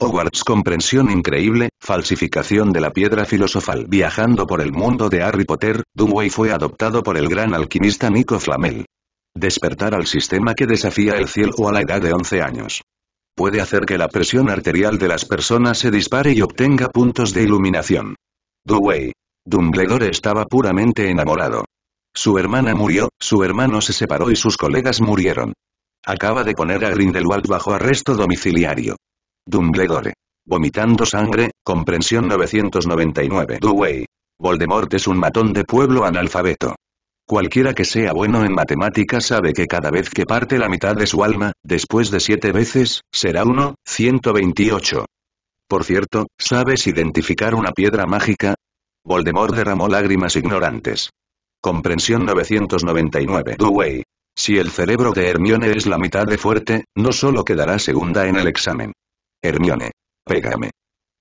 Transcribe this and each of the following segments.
Hogwarts comprensión increíble, falsificación de la piedra filosofal. Viajando por el mundo de Harry Potter, Dunway fue adoptado por el gran alquimista Nico Flamel. Despertar al sistema que desafía el cielo a la edad de 11 años. Puede hacer que la presión arterial de las personas se dispare y obtenga puntos de iluminación. Dunway. Dumbledore estaba puramente enamorado. Su hermana murió, su hermano se separó y sus colegas murieron. Acaba de poner a Grindelwald bajo arresto domiciliario. Dumbledore. Vomitando sangre, comprensión 999. Dewey. Voldemort es un matón de pueblo analfabeto. Cualquiera que sea bueno en matemáticas sabe que cada vez que parte la mitad de su alma, después de siete veces, será uno, 128. Por cierto, ¿sabes identificar una piedra mágica? Voldemort derramó lágrimas ignorantes. Comprensión 999. Dewey. Si el cerebro de Hermione es la mitad de fuerte, no solo quedará segunda en el examen. Hermione. Pégame.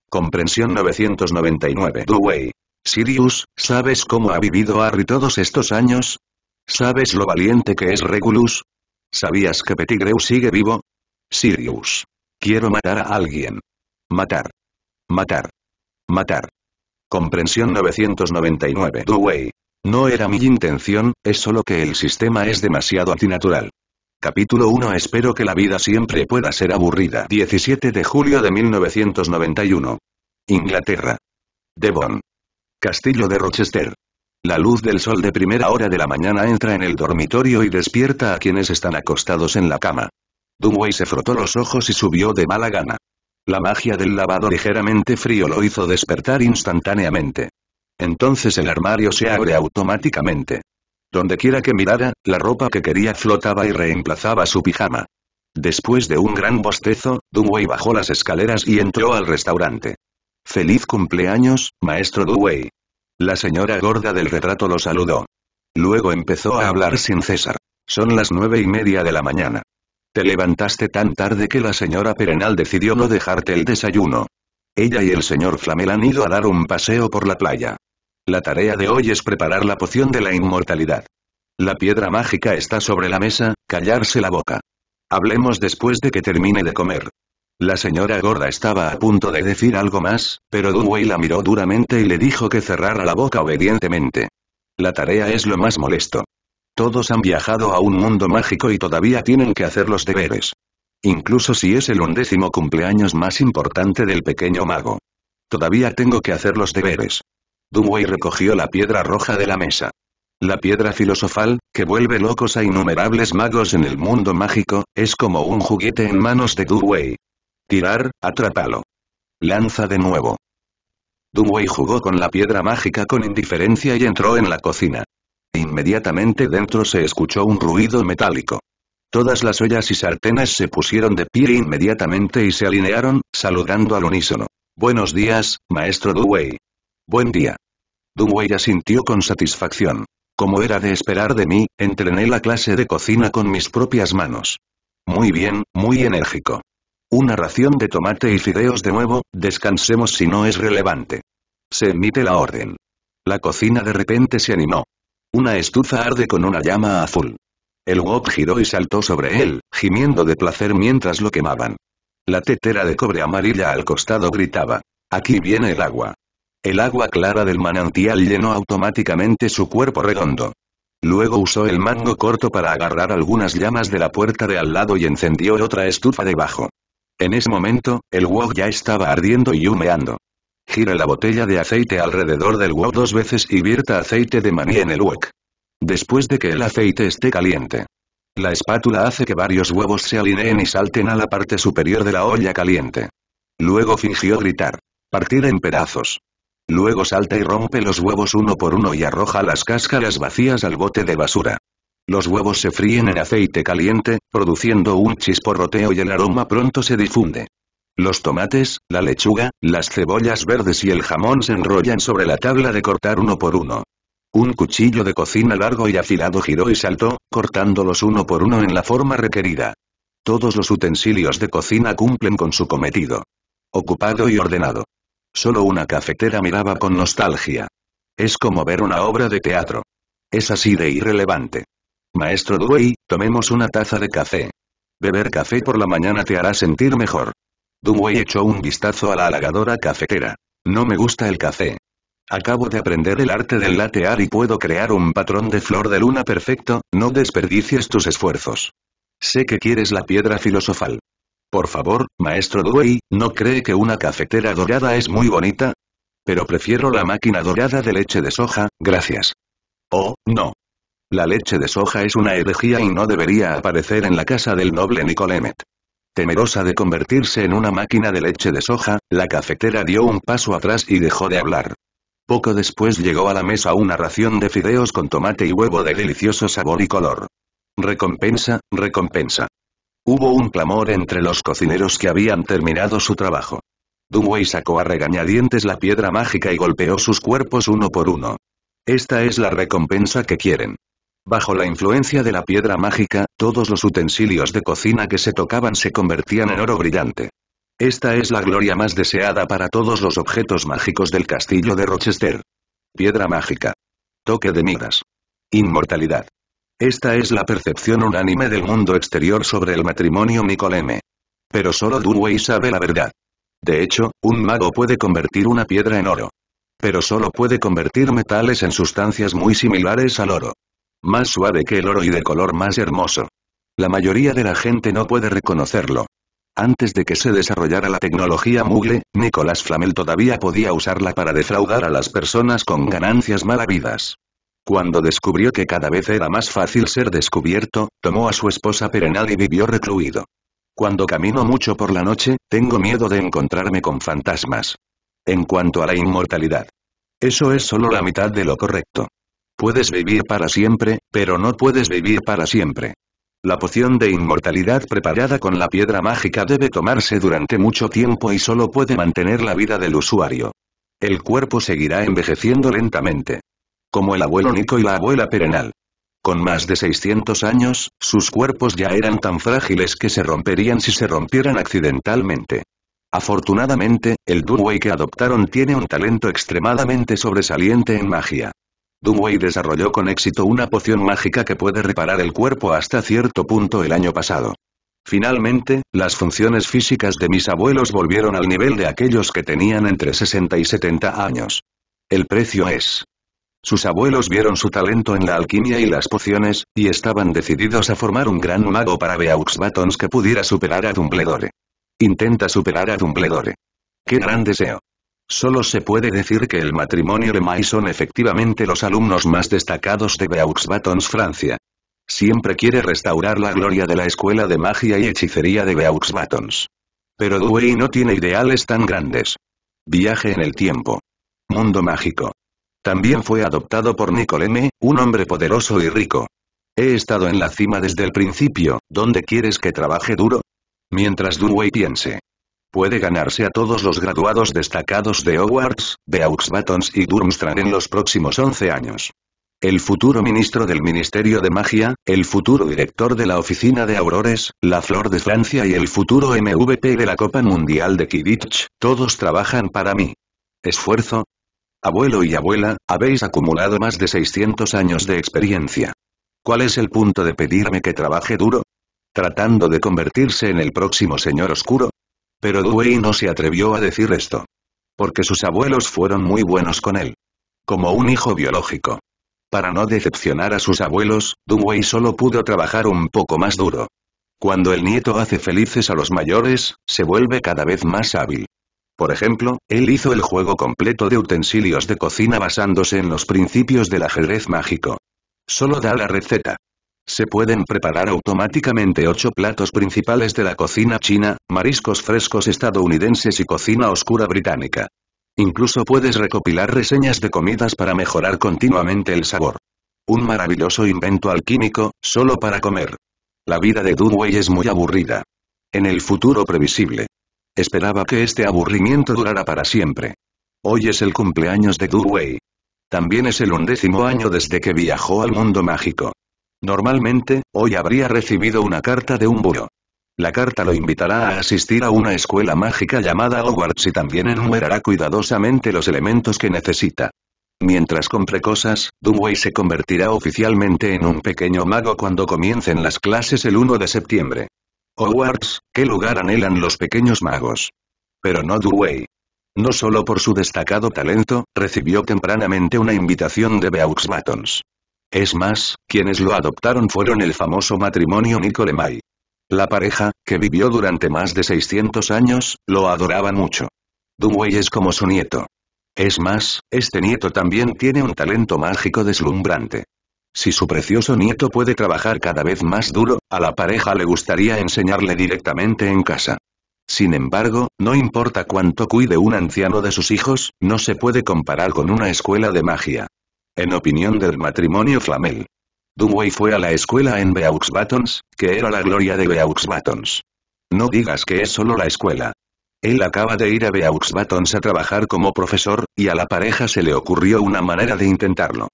Comprensión 999. Dewey. Sirius, ¿sabes cómo ha vivido Harry todos estos años? ¿Sabes lo valiente que es Regulus? ¿Sabías que Pettigrew sigue vivo? Sirius. Quiero matar a alguien. Matar. Matar. Matar. Comprensión 999. way. No era mi intención, es solo que el sistema es demasiado antinatural. Capítulo 1 Espero que la vida siempre pueda ser aburrida 17 de julio de 1991. Inglaterra. Devon. Castillo de Rochester. La luz del sol de primera hora de la mañana entra en el dormitorio y despierta a quienes están acostados en la cama. Dunway se frotó los ojos y subió de mala gana. La magia del lavado ligeramente frío lo hizo despertar instantáneamente. Entonces el armario se abre automáticamente quiera que mirara, la ropa que quería flotaba y reemplazaba su pijama. Después de un gran bostezo, Dunway bajó las escaleras y entró al restaurante. Feliz cumpleaños, maestro Dunway. La señora gorda del retrato lo saludó. Luego empezó a hablar sin cesar. Son las nueve y media de la mañana. Te levantaste tan tarde que la señora Perenal decidió no dejarte el desayuno. Ella y el señor Flamel han ido a dar un paseo por la playa. La tarea de hoy es preparar la poción de la inmortalidad. La piedra mágica está sobre la mesa, callarse la boca. Hablemos después de que termine de comer. La señora gorda estaba a punto de decir algo más, pero Dunway la miró duramente y le dijo que cerrara la boca obedientemente. La tarea es lo más molesto. Todos han viajado a un mundo mágico y todavía tienen que hacer los deberes. Incluso si es el undécimo cumpleaños más importante del pequeño mago. Todavía tengo que hacer los deberes. Dumway recogió la piedra roja de la mesa. La piedra filosofal, que vuelve locos a innumerables magos en el mundo mágico, es como un juguete en manos de Dunway. Tirar, atrápalo. Lanza de nuevo. Dunway jugó con la piedra mágica con indiferencia y entró en la cocina. Inmediatamente dentro se escuchó un ruido metálico. Todas las ollas y sartenes se pusieron de pie inmediatamente y se alinearon, saludando al unísono. Buenos días, maestro duwey Buen día. Dunway sintió con satisfacción. Como era de esperar de mí, entrené la clase de cocina con mis propias manos. Muy bien, muy enérgico. Una ración de tomate y fideos de nuevo, descansemos si no es relevante. Se emite la orden. La cocina de repente se animó. Una estufa arde con una llama azul. El wok giró y saltó sobre él, gimiendo de placer mientras lo quemaban. La tetera de cobre amarilla al costado gritaba. Aquí viene el agua. El agua clara del manantial llenó automáticamente su cuerpo redondo. Luego usó el mango corto para agarrar algunas llamas de la puerta de al lado y encendió otra estufa debajo. En ese momento, el wok ya estaba ardiendo y humeando. Gira la botella de aceite alrededor del wok dos veces y vierta aceite de maní en el wok. Después de que el aceite esté caliente. La espátula hace que varios huevos se alineen y salten a la parte superior de la olla caliente. Luego fingió gritar. Partir en pedazos. Luego salta y rompe los huevos uno por uno y arroja las cáscaras vacías al bote de basura. Los huevos se fríen en aceite caliente, produciendo un chisporroteo y el aroma pronto se difunde. Los tomates, la lechuga, las cebollas verdes y el jamón se enrollan sobre la tabla de cortar uno por uno. Un cuchillo de cocina largo y afilado giró y saltó, cortándolos uno por uno en la forma requerida. Todos los utensilios de cocina cumplen con su cometido. Ocupado y ordenado. Solo una cafetera miraba con nostalgia. Es como ver una obra de teatro. Es así de irrelevante. Maestro Dewey, tomemos una taza de café. Beber café por la mañana te hará sentir mejor. Duwey echó un vistazo a la halagadora cafetera. No me gusta el café. Acabo de aprender el arte del latear y puedo crear un patrón de flor de luna perfecto, no desperdicies tus esfuerzos. Sé que quieres la piedra filosofal. Por favor, maestro Dewey, ¿no cree que una cafetera dorada es muy bonita? Pero prefiero la máquina dorada de leche de soja, gracias. Oh, no. La leche de soja es una herejía y no debería aparecer en la casa del noble Nicolemet. Temerosa de convertirse en una máquina de leche de soja, la cafetera dio un paso atrás y dejó de hablar. Poco después llegó a la mesa una ración de fideos con tomate y huevo de delicioso sabor y color. Recompensa, recompensa. Hubo un clamor entre los cocineros que habían terminado su trabajo. Dunway sacó a regañadientes la piedra mágica y golpeó sus cuerpos uno por uno. Esta es la recompensa que quieren. Bajo la influencia de la piedra mágica, todos los utensilios de cocina que se tocaban se convertían en oro brillante. Esta es la gloria más deseada para todos los objetos mágicos del castillo de Rochester. Piedra mágica. Toque de migas. Inmortalidad. Esta es la percepción unánime del mundo exterior sobre el matrimonio M. Pero solo Dunway sabe la verdad. De hecho, un mago puede convertir una piedra en oro. Pero solo puede convertir metales en sustancias muy similares al oro. Más suave que el oro y de color más hermoso. La mayoría de la gente no puede reconocerlo. Antes de que se desarrollara la tecnología Mugle, Nicolás Flamel todavía podía usarla para defraudar a las personas con ganancias malavidas. Cuando descubrió que cada vez era más fácil ser descubierto, tomó a su esposa Perenal y vivió recluido. Cuando camino mucho por la noche, tengo miedo de encontrarme con fantasmas. En cuanto a la inmortalidad. Eso es solo la mitad de lo correcto. Puedes vivir para siempre, pero no puedes vivir para siempre. La poción de inmortalidad preparada con la piedra mágica debe tomarse durante mucho tiempo y solo puede mantener la vida del usuario. El cuerpo seguirá envejeciendo lentamente. Como el abuelo Nico y la abuela Perenal. Con más de 600 años, sus cuerpos ya eran tan frágiles que se romperían si se rompieran accidentalmente. Afortunadamente, el Dunway que adoptaron tiene un talento extremadamente sobresaliente en magia. Dunway desarrolló con éxito una poción mágica que puede reparar el cuerpo hasta cierto punto el año pasado. Finalmente, las funciones físicas de mis abuelos volvieron al nivel de aquellos que tenían entre 60 y 70 años. El precio es sus abuelos vieron su talento en la alquimia y las pociones, y estaban decididos a formar un gran mago para Beauxbatons que pudiera superar a Dumbledore. Intenta superar a Dumbledore. ¡Qué gran deseo! Solo se puede decir que el matrimonio de Mai son efectivamente los alumnos más destacados de Beauxbatons Francia. Siempre quiere restaurar la gloria de la escuela de magia y hechicería de Beauxbatons. Pero Dewey no tiene ideales tan grandes. Viaje en el tiempo. Mundo mágico. También fue adoptado por Nicole M., un hombre poderoso y rico. He estado en la cima desde el principio, ¿dónde quieres que trabaje duro? Mientras Dunway piense. Puede ganarse a todos los graduados destacados de Hogwarts, Beauxbatons y Durmstrang en los próximos 11 años. El futuro ministro del Ministerio de Magia, el futuro director de la Oficina de Aurores, la Flor de Francia y el futuro MVP de la Copa Mundial de Quidditch, todos trabajan para mí. Esfuerzo, abuelo y abuela, habéis acumulado más de 600 años de experiencia. ¿Cuál es el punto de pedirme que trabaje duro? ¿Tratando de convertirse en el próximo señor oscuro? Pero Dewey no se atrevió a decir esto. Porque sus abuelos fueron muy buenos con él. Como un hijo biológico. Para no decepcionar a sus abuelos, Dewey solo pudo trabajar un poco más duro. Cuando el nieto hace felices a los mayores, se vuelve cada vez más hábil. Por ejemplo, él hizo el juego completo de utensilios de cocina basándose en los principios del ajedrez mágico. Solo da la receta. Se pueden preparar automáticamente ocho platos principales de la cocina china, mariscos frescos estadounidenses y cocina oscura británica. Incluso puedes recopilar reseñas de comidas para mejorar continuamente el sabor. Un maravilloso invento alquímico, solo para comer. La vida de Dudway es muy aburrida. En el futuro previsible, Esperaba que este aburrimiento durara para siempre. Hoy es el cumpleaños de way También es el undécimo año desde que viajó al mundo mágico. Normalmente, hoy habría recibido una carta de un buro. La carta lo invitará a asistir a una escuela mágica llamada Hogwarts y también enumerará cuidadosamente los elementos que necesita. Mientras compre cosas, way se convertirá oficialmente en un pequeño mago cuando comiencen las clases el 1 de septiembre. Hogwarts, qué lugar anhelan los pequeños magos. Pero no Dewey. No solo por su destacado talento, recibió tempranamente una invitación de Beaux Es más, quienes lo adoptaron fueron el famoso matrimonio Nicole May. La pareja, que vivió durante más de 600 años, lo adoraba mucho. Dewey es como su nieto. Es más, este nieto también tiene un talento mágico deslumbrante. Si su precioso nieto puede trabajar cada vez más duro, a la pareja le gustaría enseñarle directamente en casa. Sin embargo, no importa cuánto cuide un anciano de sus hijos, no se puede comparar con una escuela de magia. En opinión del matrimonio Flamel. Dunway fue a la escuela en Beauxbatons, que era la gloria de Beauxbatons. No digas que es solo la escuela. Él acaba de ir a Beauxbatons a trabajar como profesor, y a la pareja se le ocurrió una manera de intentarlo.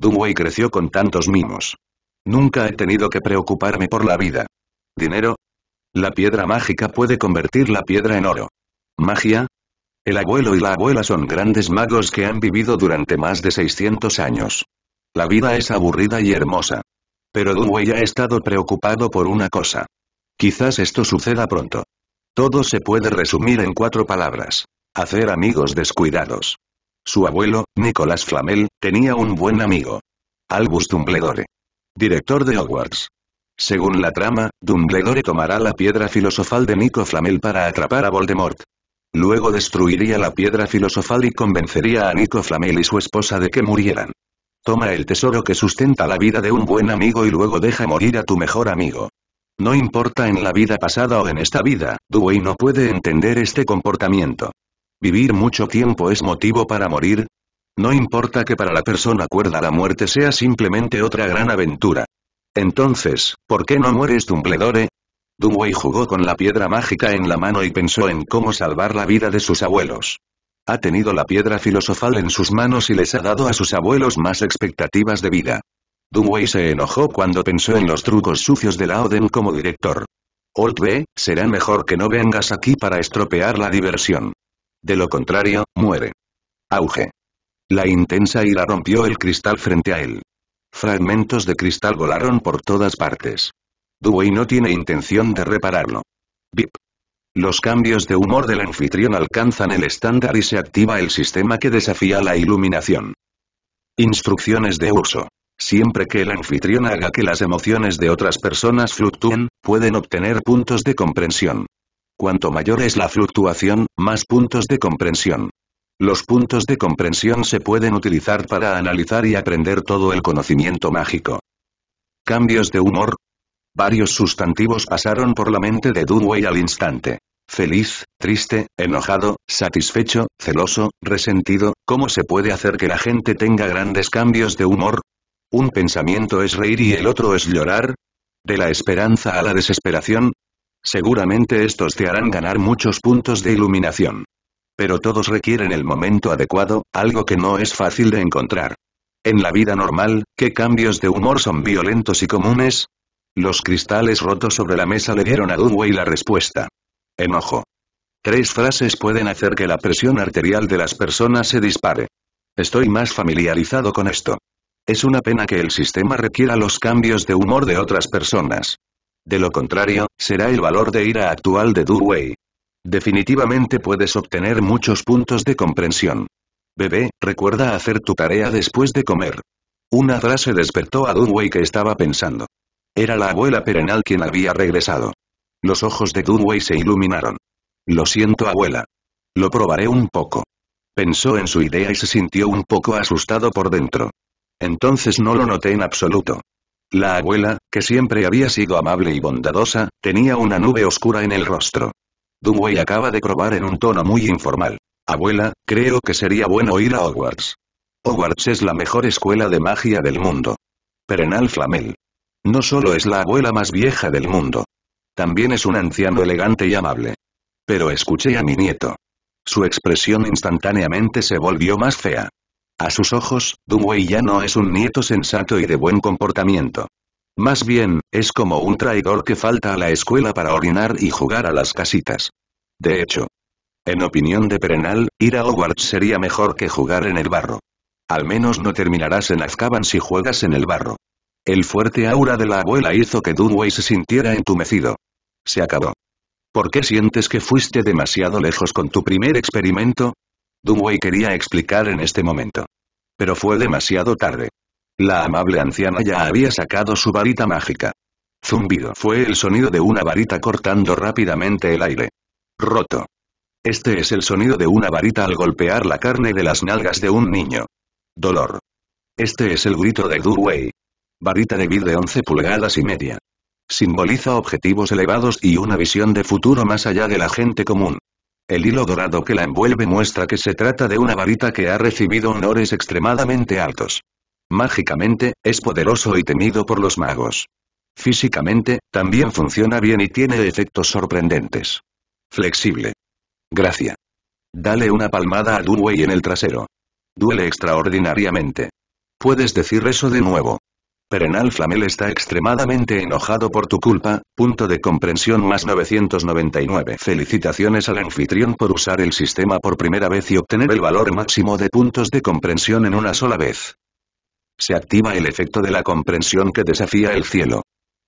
Dunway creció con tantos mimos. Nunca he tenido que preocuparme por la vida. ¿Dinero? La piedra mágica puede convertir la piedra en oro. ¿Magia? El abuelo y la abuela son grandes magos que han vivido durante más de 600 años. La vida es aburrida y hermosa. Pero Dunway ha estado preocupado por una cosa. Quizás esto suceda pronto. Todo se puede resumir en cuatro palabras. Hacer amigos descuidados. Su abuelo, Nicolás Flamel, tenía un buen amigo. Albus Dumbledore. Director de Hogwarts. Según la trama, Dumbledore tomará la piedra filosofal de Nico Flamel para atrapar a Voldemort. Luego destruiría la piedra filosofal y convencería a Nico Flamel y su esposa de que murieran. Toma el tesoro que sustenta la vida de un buen amigo y luego deja morir a tu mejor amigo. No importa en la vida pasada o en esta vida, Dwayne no puede entender este comportamiento. ¿Vivir mucho tiempo es motivo para morir? No importa que para la persona cuerda la muerte sea simplemente otra gran aventura. Entonces, ¿por qué no mueres Dumbledore? Dumway jugó con la piedra mágica en la mano y pensó en cómo salvar la vida de sus abuelos. Ha tenido la piedra filosofal en sus manos y les ha dado a sus abuelos más expectativas de vida. Dumway se enojó cuando pensó en los trucos sucios de Laoden como director. Old será mejor que no vengas aquí para estropear la diversión. De lo contrario, muere. Auge. La intensa ira rompió el cristal frente a él. Fragmentos de cristal volaron por todas partes. Dewey no tiene intención de repararlo. Bip. Los cambios de humor del anfitrión alcanzan el estándar y se activa el sistema que desafía la iluminación. Instrucciones de uso. Siempre que el anfitrión haga que las emociones de otras personas fluctúen, pueden obtener puntos de comprensión. Cuanto mayor es la fluctuación, más puntos de comprensión. Los puntos de comprensión se pueden utilizar para analizar y aprender todo el conocimiento mágico. Cambios de humor. Varios sustantivos pasaron por la mente de Dunway al instante. Feliz, triste, enojado, satisfecho, celoso, resentido, ¿cómo se puede hacer que la gente tenga grandes cambios de humor? Un pensamiento es reír y el otro es llorar. De la esperanza a la desesperación, Seguramente estos te harán ganar muchos puntos de iluminación. Pero todos requieren el momento adecuado, algo que no es fácil de encontrar. En la vida normal, ¿qué cambios de humor son violentos y comunes? Los cristales rotos sobre la mesa le dieron a Dunway la respuesta. Enojo. Tres frases pueden hacer que la presión arterial de las personas se dispare. Estoy más familiarizado con esto. Es una pena que el sistema requiera los cambios de humor de otras personas. De lo contrario, será el valor de ira actual de Dunway. Definitivamente puedes obtener muchos puntos de comprensión. Bebé, recuerda hacer tu tarea después de comer. Una frase despertó a Dunway que estaba pensando. Era la abuela Perenal quien había regresado. Los ojos de Dunway se iluminaron. Lo siento abuela. Lo probaré un poco. Pensó en su idea y se sintió un poco asustado por dentro. Entonces no lo noté en absoluto. La abuela, que siempre había sido amable y bondadosa, tenía una nube oscura en el rostro. Dunway acaba de probar en un tono muy informal. Abuela, creo que sería bueno ir a Hogwarts. Hogwarts es la mejor escuela de magia del mundo. Perenal Flamel. No solo es la abuela más vieja del mundo. También es un anciano elegante y amable. Pero escuché a mi nieto. Su expresión instantáneamente se volvió más fea. A sus ojos, Dunway ya no es un nieto sensato y de buen comportamiento. Más bien, es como un traidor que falta a la escuela para orinar y jugar a las casitas. De hecho, en opinión de Perenal, ir a Hogwarts sería mejor que jugar en el barro. Al menos no terminarás en Azkaban si juegas en el barro. El fuerte aura de la abuela hizo que Dunway se sintiera entumecido. Se acabó. ¿Por qué sientes que fuiste demasiado lejos con tu primer experimento? Dunway quería explicar en este momento. Pero fue demasiado tarde. La amable anciana ya había sacado su varita mágica. Zumbido fue el sonido de una varita cortando rápidamente el aire. Roto. Este es el sonido de una varita al golpear la carne de las nalgas de un niño. Dolor. Este es el grito de Durway. Varita de vid de 11 pulgadas y media. Simboliza objetivos elevados y una visión de futuro más allá de la gente común. El hilo dorado que la envuelve muestra que se trata de una varita que ha recibido honores extremadamente altos. Mágicamente, es poderoso y temido por los magos. Físicamente, también funciona bien y tiene efectos sorprendentes. Flexible. Gracia. Dale una palmada a Dunway en el trasero. Duele extraordinariamente. Puedes decir eso de nuevo. Perenal Flamel está extremadamente enojado por tu culpa, punto de comprensión más 999. Felicitaciones al anfitrión por usar el sistema por primera vez y obtener el valor máximo de puntos de comprensión en una sola vez. Se activa el efecto de la comprensión que desafía el cielo.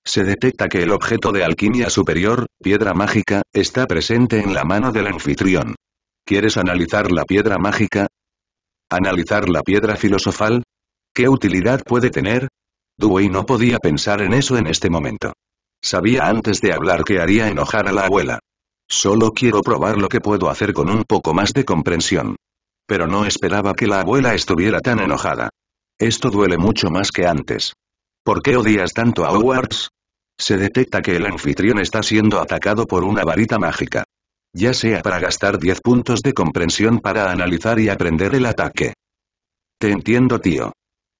Se detecta que el objeto de alquimia superior, piedra mágica, está presente en la mano del anfitrión. ¿Quieres analizar la piedra mágica? ¿Analizar la piedra filosofal? ¿Qué utilidad puede tener? Dewey no podía pensar en eso en este momento. Sabía antes de hablar que haría enojar a la abuela. Solo quiero probar lo que puedo hacer con un poco más de comprensión. Pero no esperaba que la abuela estuviera tan enojada. Esto duele mucho más que antes. ¿Por qué odias tanto a Hogwarts? Se detecta que el anfitrión está siendo atacado por una varita mágica. Ya sea para gastar 10 puntos de comprensión para analizar y aprender el ataque. Te entiendo tío.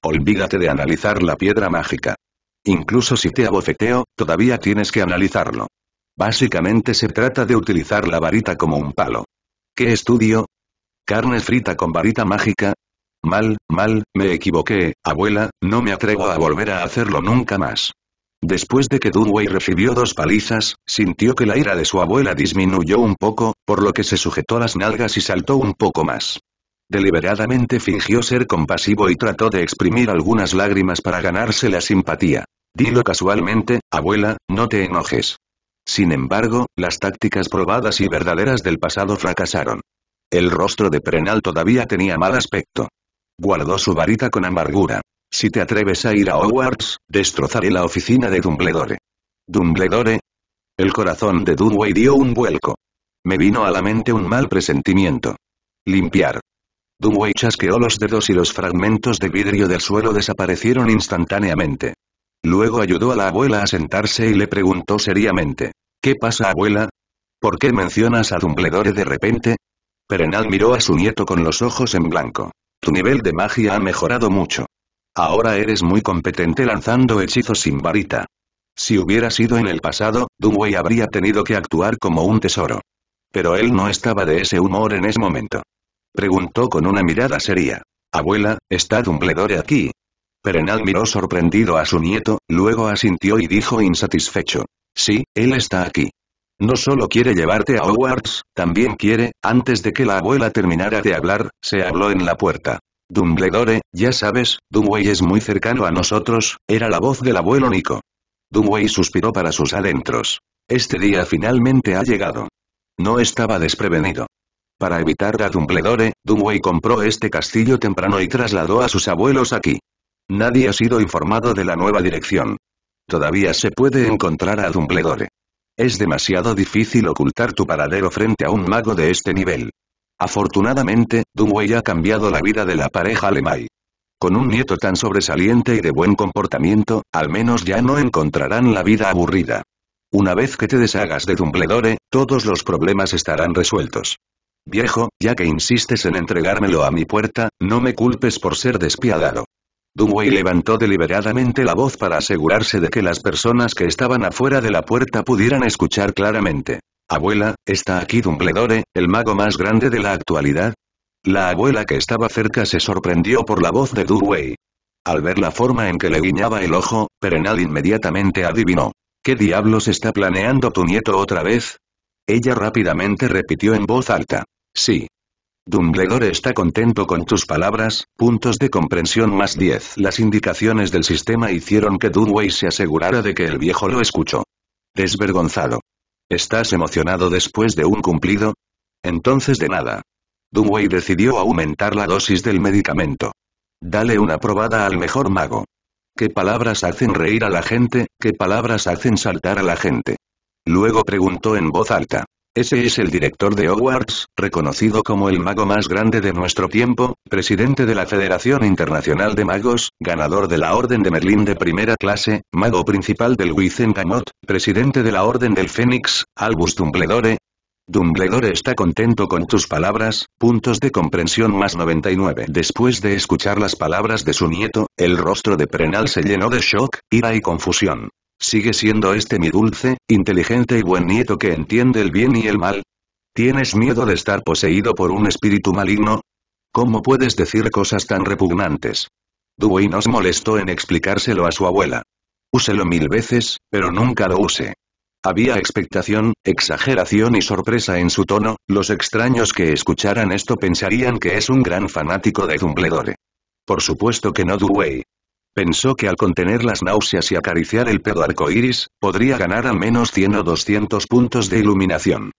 Olvídate de analizar la piedra mágica. Incluso si te abofeteo, todavía tienes que analizarlo. Básicamente se trata de utilizar la varita como un palo. ¿Qué estudio? ¿Carne frita con varita mágica? Mal, mal, me equivoqué, abuela, no me atrevo a volver a hacerlo nunca más. Después de que Dunway recibió dos palizas, sintió que la ira de su abuela disminuyó un poco, por lo que se sujetó las nalgas y saltó un poco más. Deliberadamente fingió ser compasivo y trató de exprimir algunas lágrimas para ganarse la simpatía. Dilo casualmente, abuela, no te enojes. Sin embargo, las tácticas probadas y verdaderas del pasado fracasaron. El rostro de Prenal todavía tenía mal aspecto. Guardó su varita con amargura. Si te atreves a ir a Hogwarts, destrozaré la oficina de Dumbledore. ¿Dumbledore? El corazón de Dunway dio un vuelco. Me vino a la mente un mal presentimiento. Limpiar, Dunway chasqueó los dedos y los fragmentos de vidrio del suelo desaparecieron instantáneamente. Luego ayudó a la abuela a sentarse y le preguntó seriamente. ¿Qué pasa abuela? ¿Por qué mencionas a Dumbledore de repente? Perenal miró a su nieto con los ojos en blanco. Tu nivel de magia ha mejorado mucho. Ahora eres muy competente lanzando hechizos sin varita. Si hubiera sido en el pasado, Dunway habría tenido que actuar como un tesoro. Pero él no estaba de ese humor en ese momento. Preguntó con una mirada seria. Abuela, ¿está Dumbledore aquí? Perenal miró sorprendido a su nieto, luego asintió y dijo insatisfecho. Sí, él está aquí. No solo quiere llevarte a Hogwarts, también quiere, antes de que la abuela terminara de hablar, se habló en la puerta. Dumbledore, ya sabes, Dumway es muy cercano a nosotros, era la voz del abuelo Nico. Dumway suspiró para sus adentros. Este día finalmente ha llegado. No estaba desprevenido. Para evitar a Dumbledore, Dumway compró este castillo temprano y trasladó a sus abuelos aquí. Nadie ha sido informado de la nueva dirección. Todavía se puede encontrar a Dumbledore. Es demasiado difícil ocultar tu paradero frente a un mago de este nivel. Afortunadamente, Dumway ha cambiado la vida de la pareja Lemay. Con un nieto tan sobresaliente y de buen comportamiento, al menos ya no encontrarán la vida aburrida. Una vez que te deshagas de Dumbledore, todos los problemas estarán resueltos. Viejo, ya que insistes en entregármelo a mi puerta, no me culpes por ser despiadado. Dunway levantó deliberadamente la voz para asegurarse de que las personas que estaban afuera de la puerta pudieran escuchar claramente. Abuela, ¿está aquí Dumbledore, el mago más grande de la actualidad? La abuela que estaba cerca se sorprendió por la voz de Dunway. Al ver la forma en que le guiñaba el ojo, Perenal inmediatamente adivinó. ¿Qué diablos está planeando tu nieto otra vez? Ella rápidamente repitió en voz alta. Sí. Dumbledore está contento con tus palabras, puntos de comprensión más 10. Las indicaciones del sistema hicieron que Dunway se asegurara de que el viejo lo escuchó. Desvergonzado. ¿Estás emocionado después de un cumplido? Entonces de nada. Dunway decidió aumentar la dosis del medicamento. Dale una probada al mejor mago. ¿Qué palabras hacen reír a la gente? ¿Qué palabras hacen saltar a la gente? Luego preguntó en voz alta. Ese es el director de Hogwarts, reconocido como el mago más grande de nuestro tiempo, presidente de la Federación Internacional de Magos, ganador de la Orden de Merlín de primera clase, mago principal del Wizengamot, presidente de la Orden del Fénix, Albus Dumbledore. Dumbledore está contento con tus palabras, puntos de comprensión más 99. Después de escuchar las palabras de su nieto, el rostro de Prenal se llenó de shock, ira y confusión. ¿Sigue siendo este mi dulce, inteligente y buen nieto que entiende el bien y el mal? ¿Tienes miedo de estar poseído por un espíritu maligno? ¿Cómo puedes decir cosas tan repugnantes? Dewey nos molestó en explicárselo a su abuela. Úselo mil veces, pero nunca lo use. Había expectación, exageración y sorpresa en su tono, los extraños que escucharan esto pensarían que es un gran fanático de Dumbledore. Por supuesto que no Dewey. Pensó que al contener las náuseas y acariciar el pedo iris, podría ganar al menos 100 o 200 puntos de iluminación.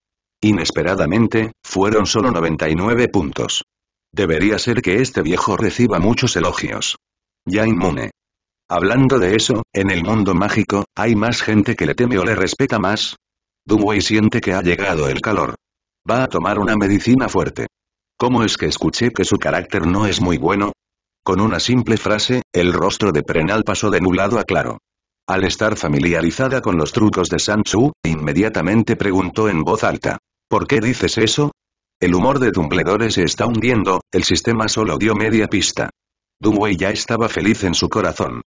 Inesperadamente, fueron solo 99 puntos. Debería ser que este viejo reciba muchos elogios. Ya inmune. Hablando de eso, en el mundo mágico, ¿hay más gente que le teme o le respeta más? Dunway siente que ha llegado el calor. Va a tomar una medicina fuerte. ¿Cómo es que escuché que su carácter no es muy bueno? Con una simple frase, el rostro de Prenal pasó de nublado a claro. Al estar familiarizada con los trucos de Sanchu, inmediatamente preguntó en voz alta. ¿Por qué dices eso? El humor de Dumbledore se está hundiendo, el sistema solo dio media pista. Dumwei ya estaba feliz en su corazón.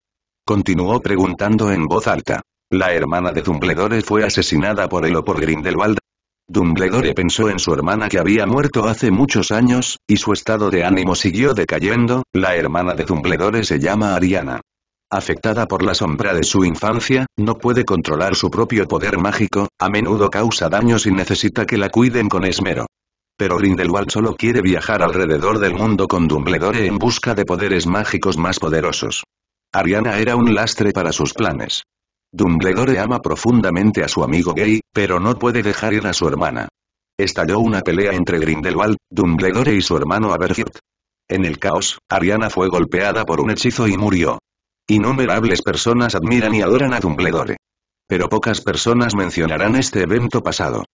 Continuó preguntando en voz alta. La hermana de Dumbledore fue asesinada por el o por Grindelwald, Dumbledore pensó en su hermana que había muerto hace muchos años, y su estado de ánimo siguió decayendo, la hermana de Dumbledore se llama Ariana. Afectada por la sombra de su infancia, no puede controlar su propio poder mágico, a menudo causa daños y necesita que la cuiden con esmero. Pero Grindelwald solo quiere viajar alrededor del mundo con Dumbledore en busca de poderes mágicos más poderosos. Ariana era un lastre para sus planes. Dumbledore ama profundamente a su amigo gay, pero no puede dejar ir a su hermana. Estalló una pelea entre Grindelwald, Dumbledore y su hermano Aberforth. En el caos, Ariana fue golpeada por un hechizo y murió. Innumerables personas admiran y adoran a Dumbledore. Pero pocas personas mencionarán este evento pasado.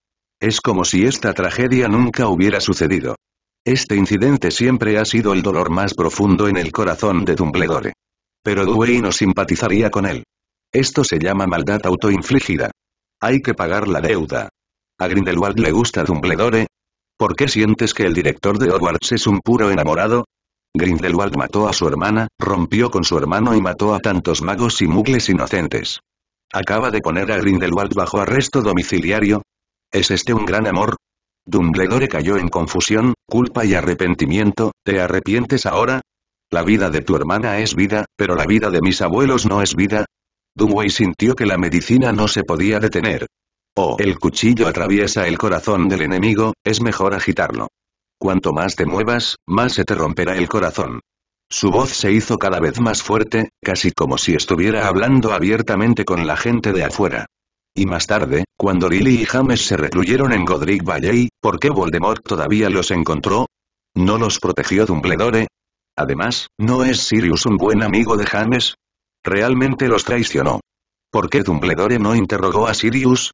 Es como si esta tragedia nunca hubiera sucedido. Este incidente siempre ha sido el dolor más profundo en el corazón de Dumbledore. Pero Dewey no simpatizaría con él. Esto se llama maldad autoinfligida. Hay que pagar la deuda. ¿A Grindelwald le gusta Dumbledore? ¿Por qué sientes que el director de Hogwarts es un puro enamorado? Grindelwald mató a su hermana, rompió con su hermano y mató a tantos magos y mugles inocentes. Acaba de poner a Grindelwald bajo arresto domiciliario. ¿Es este un gran amor? Dumbledore cayó en confusión, culpa y arrepentimiento, ¿te arrepientes ahora? La vida de tu hermana es vida, pero la vida de mis abuelos no es vida, Dunway sintió que la medicina no se podía detener. Oh, el cuchillo atraviesa el corazón del enemigo, es mejor agitarlo. Cuanto más te muevas, más se te romperá el corazón. Su voz se hizo cada vez más fuerte, casi como si estuviera hablando abiertamente con la gente de afuera. Y más tarde, cuando Lily y James se recluyeron en Godric Valley, ¿por qué Voldemort todavía los encontró? ¿No los protegió Dumbledore? Además, ¿no es Sirius un buen amigo de James? Realmente los traicionó. ¿Por qué Dumbledore no interrogó a Sirius?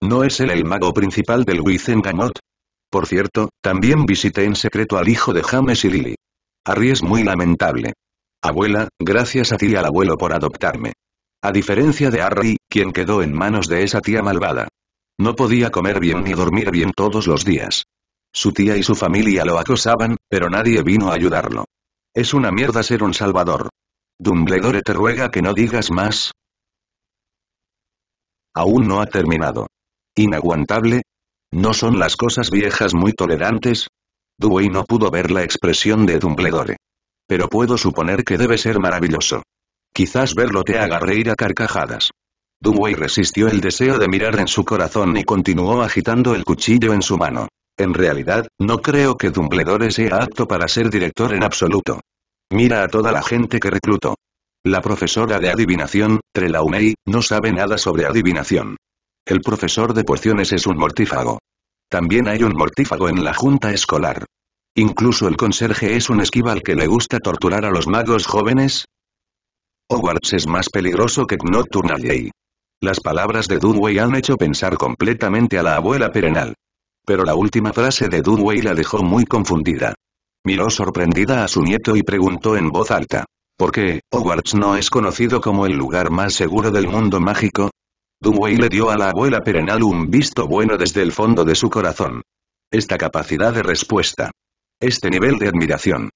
¿No es él el mago principal del Wizengamot? Por cierto, también visité en secreto al hijo de James y Lily. Harry es muy lamentable. Abuela, gracias a ti y al abuelo por adoptarme. A diferencia de Harry, quien quedó en manos de esa tía malvada. No podía comer bien ni dormir bien todos los días. Su tía y su familia lo acosaban, pero nadie vino a ayudarlo. Es una mierda ser un salvador. Dumbledore te ruega que no digas más. Aún no ha terminado. ¿Inaguantable? ¿No son las cosas viejas muy tolerantes? Dewey no pudo ver la expresión de Dumbledore. Pero puedo suponer que debe ser maravilloso. Quizás verlo te haga reír a carcajadas. Dewey resistió el deseo de mirar en su corazón y continuó agitando el cuchillo en su mano. En realidad, no creo que Dumbledore sea apto para ser director en absoluto. Mira a toda la gente que recluto. La profesora de adivinación, Trelawney, no sabe nada sobre adivinación. El profesor de pociones es un mortífago. También hay un mortífago en la junta escolar. Incluso el conserje es un esquival que le gusta torturar a los magos jóvenes. Hogwarts es más peligroso que Nocturnal Day. Las palabras de Dunway han hecho pensar completamente a la abuela perenal. Pero la última frase de Dunway la dejó muy confundida. Miró sorprendida a su nieto y preguntó en voz alta. ¿Por qué, Hogwarts no es conocido como el lugar más seguro del mundo mágico? duwey le dio a la abuela Perenal un visto bueno desde el fondo de su corazón. Esta capacidad de respuesta. Este nivel de admiración.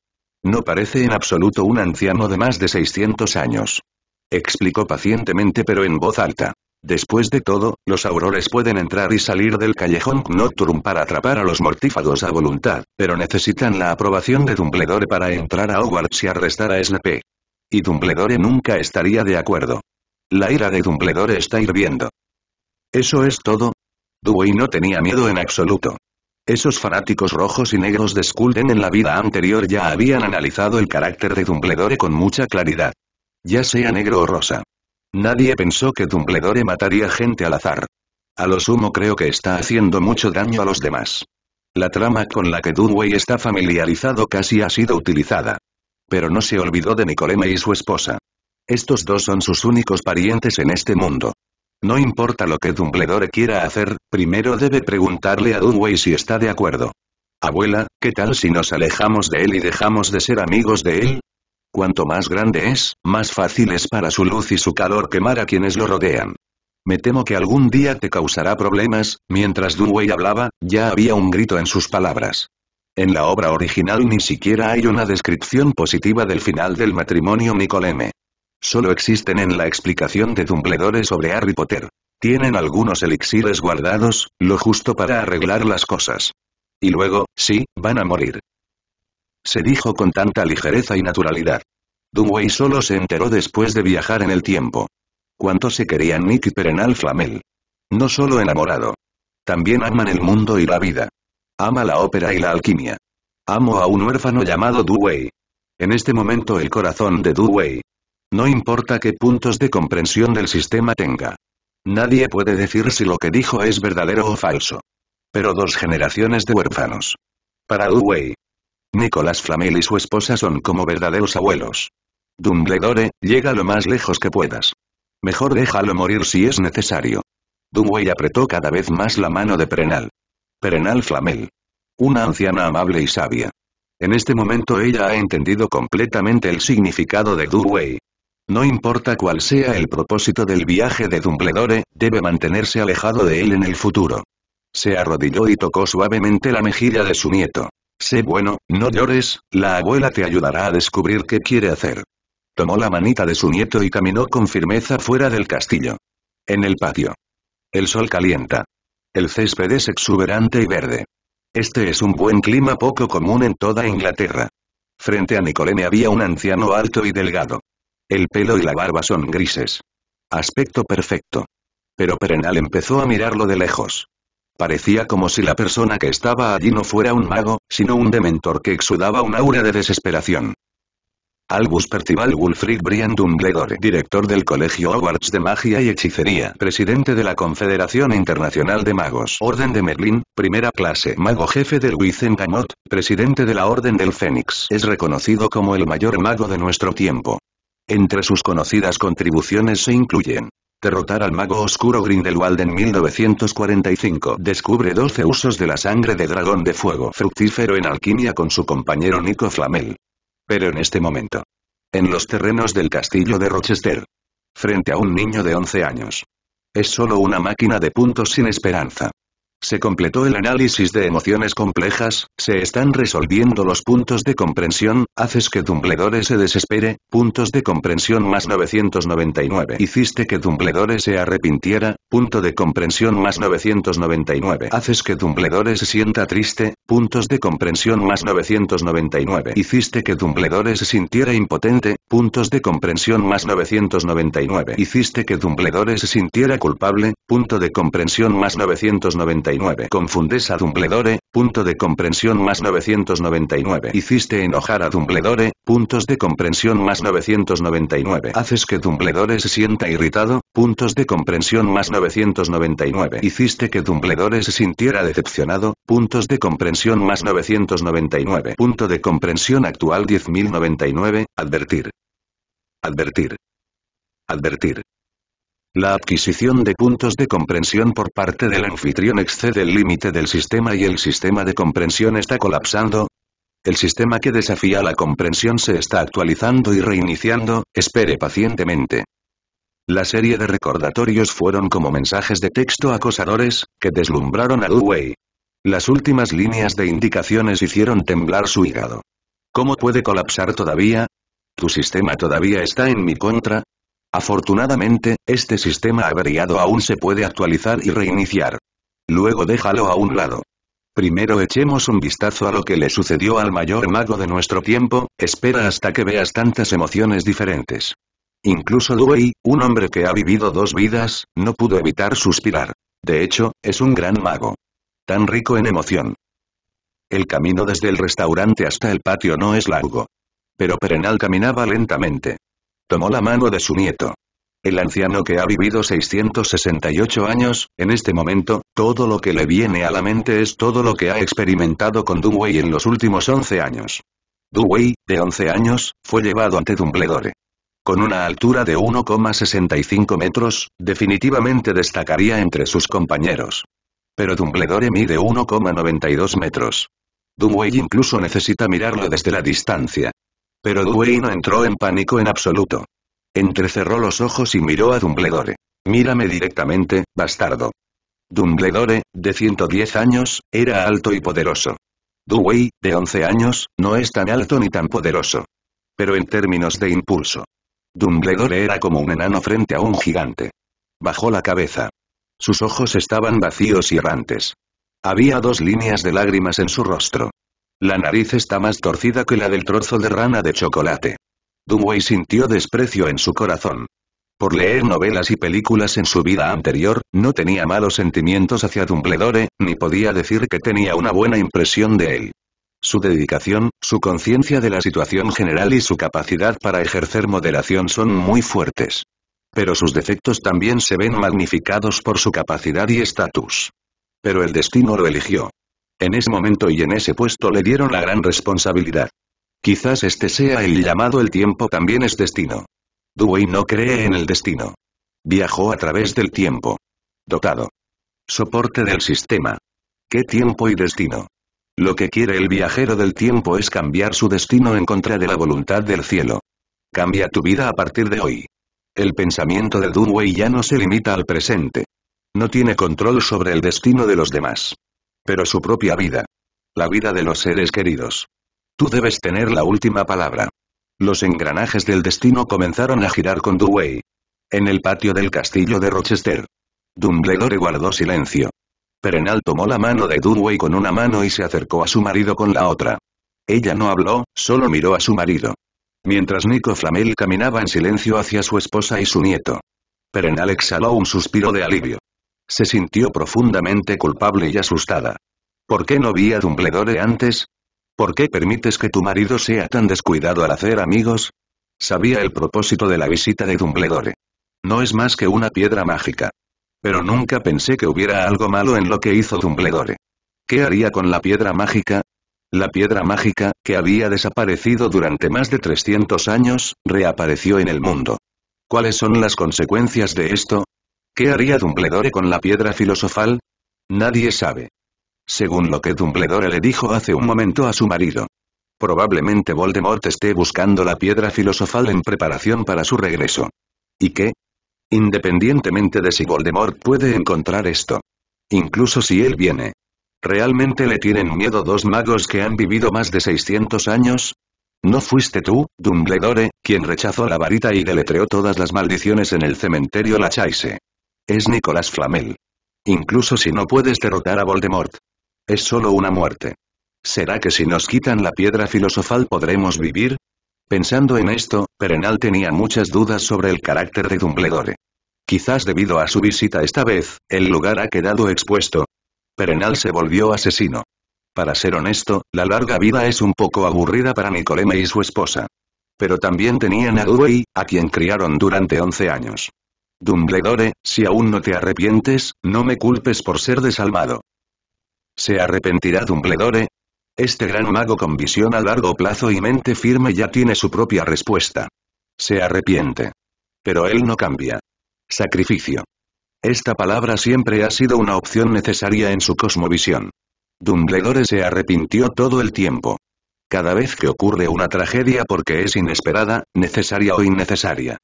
No parece en absoluto un anciano de más de 600 años. Explicó pacientemente pero en voz alta. Después de todo, los aurores pueden entrar y salir del callejón Nocturum para atrapar a los mortífagos a voluntad, pero necesitan la aprobación de Dumbledore para entrar a Hogwarts y arrestar a Snape. Y Dumbledore nunca estaría de acuerdo. La ira de Dumbledore está hirviendo. ¿Eso es todo? Dewey no tenía miedo en absoluto. Esos fanáticos rojos y negros de Skulden en la vida anterior ya habían analizado el carácter de Dumbledore con mucha claridad. Ya sea negro o rosa. Nadie pensó que Dumbledore mataría gente al azar. A lo sumo creo que está haciendo mucho daño a los demás. La trama con la que Dunway está familiarizado casi ha sido utilizada. Pero no se olvidó de Nicoleme y su esposa. Estos dos son sus únicos parientes en este mundo. No importa lo que Dumbledore quiera hacer, primero debe preguntarle a Dunway si está de acuerdo. Abuela, ¿qué tal si nos alejamos de él y dejamos de ser amigos de él? Cuanto más grande es, más fácil es para su luz y su calor quemar a quienes lo rodean. Me temo que algún día te causará problemas, mientras Dunway hablaba, ya había un grito en sus palabras. En la obra original ni siquiera hay una descripción positiva del final del matrimonio Nicoleme. Solo existen en la explicación de Dumbledore sobre Harry Potter. Tienen algunos elixires guardados, lo justo para arreglar las cosas. Y luego, sí, van a morir se dijo con tanta ligereza y naturalidad. Duwei solo se enteró después de viajar en el tiempo. Cuánto se querían Nick y Perenal Flamel. No solo enamorado. También aman el mundo y la vida. Ama la ópera y la alquimia. Amo a un huérfano llamado Duwei. En este momento el corazón de Duwei, No importa qué puntos de comprensión del sistema tenga. Nadie puede decir si lo que dijo es verdadero o falso. Pero dos generaciones de huérfanos. Para Duwei Nicolás Flamel y su esposa son como verdaderos abuelos. Dumbledore, llega lo más lejos que puedas. Mejor déjalo morir si es necesario. Dumbledore apretó cada vez más la mano de Perenal. Perenal Flamel. Una anciana amable y sabia. En este momento ella ha entendido completamente el significado de Dumbledore. No importa cuál sea el propósito del viaje de Dumbledore, debe mantenerse alejado de él en el futuro. Se arrodilló y tocó suavemente la mejilla de su nieto. Sé bueno, no llores, la abuela te ayudará a descubrir qué quiere hacer. Tomó la manita de su nieto y caminó con firmeza fuera del castillo. En el patio. El sol calienta. El césped es exuberante y verde. Este es un buen clima poco común en toda Inglaterra. Frente a Nicolene había un anciano alto y delgado. El pelo y la barba son grises. Aspecto perfecto. Pero Perenal empezó a mirarlo de lejos. Parecía como si la persona que estaba allí no fuera un mago, sino un dementor que exudaba un aura de desesperación. Albus Percival Wulfric Brian Dumbledore, director del Colegio Hogwarts de Magia y Hechicería, presidente de la Confederación Internacional de Magos, Orden de Merlín, primera clase, mago jefe del Wizengamot, presidente de la Orden del Fénix, es reconocido como el mayor mago de nuestro tiempo. Entre sus conocidas contribuciones se incluyen derrotar al mago oscuro Grindelwald en 1945. Descubre 12 usos de la sangre de dragón de fuego fructífero en alquimia con su compañero Nico Flamel. Pero en este momento. En los terrenos del castillo de Rochester. Frente a un niño de 11 años. Es solo una máquina de puntos sin esperanza. Se completó el análisis de emociones complejas, se están resolviendo los puntos de comprensión, haces que Dumbledore se desespere, puntos de comprensión más 999. Hiciste que Dumbledore se arrepintiera, punto de comprensión más 999. Haces que Dumbledore se sienta triste, puntos de comprensión más 999. Hiciste que Dumbledore se sintiera impotente, puntos de comprensión más 999. Hiciste que Dumbledore se sintiera culpable, punto de comprensión más 999. Confundes a Dumbledore, punto de comprensión más 999. Hiciste enojar a Dumbledore, puntos de comprensión más 999. Haces que Dumbledore se sienta irritado, puntos de comprensión más 999. Hiciste que Dumbledore se sintiera decepcionado, puntos de comprensión más 999. Punto de comprensión actual 10.099, advertir. Advertir. Advertir. La adquisición de puntos de comprensión por parte del anfitrión excede el límite del sistema y el sistema de comprensión está colapsando. El sistema que desafía la comprensión se está actualizando y reiniciando, espere pacientemente. La serie de recordatorios fueron como mensajes de texto acosadores, que deslumbraron a Wei. Las últimas líneas de indicaciones hicieron temblar su hígado. ¿Cómo puede colapsar todavía? Tu sistema todavía está en mi contra, Afortunadamente, este sistema averiado aún se puede actualizar y reiniciar. Luego déjalo a un lado. Primero echemos un vistazo a lo que le sucedió al mayor mago de nuestro tiempo, espera hasta que veas tantas emociones diferentes. Incluso Duey, un hombre que ha vivido dos vidas, no pudo evitar suspirar. De hecho, es un gran mago. Tan rico en emoción. El camino desde el restaurante hasta el patio no es largo. Pero Perenal caminaba lentamente. Tomó la mano de su nieto. El anciano que ha vivido 668 años, en este momento, todo lo que le viene a la mente es todo lo que ha experimentado con Dunway en los últimos 11 años. Dunway, de 11 años, fue llevado ante Dumbledore. Con una altura de 1,65 metros, definitivamente destacaría entre sus compañeros. Pero Dumbledore mide 1,92 metros. Dunway incluso necesita mirarlo desde la distancia pero Dewey no entró en pánico en absoluto. Entrecerró los ojos y miró a Dumbledore. Mírame directamente, bastardo. Dumbledore, de 110 años, era alto y poderoso. Dewey, de 11 años, no es tan alto ni tan poderoso. Pero en términos de impulso. Dumbledore era como un enano frente a un gigante. Bajó la cabeza. Sus ojos estaban vacíos y errantes. Había dos líneas de lágrimas en su rostro. La nariz está más torcida que la del trozo de rana de chocolate. Dunway sintió desprecio en su corazón. Por leer novelas y películas en su vida anterior, no tenía malos sentimientos hacia Dumbledore, ni podía decir que tenía una buena impresión de él. Su dedicación, su conciencia de la situación general y su capacidad para ejercer moderación son muy fuertes. Pero sus defectos también se ven magnificados por su capacidad y estatus. Pero el destino lo eligió. En ese momento y en ese puesto le dieron la gran responsabilidad. Quizás este sea el llamado el tiempo también es destino. Dewey no cree en el destino. Viajó a través del tiempo. Dotado. Soporte del sistema. ¿Qué tiempo y destino? Lo que quiere el viajero del tiempo es cambiar su destino en contra de la voluntad del cielo. Cambia tu vida a partir de hoy. El pensamiento de Dunway ya no se limita al presente. No tiene control sobre el destino de los demás pero su propia vida. La vida de los seres queridos. Tú debes tener la última palabra. Los engranajes del destino comenzaron a girar con Dewey. En el patio del castillo de Rochester. Dumbledore guardó silencio. Perenal tomó la mano de Dudway con una mano y se acercó a su marido con la otra. Ella no habló, solo miró a su marido. Mientras Nico Flamel caminaba en silencio hacia su esposa y su nieto. Perenal exhaló un suspiro de alivio. Se sintió profundamente culpable y asustada. ¿Por qué no vi a Dumbledore antes? ¿Por qué permites que tu marido sea tan descuidado al hacer amigos? Sabía el propósito de la visita de Dumbledore. No es más que una piedra mágica. Pero nunca pensé que hubiera algo malo en lo que hizo Dumbledore. ¿Qué haría con la piedra mágica? La piedra mágica, que había desaparecido durante más de 300 años, reapareció en el mundo. ¿Cuáles son las consecuencias de esto? ¿Qué haría Dumbledore con la piedra filosofal? Nadie sabe. Según lo que Dumbledore le dijo hace un momento a su marido. Probablemente Voldemort esté buscando la piedra filosofal en preparación para su regreso. ¿Y qué? Independientemente de si Voldemort puede encontrar esto. Incluso si él viene. ¿Realmente le tienen miedo dos magos que han vivido más de 600 años? ¿No fuiste tú, Dumbledore, quien rechazó la varita y deletreó todas las maldiciones en el cementerio La es Nicolás Flamel. Incluso si no puedes derrotar a Voldemort. Es solo una muerte. ¿Será que si nos quitan la piedra filosofal podremos vivir? Pensando en esto, Perenal tenía muchas dudas sobre el carácter de Dumbledore. Quizás debido a su visita esta vez, el lugar ha quedado expuesto. Perenal se volvió asesino. Para ser honesto, la larga vida es un poco aburrida para Nicoleme y su esposa. Pero también tenían a Dewey, a quien criaron durante 11 años. Dumbledore, si aún no te arrepientes, no me culpes por ser desalmado. ¿Se arrepentirá Dumbledore? Este gran mago con visión a largo plazo y mente firme ya tiene su propia respuesta. Se arrepiente. Pero él no cambia. Sacrificio. Esta palabra siempre ha sido una opción necesaria en su cosmovisión. Dumbledore se arrepintió todo el tiempo. Cada vez que ocurre una tragedia porque es inesperada, necesaria o innecesaria.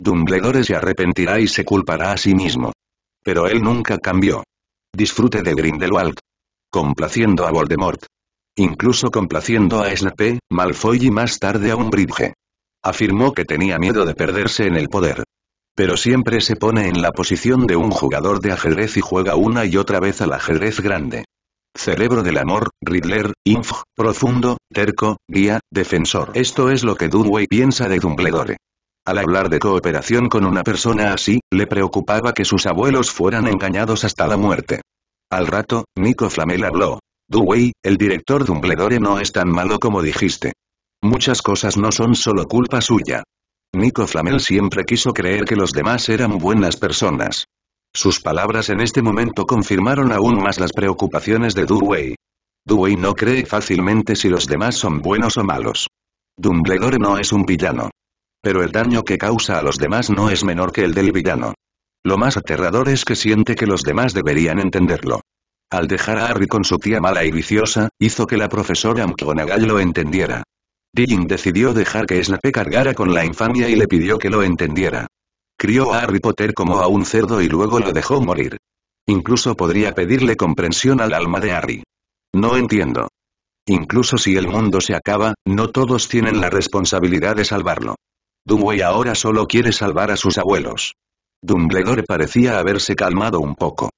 Dumbledore se arrepentirá y se culpará a sí mismo. Pero él nunca cambió. Disfrute de Grindelwald. Complaciendo a Voldemort. Incluso complaciendo a Snape, Malfoy y más tarde a Umbridge. Afirmó que tenía miedo de perderse en el poder. Pero siempre se pone en la posición de un jugador de ajedrez y juega una y otra vez al ajedrez grande. Cerebro del amor, Riddler, Inf, profundo, terco, guía, defensor. Esto es lo que Dudway piensa de Dumbledore. Al hablar de cooperación con una persona así, le preocupaba que sus abuelos fueran engañados hasta la muerte. Al rato, Nico Flamel habló. Dewey, el director Dumbledore no es tan malo como dijiste. Muchas cosas no son solo culpa suya. Nico Flamel siempre quiso creer que los demás eran buenas personas. Sus palabras en este momento confirmaron aún más las preocupaciones de Dewey. Dewey no cree fácilmente si los demás son buenos o malos. Dumbledore no es un villano pero el daño que causa a los demás no es menor que el del villano. Lo más aterrador es que siente que los demás deberían entenderlo. Al dejar a Harry con su tía mala y viciosa, hizo que la profesora McGonagall lo entendiera. Dilling decidió dejar que Snape cargara con la infamia y le pidió que lo entendiera. Crió a Harry Potter como a un cerdo y luego lo dejó morir. Incluso podría pedirle comprensión al alma de Harry. No entiendo. Incluso si el mundo se acaba, no todos tienen la responsabilidad de salvarlo. Dumway ahora solo quiere salvar a sus abuelos. Dumbledore parecía haberse calmado un poco.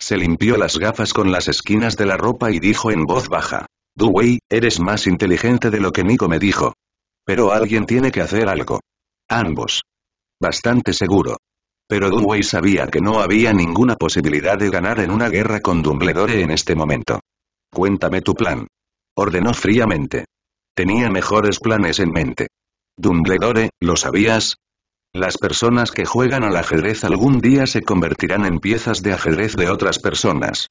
Se limpió las gafas con las esquinas de la ropa y dijo en voz baja. Duway, eres más inteligente de lo que Nico me dijo. Pero alguien tiene que hacer algo. Ambos. Bastante seguro. Pero Dunway sabía que no había ninguna posibilidad de ganar en una guerra con Dumbledore en este momento. Cuéntame tu plan. Ordenó fríamente. Tenía mejores planes en mente. Dumbledore, ¿lo sabías? Las personas que juegan al ajedrez algún día se convertirán en piezas de ajedrez de otras personas.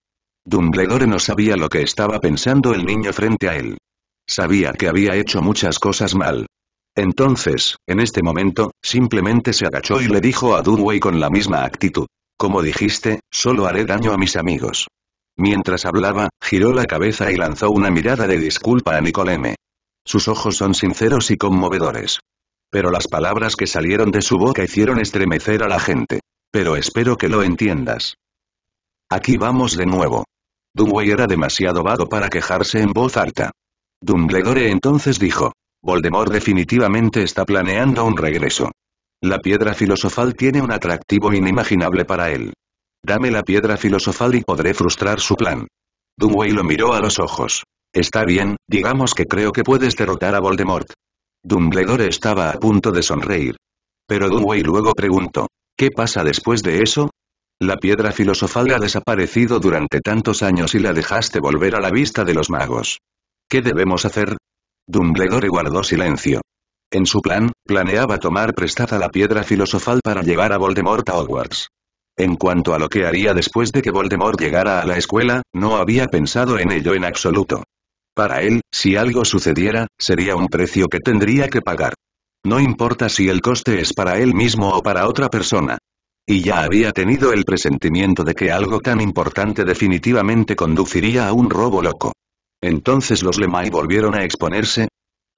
Dumbledore no sabía lo que estaba pensando el niño frente a él. Sabía que había hecho muchas cosas mal. Entonces, en este momento, simplemente se agachó y le dijo a Dunway con la misma actitud. Como dijiste, solo haré daño a mis amigos. Mientras hablaba, giró la cabeza y lanzó una mirada de disculpa a Nicole M. Sus ojos son sinceros y conmovedores. Pero las palabras que salieron de su boca hicieron estremecer a la gente. Pero espero que lo entiendas. Aquí vamos de nuevo. Dunway era demasiado vago para quejarse en voz alta. Dumbledore entonces dijo. Voldemort definitivamente está planeando un regreso. La piedra filosofal tiene un atractivo inimaginable para él. Dame la piedra filosofal y podré frustrar su plan. Dunway lo miró a los ojos. Está bien, digamos que creo que puedes derrotar a Voldemort. Dumbledore estaba a punto de sonreír. Pero Dunway luego preguntó, ¿qué pasa después de eso? La piedra filosofal ha desaparecido durante tantos años y la dejaste volver a la vista de los magos. ¿Qué debemos hacer? Dumbledore guardó silencio. En su plan, planeaba tomar prestada la piedra filosofal para llevar a Voldemort a Hogwarts. En cuanto a lo que haría después de que Voldemort llegara a la escuela, no había pensado en ello en absoluto. Para él, si algo sucediera, sería un precio que tendría que pagar. No importa si el coste es para él mismo o para otra persona. Y ya había tenido el presentimiento de que algo tan importante definitivamente conduciría a un robo loco. Entonces los Lemay volvieron a exponerse.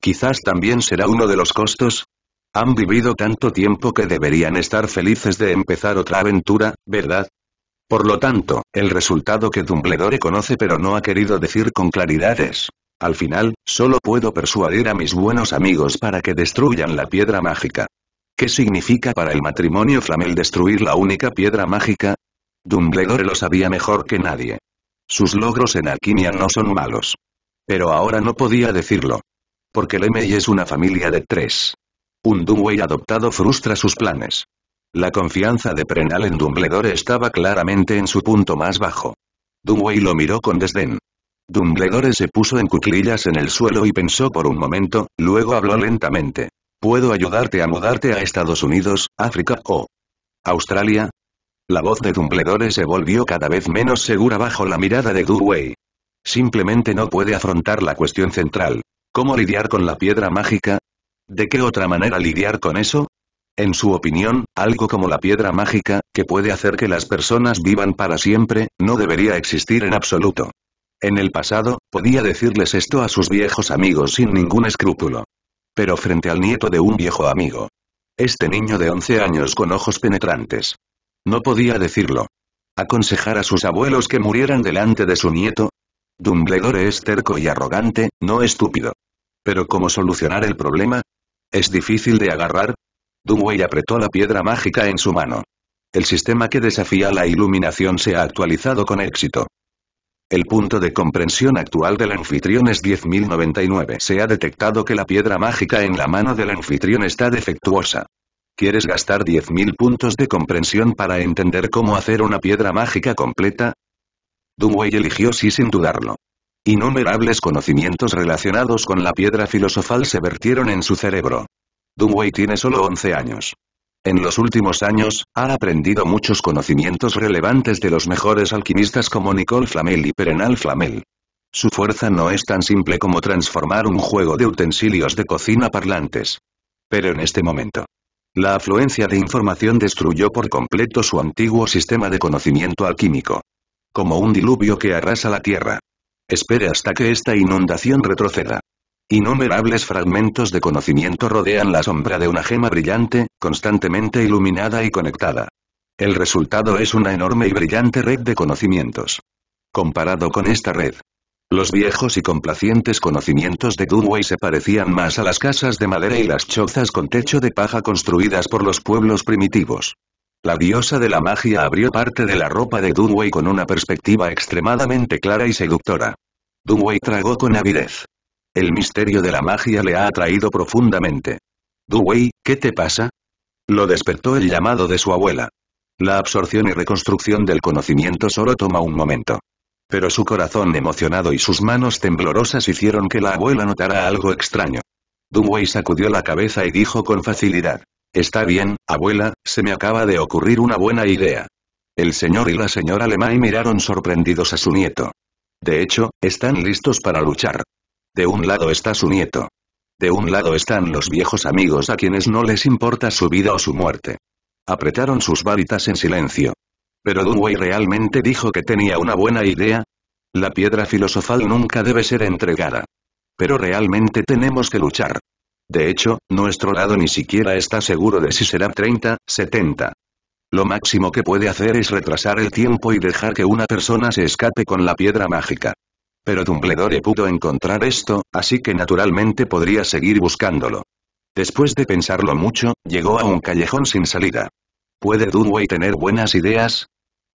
Quizás también será uno de los costos. Han vivido tanto tiempo que deberían estar felices de empezar otra aventura, ¿verdad? Por lo tanto, el resultado que Dumbledore conoce pero no ha querido decir con claridad es... Al final, solo puedo persuadir a mis buenos amigos para que destruyan la piedra mágica. ¿Qué significa para el matrimonio Flamel destruir la única piedra mágica? Dumbledore lo sabía mejor que nadie. Sus logros en alquimia no son malos. Pero ahora no podía decirlo. Porque Lemey es una familia de tres. Un Dumbledore adoptado frustra sus planes. La confianza de Prenal en Dumbledore estaba claramente en su punto más bajo. Dunway lo miró con desdén. Dumbledore se puso en cuclillas en el suelo y pensó por un momento, luego habló lentamente. ¿Puedo ayudarte a mudarte a Estados Unidos, África o Australia? La voz de Dumbledore se volvió cada vez menos segura bajo la mirada de Dunway. Simplemente no puede afrontar la cuestión central. ¿Cómo lidiar con la piedra mágica? ¿De qué otra manera lidiar con eso? en su opinión, algo como la piedra mágica, que puede hacer que las personas vivan para siempre, no debería existir en absoluto. En el pasado, podía decirles esto a sus viejos amigos sin ningún escrúpulo. Pero frente al nieto de un viejo amigo. Este niño de 11 años con ojos penetrantes. No podía decirlo. Aconsejar a sus abuelos que murieran delante de su nieto. Dumbledore es terco y arrogante, no estúpido. Pero ¿cómo solucionar el problema? Es difícil de agarrar, Dumway apretó la piedra mágica en su mano. El sistema que desafía la iluminación se ha actualizado con éxito. El punto de comprensión actual del anfitrión es 10.099. Se ha detectado que la piedra mágica en la mano del anfitrión está defectuosa. ¿Quieres gastar 10.000 puntos de comprensión para entender cómo hacer una piedra mágica completa? Dunway eligió sí sin dudarlo. Innumerables conocimientos relacionados con la piedra filosofal se vertieron en su cerebro. Dunway tiene solo 11 años. En los últimos años, ha aprendido muchos conocimientos relevantes de los mejores alquimistas como Nicole Flamel y Perenal Flamel. Su fuerza no es tan simple como transformar un juego de utensilios de cocina parlantes. Pero en este momento, la afluencia de información destruyó por completo su antiguo sistema de conocimiento alquímico. Como un diluvio que arrasa la tierra. Espere hasta que esta inundación retroceda. Innumerables fragmentos de conocimiento rodean la sombra de una gema brillante, constantemente iluminada y conectada. El resultado es una enorme y brillante red de conocimientos. Comparado con esta red, los viejos y complacientes conocimientos de Dunway se parecían más a las casas de madera y las chozas con techo de paja construidas por los pueblos primitivos. La diosa de la magia abrió parte de la ropa de Dunway con una perspectiva extremadamente clara y seductora. Dunway tragó con avidez. El misterio de la magia le ha atraído profundamente. Duwei, ¿qué te pasa? Lo despertó el llamado de su abuela. La absorción y reconstrucción del conocimiento solo toma un momento. Pero su corazón emocionado y sus manos temblorosas hicieron que la abuela notara algo extraño. Duwei sacudió la cabeza y dijo con facilidad. Está bien, abuela, se me acaba de ocurrir una buena idea. El señor y la señora Lemay miraron sorprendidos a su nieto. De hecho, están listos para luchar. De un lado está su nieto. De un lado están los viejos amigos a quienes no les importa su vida o su muerte. Apretaron sus varitas en silencio. Pero Dunway realmente dijo que tenía una buena idea. La piedra filosofal nunca debe ser entregada. Pero realmente tenemos que luchar. De hecho, nuestro lado ni siquiera está seguro de si será 30, 70. Lo máximo que puede hacer es retrasar el tiempo y dejar que una persona se escape con la piedra mágica. Pero Dumbledore pudo encontrar esto, así que naturalmente podría seguir buscándolo. Después de pensarlo mucho, llegó a un callejón sin salida. ¿Puede Dunway tener buenas ideas?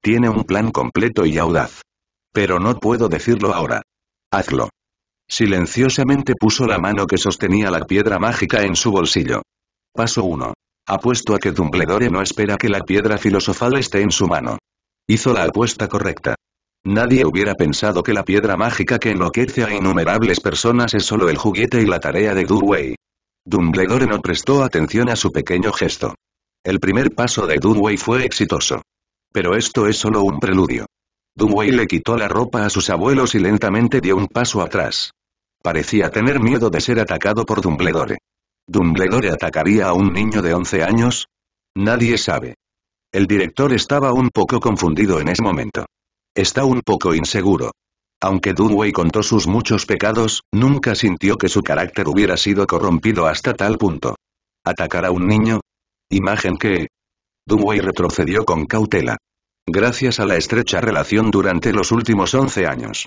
Tiene un plan completo y audaz. Pero no puedo decirlo ahora. Hazlo. Silenciosamente puso la mano que sostenía la piedra mágica en su bolsillo. Paso 1. Apuesto a que Dumbledore no espera que la piedra filosofal esté en su mano. Hizo la apuesta correcta. Nadie hubiera pensado que la piedra mágica que enloquece a innumerables personas es solo el juguete y la tarea de Dunway. Dumbledore no prestó atención a su pequeño gesto. El primer paso de Dunway fue exitoso. Pero esto es solo un preludio. Dunway le quitó la ropa a sus abuelos y lentamente dio un paso atrás. Parecía tener miedo de ser atacado por Dumbledore. ¿Dumbledore atacaría a un niño de 11 años? Nadie sabe. El director estaba un poco confundido en ese momento. Está un poco inseguro. Aunque Dunway contó sus muchos pecados, nunca sintió que su carácter hubiera sido corrompido hasta tal punto. ¿Atacar a un niño? Imagen que... Dunway retrocedió con cautela. Gracias a la estrecha relación durante los últimos 11 años.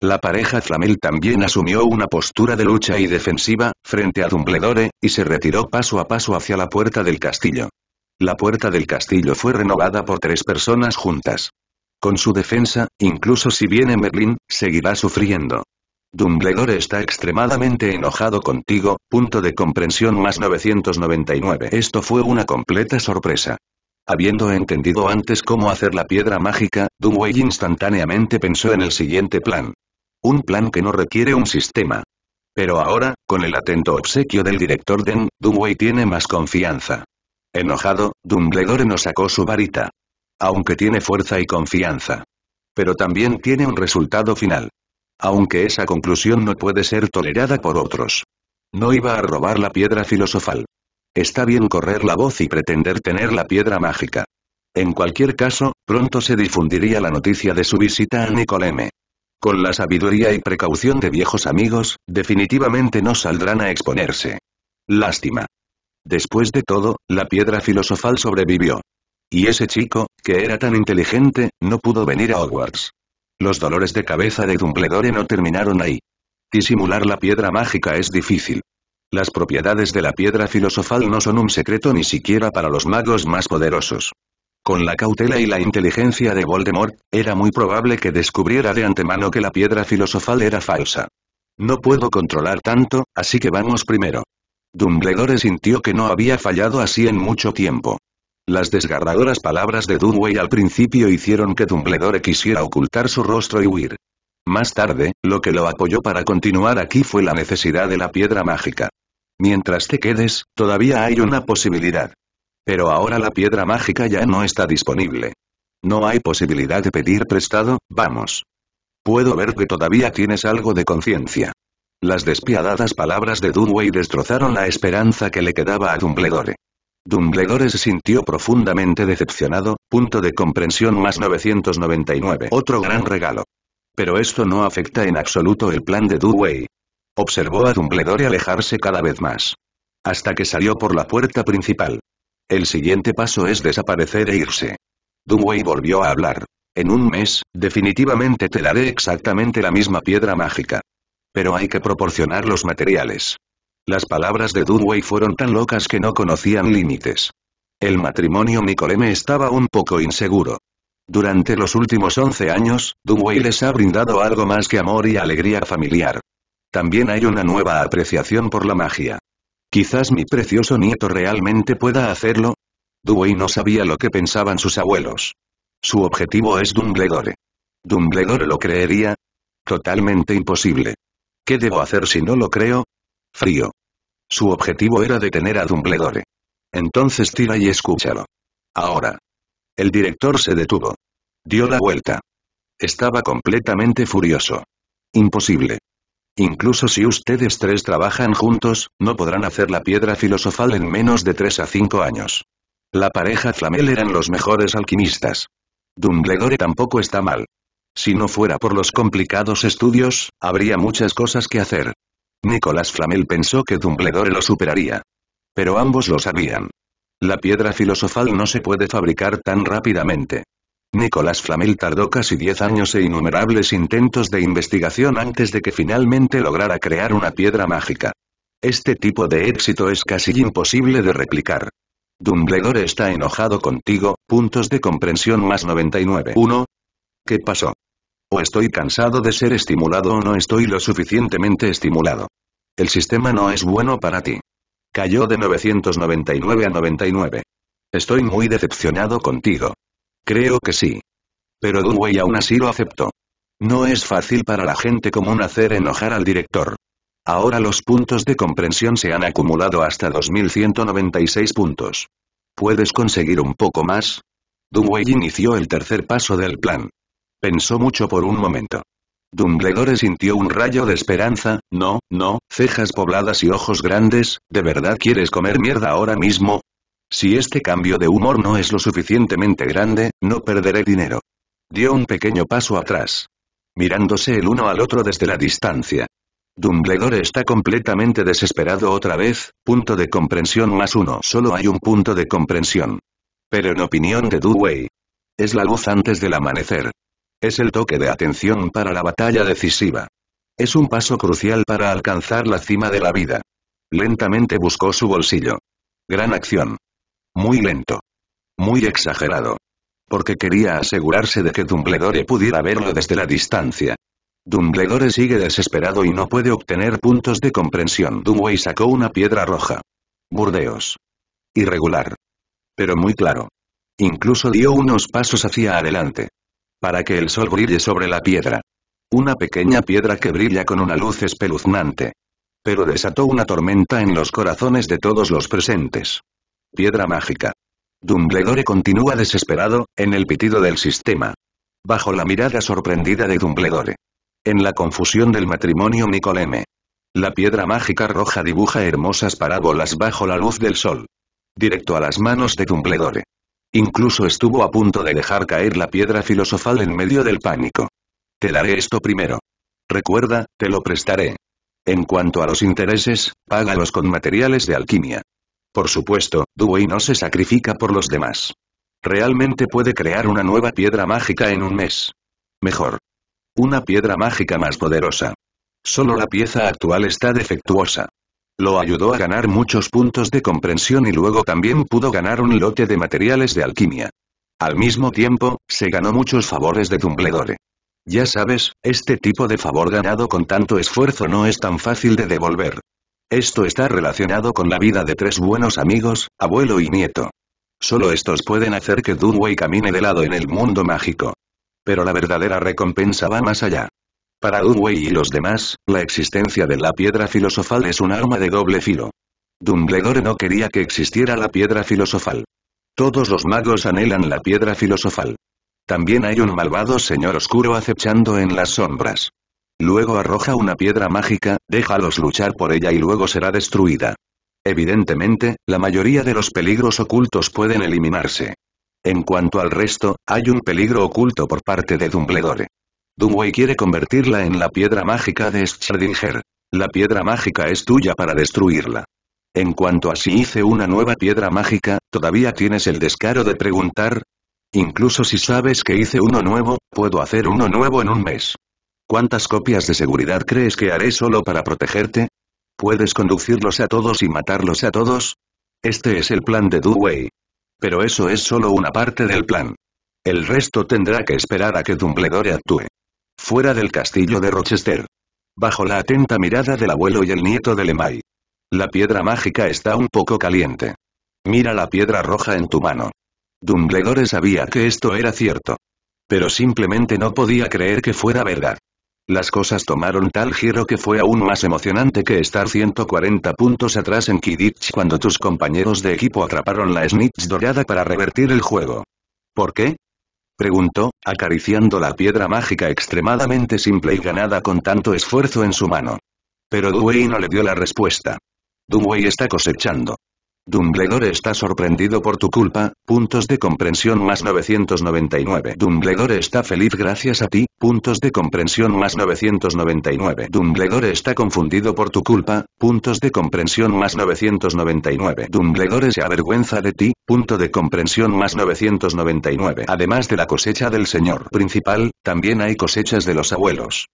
La pareja Flamel también asumió una postura de lucha y defensiva, frente a Dumbledore, y se retiró paso a paso hacia la puerta del castillo. La puerta del castillo fue renovada por tres personas juntas. Con su defensa, incluso si viene Merlin, seguirá sufriendo. Dumbledore está extremadamente enojado contigo, punto de comprensión más 999. Esto fue una completa sorpresa. Habiendo entendido antes cómo hacer la piedra mágica, Dumbledore instantáneamente pensó en el siguiente plan. Un plan que no requiere un sistema. Pero ahora, con el atento obsequio del director Den, Dumbledore tiene más confianza. Enojado, Dumbledore no sacó su varita. Aunque tiene fuerza y confianza. Pero también tiene un resultado final. Aunque esa conclusión no puede ser tolerada por otros. No iba a robar la piedra filosofal. Está bien correr la voz y pretender tener la piedra mágica. En cualquier caso, pronto se difundiría la noticia de su visita a Nicoleme. Con la sabiduría y precaución de viejos amigos, definitivamente no saldrán a exponerse. Lástima. Después de todo, la piedra filosofal sobrevivió. Y ese chico, que era tan inteligente, no pudo venir a Hogwarts. Los dolores de cabeza de Dumbledore no terminaron ahí. Disimular la piedra mágica es difícil. Las propiedades de la piedra filosofal no son un secreto ni siquiera para los magos más poderosos. Con la cautela y la inteligencia de Voldemort, era muy probable que descubriera de antemano que la piedra filosofal era falsa. No puedo controlar tanto, así que vamos primero. Dumbledore sintió que no había fallado así en mucho tiempo. Las desgarradoras palabras de Dunway al principio hicieron que Dumbledore quisiera ocultar su rostro y huir. Más tarde, lo que lo apoyó para continuar aquí fue la necesidad de la piedra mágica. Mientras te quedes, todavía hay una posibilidad. Pero ahora la piedra mágica ya no está disponible. No hay posibilidad de pedir prestado, vamos. Puedo ver que todavía tienes algo de conciencia. Las despiadadas palabras de Dunway destrozaron la esperanza que le quedaba a Dumbledore. Dumbledore se sintió profundamente decepcionado, punto de comprensión más 999. Otro gran regalo. Pero esto no afecta en absoluto el plan de Dewey. Observó a Dumbledore alejarse cada vez más. Hasta que salió por la puerta principal. El siguiente paso es desaparecer e irse. Dewey volvió a hablar. En un mes, definitivamente te daré exactamente la misma piedra mágica. Pero hay que proporcionar los materiales. Las palabras de Dunway fueron tan locas que no conocían límites. El matrimonio Nicoleme estaba un poco inseguro. Durante los últimos 11 años, Dunway les ha brindado algo más que amor y alegría familiar. También hay una nueva apreciación por la magia. Quizás mi precioso nieto realmente pueda hacerlo. Dunway no sabía lo que pensaban sus abuelos. Su objetivo es Dumbledore. ¿Dumbledore lo creería? Totalmente imposible. ¿Qué debo hacer si no lo creo? frío. Su objetivo era detener a Dumbledore. Entonces tira y escúchalo. Ahora. El director se detuvo. Dio la vuelta. Estaba completamente furioso. Imposible. Incluso si ustedes tres trabajan juntos, no podrán hacer la piedra filosofal en menos de tres a cinco años. La pareja Flamel eran los mejores alquimistas. Dumbledore tampoco está mal. Si no fuera por los complicados estudios, habría muchas cosas que hacer. Nicolás Flamel pensó que Dumbledore lo superaría. Pero ambos lo sabían. La piedra filosofal no se puede fabricar tan rápidamente. Nicolás Flamel tardó casi 10 años e innumerables intentos de investigación antes de que finalmente lograra crear una piedra mágica. Este tipo de éxito es casi imposible de replicar. Dumbledore está enojado contigo, puntos de comprensión más 99. 1. ¿Qué pasó? O estoy cansado de ser estimulado o no estoy lo suficientemente estimulado. El sistema no es bueno para ti. Cayó de 999 a 99. Estoy muy decepcionado contigo. Creo que sí. Pero Dunway aún así lo aceptó. No es fácil para la gente común hacer enojar al director. Ahora los puntos de comprensión se han acumulado hasta 2196 puntos. ¿Puedes conseguir un poco más? Dunway inició el tercer paso del plan. Pensó mucho por un momento. Dumbledore sintió un rayo de esperanza, no, no, cejas pobladas y ojos grandes, ¿de verdad quieres comer mierda ahora mismo? Si este cambio de humor no es lo suficientemente grande, no perderé dinero. Dio un pequeño paso atrás. Mirándose el uno al otro desde la distancia. Dumbledore está completamente desesperado otra vez, punto de comprensión más uno. Solo hay un punto de comprensión. Pero en opinión de Dewey. Es la luz antes del amanecer. Es el toque de atención para la batalla decisiva. Es un paso crucial para alcanzar la cima de la vida. Lentamente buscó su bolsillo. Gran acción. Muy lento. Muy exagerado. Porque quería asegurarse de que Dumbledore pudiera verlo desde la distancia. Dumbledore sigue desesperado y no puede obtener puntos de comprensión. y sacó una piedra roja. Burdeos. Irregular. Pero muy claro. Incluso dio unos pasos hacia adelante. Para que el sol brille sobre la piedra. Una pequeña piedra que brilla con una luz espeluznante. Pero desató una tormenta en los corazones de todos los presentes. Piedra mágica. Dumbledore continúa desesperado, en el pitido del sistema. Bajo la mirada sorprendida de Dumbledore. En la confusión del matrimonio Nicoleme. La piedra mágica roja dibuja hermosas parábolas bajo la luz del sol. Directo a las manos de Dumbledore. Incluso estuvo a punto de dejar caer la piedra filosofal en medio del pánico. Te daré esto primero. Recuerda, te lo prestaré. En cuanto a los intereses, págalos con materiales de alquimia. Por supuesto, Duey no se sacrifica por los demás. Realmente puede crear una nueva piedra mágica en un mes. Mejor. Una piedra mágica más poderosa. Solo la pieza actual está defectuosa. Lo ayudó a ganar muchos puntos de comprensión y luego también pudo ganar un lote de materiales de alquimia. Al mismo tiempo, se ganó muchos favores de Dumbledore. Ya sabes, este tipo de favor ganado con tanto esfuerzo no es tan fácil de devolver. Esto está relacionado con la vida de tres buenos amigos, abuelo y nieto. Solo estos pueden hacer que Dunway camine de lado en el mundo mágico. Pero la verdadera recompensa va más allá. Para Uwei y los demás, la existencia de la piedra filosofal es un arma de doble filo. Dumbledore no quería que existiera la piedra filosofal. Todos los magos anhelan la piedra filosofal. También hay un malvado señor oscuro acechando en las sombras. Luego arroja una piedra mágica, déjalos luchar por ella y luego será destruida. Evidentemente, la mayoría de los peligros ocultos pueden eliminarse. En cuanto al resto, hay un peligro oculto por parte de Dumbledore. Dunway quiere convertirla en la piedra mágica de Schrödinger. La piedra mágica es tuya para destruirla. En cuanto a si hice una nueva piedra mágica, ¿todavía tienes el descaro de preguntar? Incluso si sabes que hice uno nuevo, puedo hacer uno nuevo en un mes. ¿Cuántas copias de seguridad crees que haré solo para protegerte? ¿Puedes conducirlos a todos y matarlos a todos? Este es el plan de Dunway. Pero eso es solo una parte del plan. El resto tendrá que esperar a que Dumbledore actúe. Fuera del castillo de Rochester. Bajo la atenta mirada del abuelo y el nieto de Lemay. La piedra mágica está un poco caliente. Mira la piedra roja en tu mano. Dumbledore sabía que esto era cierto. Pero simplemente no podía creer que fuera verdad. Las cosas tomaron tal giro que fue aún más emocionante que estar 140 puntos atrás en Kidditch cuando tus compañeros de equipo atraparon la snitch dorada para revertir el juego. ¿Por qué? Preguntó, acariciando la piedra mágica extremadamente simple y ganada con tanto esfuerzo en su mano. Pero Duwei no le dio la respuesta. Duwei está cosechando. Dumbledore está sorprendido por tu culpa, puntos de comprensión más 999. Dumbledore está feliz gracias a ti, puntos de comprensión más 999. Dumbledore está confundido por tu culpa, puntos de comprensión más 999. Dumbledore se avergüenza de ti, punto de comprensión más 999. Además de la cosecha del señor principal, también hay cosechas de los abuelos.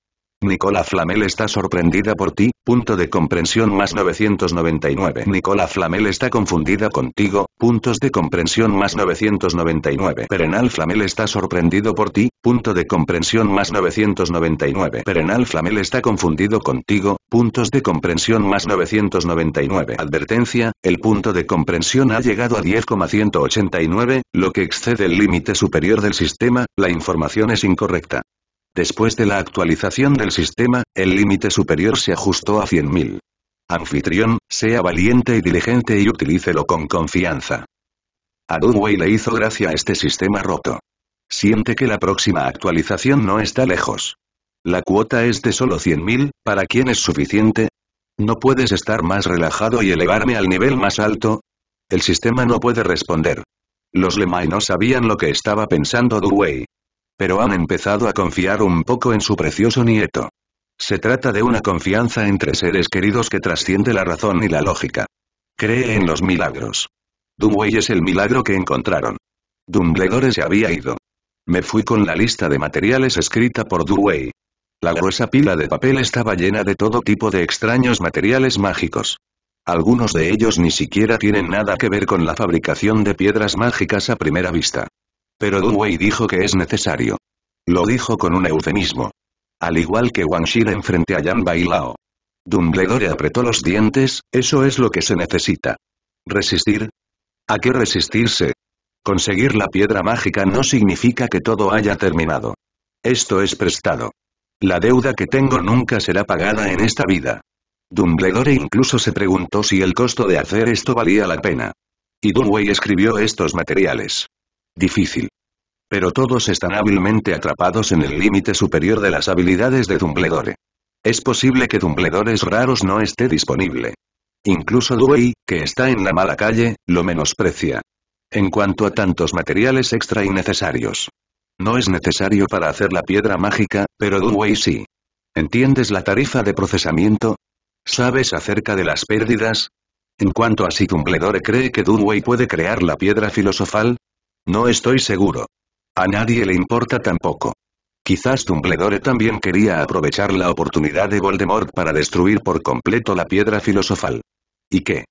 Nicola Flamel está sorprendida por ti, punto de comprensión más 999. Nicola Flamel está confundida contigo, puntos de comprensión más 999. Perenal Flamel está sorprendido por ti, punto de comprensión más 999. Perenal Flamel está confundido contigo, puntos de comprensión más 999. Advertencia, el punto de comprensión ha llegado a 10,189, lo que excede el límite superior del sistema, la información es incorrecta. Después de la actualización del sistema, el límite superior se ajustó a 100.000. Anfitrión, sea valiente y diligente y utilícelo con confianza. A Dudway le hizo gracia este sistema roto. Siente que la próxima actualización no está lejos. La cuota es de solo 100.000, ¿para quién es suficiente? ¿No puedes estar más relajado y elevarme al nivel más alto? El sistema no puede responder. Los Lemay no sabían lo que estaba pensando Way. Pero han empezado a confiar un poco en su precioso nieto. Se trata de una confianza entre seres queridos que trasciende la razón y la lógica. Cree en los milagros. Dumway es el milagro que encontraron. Dumbledore se había ido. Me fui con la lista de materiales escrita por Dewey. La gruesa pila de papel estaba llena de todo tipo de extraños materiales mágicos. Algunos de ellos ni siquiera tienen nada que ver con la fabricación de piedras mágicas a primera vista. Pero Dunwei dijo que es necesario. Lo dijo con un eufemismo. Al igual que Wang en frente a Yan Bailao. Dumbledore apretó los dientes, eso es lo que se necesita. ¿Resistir? ¿A qué resistirse? Conseguir la piedra mágica no significa que todo haya terminado. Esto es prestado. La deuda que tengo nunca será pagada en esta vida. Dumbledore incluso se preguntó si el costo de hacer esto valía la pena. Y Dunway escribió estos materiales. Difícil. Pero todos están hábilmente atrapados en el límite superior de las habilidades de Dumbledore. Es posible que Dumbledores raros no esté disponible. Incluso Dewey, que está en la mala calle, lo menosprecia. En cuanto a tantos materiales extra innecesarios. No es necesario para hacer la piedra mágica, pero Dewey sí. ¿Entiendes la tarifa de procesamiento? ¿Sabes acerca de las pérdidas? En cuanto a si Dumbledore cree que Dewey puede crear la piedra filosofal, no estoy seguro. A nadie le importa tampoco. Quizás Tumbledore también quería aprovechar la oportunidad de Voldemort para destruir por completo la piedra filosofal. ¿Y qué?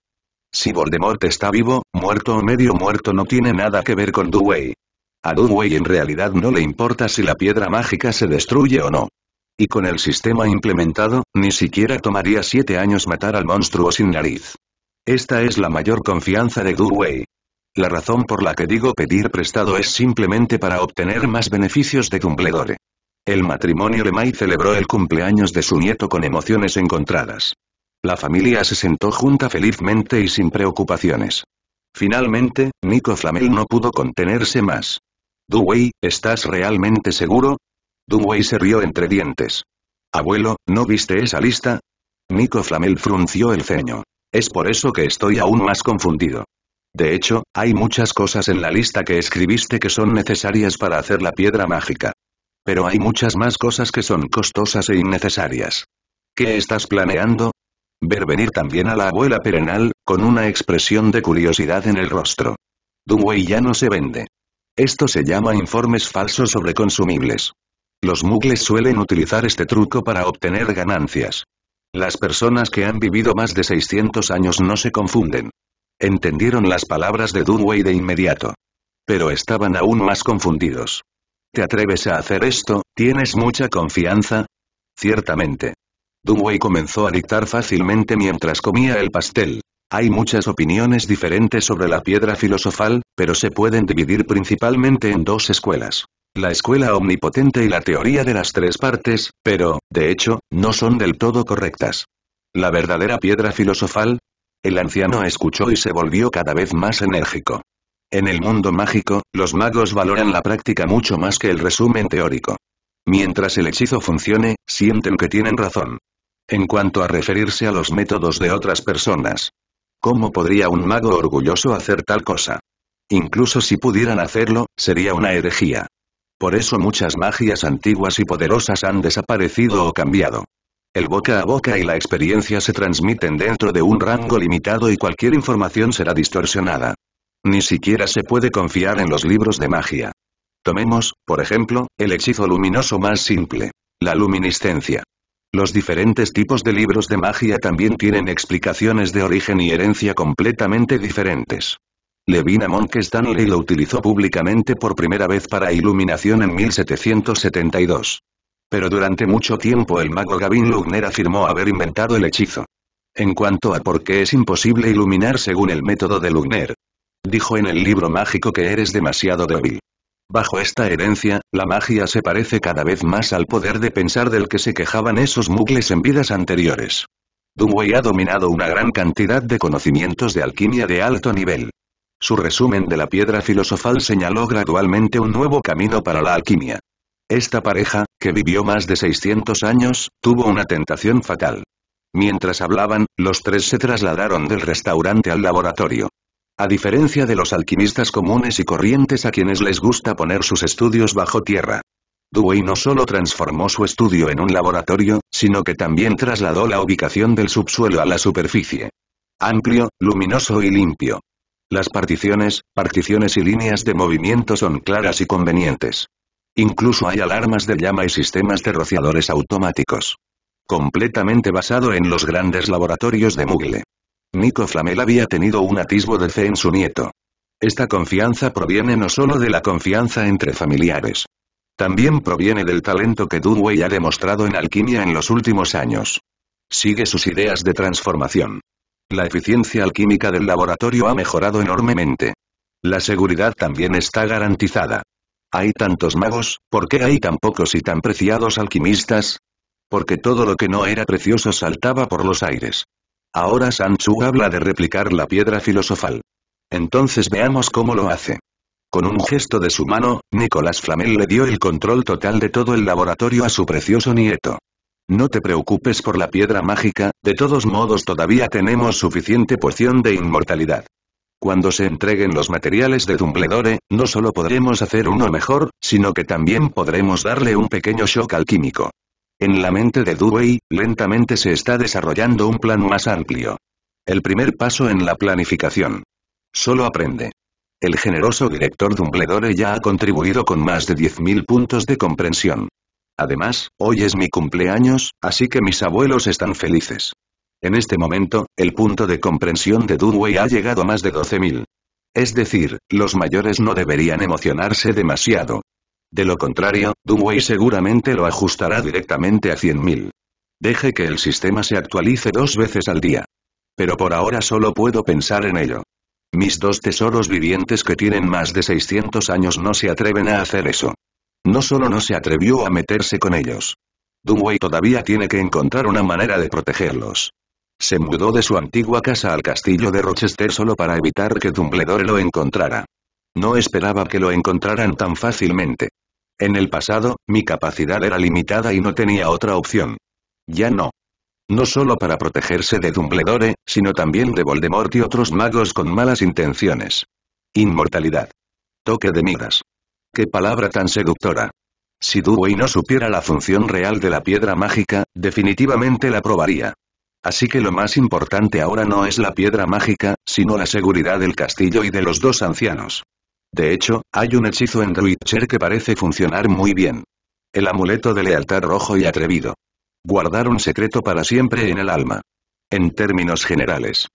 Si Voldemort está vivo, muerto o medio muerto no tiene nada que ver con Dewey. A Dewey en realidad no le importa si la piedra mágica se destruye o no. Y con el sistema implementado, ni siquiera tomaría siete años matar al monstruo sin nariz. Esta es la mayor confianza de Dewey. La razón por la que digo pedir prestado es simplemente para obtener más beneficios de Dumbledore. El matrimonio May celebró el cumpleaños de su nieto con emociones encontradas. La familia se sentó junta felizmente y sin preocupaciones. Finalmente, Nico Flamel no pudo contenerse más. Dewey, ¿estás realmente seguro? Dewey se rió entre dientes. Abuelo, ¿no viste esa lista? Nico Flamel frunció el ceño. Es por eso que estoy aún más confundido. De hecho, hay muchas cosas en la lista que escribiste que son necesarias para hacer la piedra mágica. Pero hay muchas más cosas que son costosas e innecesarias. ¿Qué estás planeando? Ver venir también a la abuela perenal, con una expresión de curiosidad en el rostro. Dunway ya no se vende. Esto se llama informes falsos sobre consumibles. Los mugles suelen utilizar este truco para obtener ganancias. Las personas que han vivido más de 600 años no se confunden entendieron las palabras de Dunway de inmediato. Pero estaban aún más confundidos. ¿Te atreves a hacer esto? ¿Tienes mucha confianza? Ciertamente. Dunway comenzó a dictar fácilmente mientras comía el pastel. Hay muchas opiniones diferentes sobre la piedra filosofal, pero se pueden dividir principalmente en dos escuelas. La escuela omnipotente y la teoría de las tres partes, pero, de hecho, no son del todo correctas. La verdadera piedra filosofal, el anciano escuchó y se volvió cada vez más enérgico. En el mundo mágico, los magos valoran la práctica mucho más que el resumen teórico. Mientras el hechizo funcione, sienten que tienen razón. En cuanto a referirse a los métodos de otras personas. ¿Cómo podría un mago orgulloso hacer tal cosa? Incluso si pudieran hacerlo, sería una herejía. Por eso muchas magias antiguas y poderosas han desaparecido o cambiado. El boca a boca y la experiencia se transmiten dentro de un rango limitado y cualquier información será distorsionada. Ni siquiera se puede confiar en los libros de magia. Tomemos, por ejemplo, el hechizo luminoso más simple. La luminiscencia. Los diferentes tipos de libros de magia también tienen explicaciones de origen y herencia completamente diferentes. Levina Monk Stanley lo utilizó públicamente por primera vez para iluminación en 1772. Pero durante mucho tiempo el mago Gavin Lugner afirmó haber inventado el hechizo. En cuanto a por qué es imposible iluminar según el método de Lugner, dijo en el libro mágico que eres demasiado débil. Bajo esta herencia, la magia se parece cada vez más al poder de pensar del que se quejaban esos mugles en vidas anteriores. Dunway ha dominado una gran cantidad de conocimientos de alquimia de alto nivel. Su resumen de la piedra filosofal señaló gradualmente un nuevo camino para la alquimia. Esta pareja, que vivió más de 600 años, tuvo una tentación fatal. Mientras hablaban, los tres se trasladaron del restaurante al laboratorio. A diferencia de los alquimistas comunes y corrientes a quienes les gusta poner sus estudios bajo tierra, Dewey no solo transformó su estudio en un laboratorio, sino que también trasladó la ubicación del subsuelo a la superficie. Amplio, luminoso y limpio. Las particiones, particiones y líneas de movimiento son claras y convenientes. Incluso hay alarmas de llama y sistemas de rociadores automáticos. Completamente basado en los grandes laboratorios de Mugle. Nico Flamel había tenido un atisbo de fe en su nieto. Esta confianza proviene no solo de la confianza entre familiares. También proviene del talento que Dunway ha demostrado en alquimia en los últimos años. Sigue sus ideas de transformación. La eficiencia alquímica del laboratorio ha mejorado enormemente. La seguridad también está garantizada. Hay tantos magos, ¿por qué hay tan pocos y tan preciados alquimistas? Porque todo lo que no era precioso saltaba por los aires. Ahora Sanchu habla de replicar la piedra filosofal. Entonces veamos cómo lo hace. Con un gesto de su mano, Nicolás Flamel le dio el control total de todo el laboratorio a su precioso nieto. No te preocupes por la piedra mágica, de todos modos todavía tenemos suficiente poción de inmortalidad. Cuando se entreguen los materiales de Dumbledore, no solo podremos hacer uno mejor, sino que también podremos darle un pequeño shock químico. En la mente de Dewey, lentamente se está desarrollando un plan más amplio. El primer paso en la planificación. Solo aprende. El generoso director Dumbledore ya ha contribuido con más de 10.000 puntos de comprensión. Además, hoy es mi cumpleaños, así que mis abuelos están felices. En este momento, el punto de comprensión de Dunway ha llegado a más de 12.000. Es decir, los mayores no deberían emocionarse demasiado. De lo contrario, Dunway seguramente lo ajustará directamente a 100.000. Deje que el sistema se actualice dos veces al día. Pero por ahora solo puedo pensar en ello. Mis dos tesoros vivientes que tienen más de 600 años no se atreven a hacer eso. No solo no se atrevió a meterse con ellos. Dunway todavía tiene que encontrar una manera de protegerlos se mudó de su antigua casa al castillo de Rochester solo para evitar que Dumbledore lo encontrara. No esperaba que lo encontraran tan fácilmente. En el pasado, mi capacidad era limitada y no tenía otra opción. Ya no. No solo para protegerse de Dumbledore, sino también de Voldemort y otros magos con malas intenciones. Inmortalidad. Toque de Midas. Qué palabra tan seductora. Si Dewey no supiera la función real de la piedra mágica, definitivamente la probaría. Así que lo más importante ahora no es la piedra mágica, sino la seguridad del castillo y de los dos ancianos. De hecho, hay un hechizo en Druidcher que parece funcionar muy bien. El amuleto de lealtad rojo y atrevido. Guardar un secreto para siempre en el alma. En términos generales.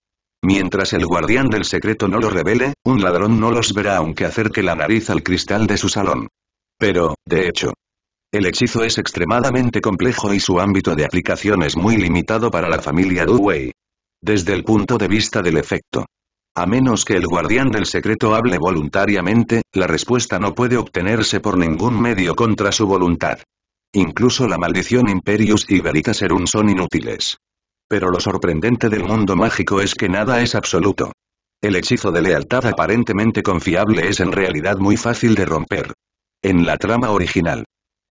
Mientras el guardián del secreto no lo revele, un ladrón no los verá aunque acerque la nariz al cristal de su salón. Pero, de hecho, el hechizo es extremadamente complejo y su ámbito de aplicación es muy limitado para la familia Duwei. Desde el punto de vista del efecto. A menos que el guardián del secreto hable voluntariamente, la respuesta no puede obtenerse por ningún medio contra su voluntad. Incluso la maldición Imperius y Veritaserum son inútiles. Pero lo sorprendente del mundo mágico es que nada es absoluto. El hechizo de lealtad aparentemente confiable es en realidad muy fácil de romper. En la trama original,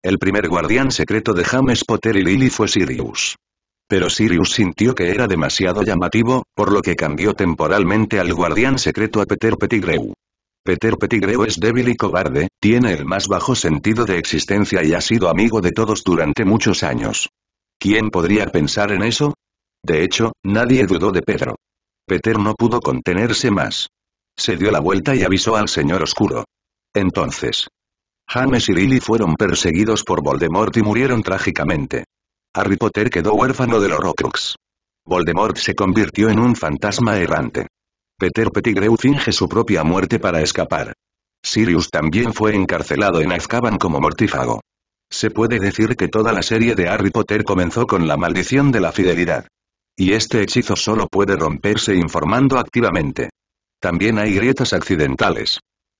el primer guardián secreto de James Potter y Lily fue Sirius. Pero Sirius sintió que era demasiado llamativo, por lo que cambió temporalmente al guardián secreto a Peter Pettigrew. Peter Pettigrew es débil y cobarde, tiene el más bajo sentido de existencia y ha sido amigo de todos durante muchos años. ¿Quién podría pensar en eso? De hecho, nadie dudó de Pedro. Peter no pudo contenerse más. Se dio la vuelta y avisó al señor oscuro. Entonces, James y Lily fueron perseguidos por Voldemort y murieron trágicamente. Harry Potter quedó huérfano de los Horrocrux. Voldemort se convirtió en un fantasma errante. Peter Pettigrew finge su propia muerte para escapar. Sirius también fue encarcelado en Azkaban como mortífago. Se puede decir que toda la serie de Harry Potter comenzó con la maldición de la fidelidad. Y este hechizo solo puede romperse informando activamente. También hay grietas accidentales.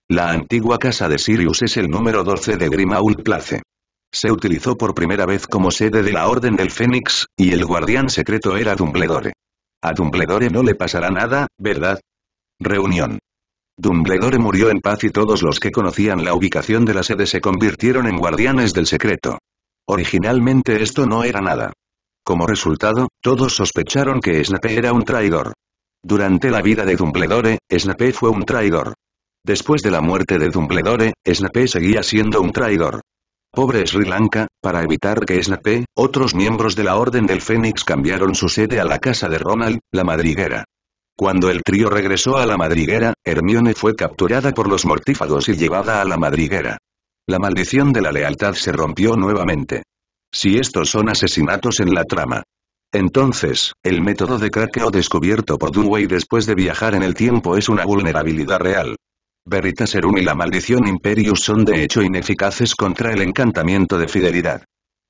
La antigua casa de Sirius es el número 12 de Grimauld Place. Se utilizó por primera vez como sede de la Orden del Fénix, y el guardián secreto era Dumbledore. A Dumbledore no le pasará nada, ¿verdad? Reunión. Dumbledore murió en paz y todos los que conocían la ubicación de la sede se convirtieron en guardianes del secreto. Originalmente esto no era nada. Como resultado, todos sospecharon que Snape era un traidor. Durante la vida de Dumbledore, Snape fue un traidor. Después de la muerte de Dumbledore, Snape seguía siendo un traidor. Pobre Sri Lanka, para evitar que Snape, otros miembros de la Orden del Fénix cambiaron su sede a la casa de Ronald, la madriguera. Cuando el trío regresó a la madriguera, Hermione fue capturada por los mortífagos y llevada a la madriguera. La maldición de la lealtad se rompió nuevamente. Si estos son asesinatos en la trama. Entonces, el método de craqueo descubierto por Dewey después de viajar en el tiempo es una vulnerabilidad real serum y la maldición Imperius son de hecho ineficaces contra el encantamiento de fidelidad.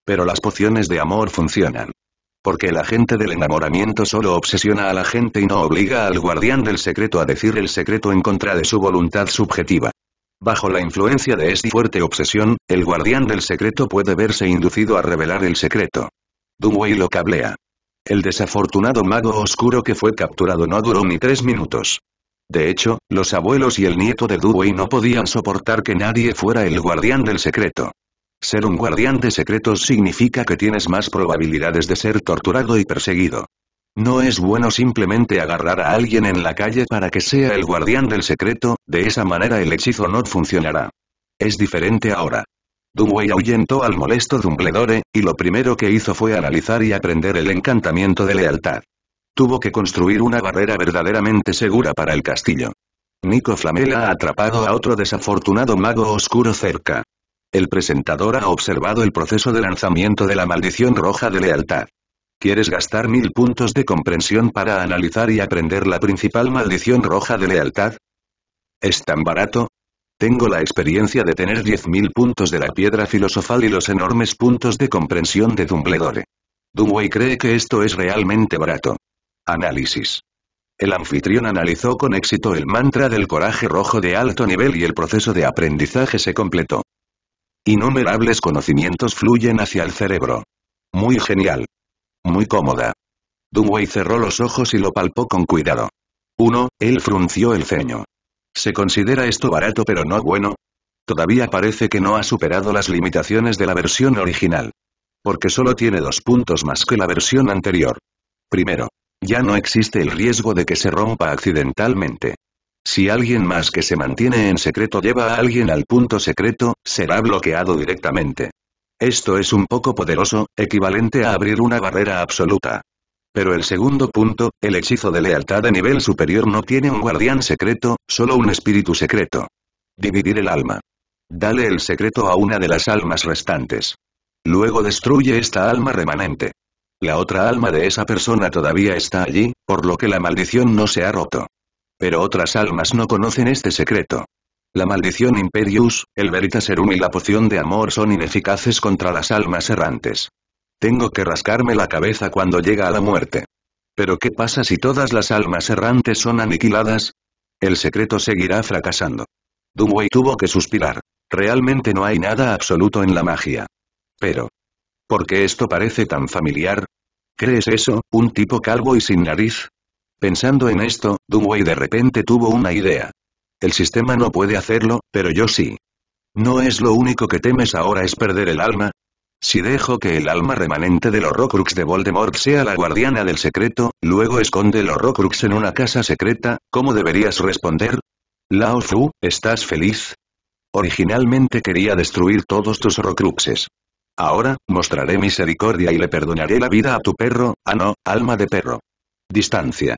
Pero las pociones de amor funcionan. Porque la gente del enamoramiento solo obsesiona a la gente y no obliga al guardián del secreto a decir el secreto en contra de su voluntad subjetiva. Bajo la influencia de esta fuerte obsesión, el guardián del secreto puede verse inducido a revelar el secreto. Dunway lo cablea. El desafortunado mago oscuro que fue capturado no duró ni tres minutos. De hecho, los abuelos y el nieto de Dewey no podían soportar que nadie fuera el guardián del secreto. Ser un guardián de secretos significa que tienes más probabilidades de ser torturado y perseguido. No es bueno simplemente agarrar a alguien en la calle para que sea el guardián del secreto, de esa manera el hechizo no funcionará. Es diferente ahora. Dewey ahuyentó al molesto Dumbledore, y lo primero que hizo fue analizar y aprender el encantamiento de lealtad. Tuvo que construir una barrera verdaderamente segura para el castillo. Nico Flamela ha atrapado a otro desafortunado mago oscuro cerca. El presentador ha observado el proceso de lanzamiento de la maldición roja de lealtad. ¿Quieres gastar mil puntos de comprensión para analizar y aprender la principal maldición roja de lealtad? ¿Es tan barato? Tengo la experiencia de tener 10.000 puntos de la piedra filosofal y los enormes puntos de comprensión de Dumbledore. Dumway cree que esto es realmente barato. Análisis. El anfitrión analizó con éxito el mantra del coraje rojo de alto nivel y el proceso de aprendizaje se completó. Innumerables conocimientos fluyen hacia el cerebro. Muy genial. Muy cómoda. Dunway cerró los ojos y lo palpó con cuidado. Uno, Él frunció el ceño. ¿Se considera esto barato pero no bueno? Todavía parece que no ha superado las limitaciones de la versión original. Porque solo tiene dos puntos más que la versión anterior. Primero, ya no existe el riesgo de que se rompa accidentalmente. Si alguien más que se mantiene en secreto lleva a alguien al punto secreto, será bloqueado directamente. Esto es un poco poderoso, equivalente a abrir una barrera absoluta. Pero el segundo punto, el hechizo de lealtad a nivel superior no tiene un guardián secreto, solo un espíritu secreto. Dividir el alma. Dale el secreto a una de las almas restantes. Luego destruye esta alma remanente. La otra alma de esa persona todavía está allí, por lo que la maldición no se ha roto. Pero otras almas no conocen este secreto. La maldición Imperius, el Veritaserum y la poción de amor son ineficaces contra las almas errantes. Tengo que rascarme la cabeza cuando llega a la muerte. Pero ¿qué pasa si todas las almas errantes son aniquiladas? El secreto seguirá fracasando. Dunway tuvo que suspirar. Realmente no hay nada absoluto en la magia. Pero, ¿Por qué esto parece tan familiar? ¿Crees eso, un tipo calvo y sin nariz? Pensando en esto, Dunway de repente tuvo una idea. El sistema no puede hacerlo, pero yo sí. ¿No es lo único que temes ahora es perder el alma? Si dejo que el alma remanente de los Horrocrux de Voldemort sea la guardiana del secreto, luego esconde los Horrocrux en una casa secreta, ¿cómo deberías responder? Lao Fu, ¿estás feliz? Originalmente quería destruir todos tus Horrocruxes. Ahora, mostraré misericordia y le perdonaré la vida a tu perro, ah no, alma de perro. Distancia.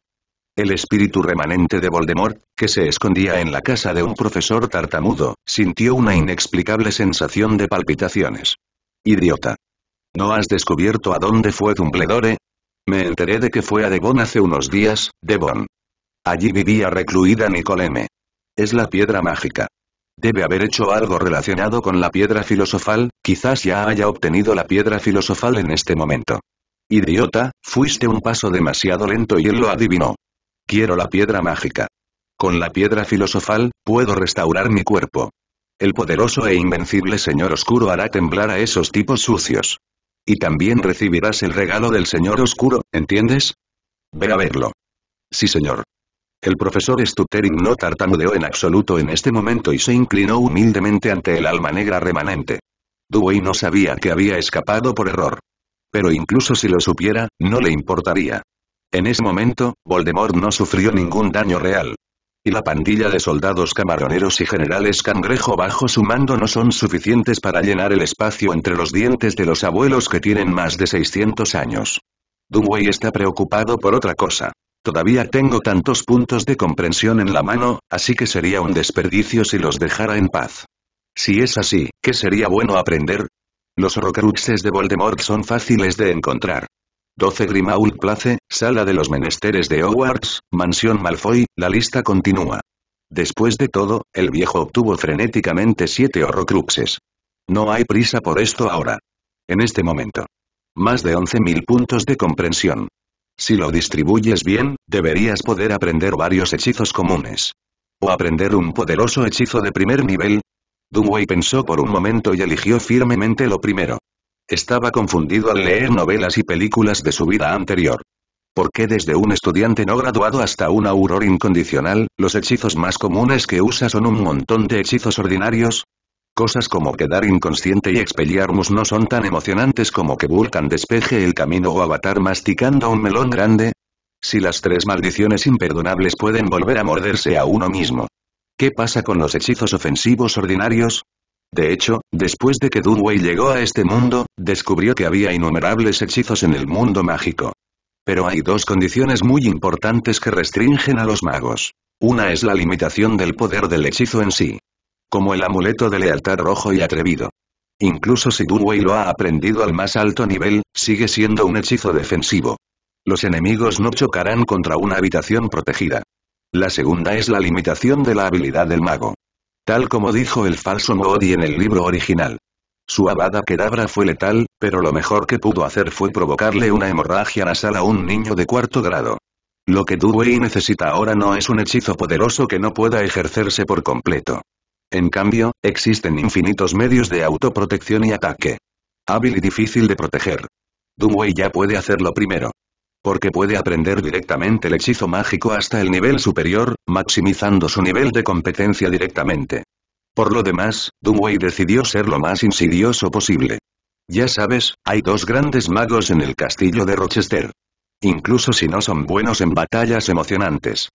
El espíritu remanente de Voldemort, que se escondía en la casa de un profesor tartamudo, sintió una inexplicable sensación de palpitaciones. Idiota. ¿No has descubierto a dónde fue Dumbledore? Me enteré de que fue a Devon hace unos días, Devon. Allí vivía recluida Nicole M. Es la piedra mágica. Debe haber hecho algo relacionado con la piedra filosofal, quizás ya haya obtenido la piedra filosofal en este momento. Idiota, fuiste un paso demasiado lento y él lo adivinó. Quiero la piedra mágica. Con la piedra filosofal, puedo restaurar mi cuerpo. El poderoso e invencible Señor Oscuro hará temblar a esos tipos sucios. Y también recibirás el regalo del Señor Oscuro, ¿entiendes? Ve a verlo. Sí señor. El profesor Stuttering no tartamudeó en absoluto en este momento y se inclinó humildemente ante el alma negra remanente. Dewey no sabía que había escapado por error. Pero incluso si lo supiera, no le importaría. En ese momento, Voldemort no sufrió ningún daño real. Y la pandilla de soldados camaroneros y generales cangrejo bajo su mando no son suficientes para llenar el espacio entre los dientes de los abuelos que tienen más de 600 años. Dewey está preocupado por otra cosa. Todavía tengo tantos puntos de comprensión en la mano, así que sería un desperdicio si los dejara en paz. Si es así, ¿qué sería bueno aprender? Los Horrocruxes de Voldemort son fáciles de encontrar. 12 Grimauld Place, Sala de los Menesteres de Hogwarts, Mansión Malfoy, la lista continúa. Después de todo, el viejo obtuvo frenéticamente siete Horrocruxes. No hay prisa por esto ahora. En este momento. Más de 11.000 puntos de comprensión. Si lo distribuyes bien, deberías poder aprender varios hechizos comunes. O aprender un poderoso hechizo de primer nivel. Dunway pensó por un momento y eligió firmemente lo primero. Estaba confundido al leer novelas y películas de su vida anterior. ¿Por qué desde un estudiante no graduado hasta un auror incondicional, los hechizos más comunes que usa son un montón de hechizos ordinarios? Cosas como quedar inconsciente y expelliarmus no son tan emocionantes como que Vulcan despeje el camino o Avatar masticando un melón grande. Si las tres maldiciones imperdonables pueden volver a morderse a uno mismo. ¿Qué pasa con los hechizos ofensivos ordinarios? De hecho, después de que Dunway llegó a este mundo, descubrió que había innumerables hechizos en el mundo mágico. Pero hay dos condiciones muy importantes que restringen a los magos. Una es la limitación del poder del hechizo en sí. Como el amuleto de lealtad rojo y atrevido. Incluso si Dunway lo ha aprendido al más alto nivel, sigue siendo un hechizo defensivo. Los enemigos no chocarán contra una habitación protegida. La segunda es la limitación de la habilidad del mago. Tal como dijo el falso Moody en el libro original. Su abada quedabra fue letal, pero lo mejor que pudo hacer fue provocarle una hemorragia nasal a un niño de cuarto grado. Lo que Dewey necesita ahora no es un hechizo poderoso que no pueda ejercerse por completo. En cambio, existen infinitos medios de autoprotección y ataque. Hábil y difícil de proteger. Dunway ya puede hacerlo primero. Porque puede aprender directamente el hechizo mágico hasta el nivel superior, maximizando su nivel de competencia directamente. Por lo demás, Dunway decidió ser lo más insidioso posible. Ya sabes, hay dos grandes magos en el castillo de Rochester. Incluso si no son buenos en batallas emocionantes.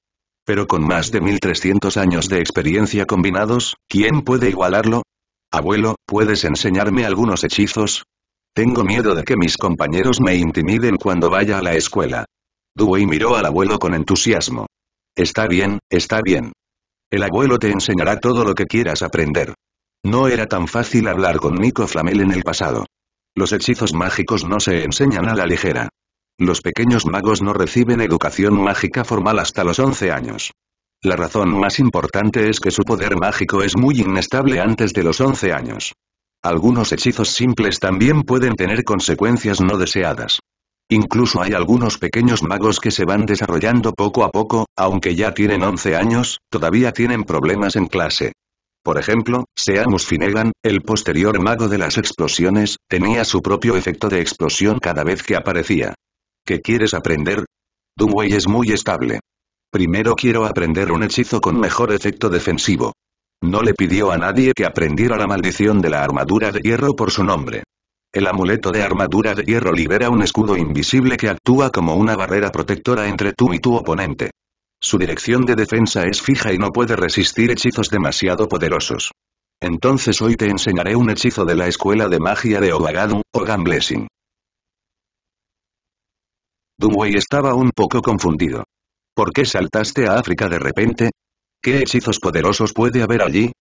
Pero con más de 1300 años de experiencia combinados, ¿quién puede igualarlo? Abuelo, ¿puedes enseñarme algunos hechizos? Tengo miedo de que mis compañeros me intimiden cuando vaya a la escuela. Dewey miró al abuelo con entusiasmo. Está bien, está bien. El abuelo te enseñará todo lo que quieras aprender. No era tan fácil hablar con Nico Flamel en el pasado. Los hechizos mágicos no se enseñan a la ligera. Los pequeños magos no reciben educación mágica formal hasta los 11 años. La razón más importante es que su poder mágico es muy inestable antes de los 11 años. Algunos hechizos simples también pueden tener consecuencias no deseadas. Incluso hay algunos pequeños magos que se van desarrollando poco a poco, aunque ya tienen 11 años, todavía tienen problemas en clase. Por ejemplo, Seamus Finnegan, el posterior mago de las explosiones, tenía su propio efecto de explosión cada vez que aparecía. ¿Qué quieres aprender? Dunway es muy estable. Primero quiero aprender un hechizo con mejor efecto defensivo. No le pidió a nadie que aprendiera la maldición de la armadura de hierro por su nombre. El amuleto de armadura de hierro libera un escudo invisible que actúa como una barrera protectora entre tú y tu oponente. Su dirección de defensa es fija y no puede resistir hechizos demasiado poderosos. Entonces hoy te enseñaré un hechizo de la escuela de magia de Obagadun, Ogam Blessing. Dunway estaba un poco confundido. ¿Por qué saltaste a África de repente? ¿Qué hechizos poderosos puede haber allí?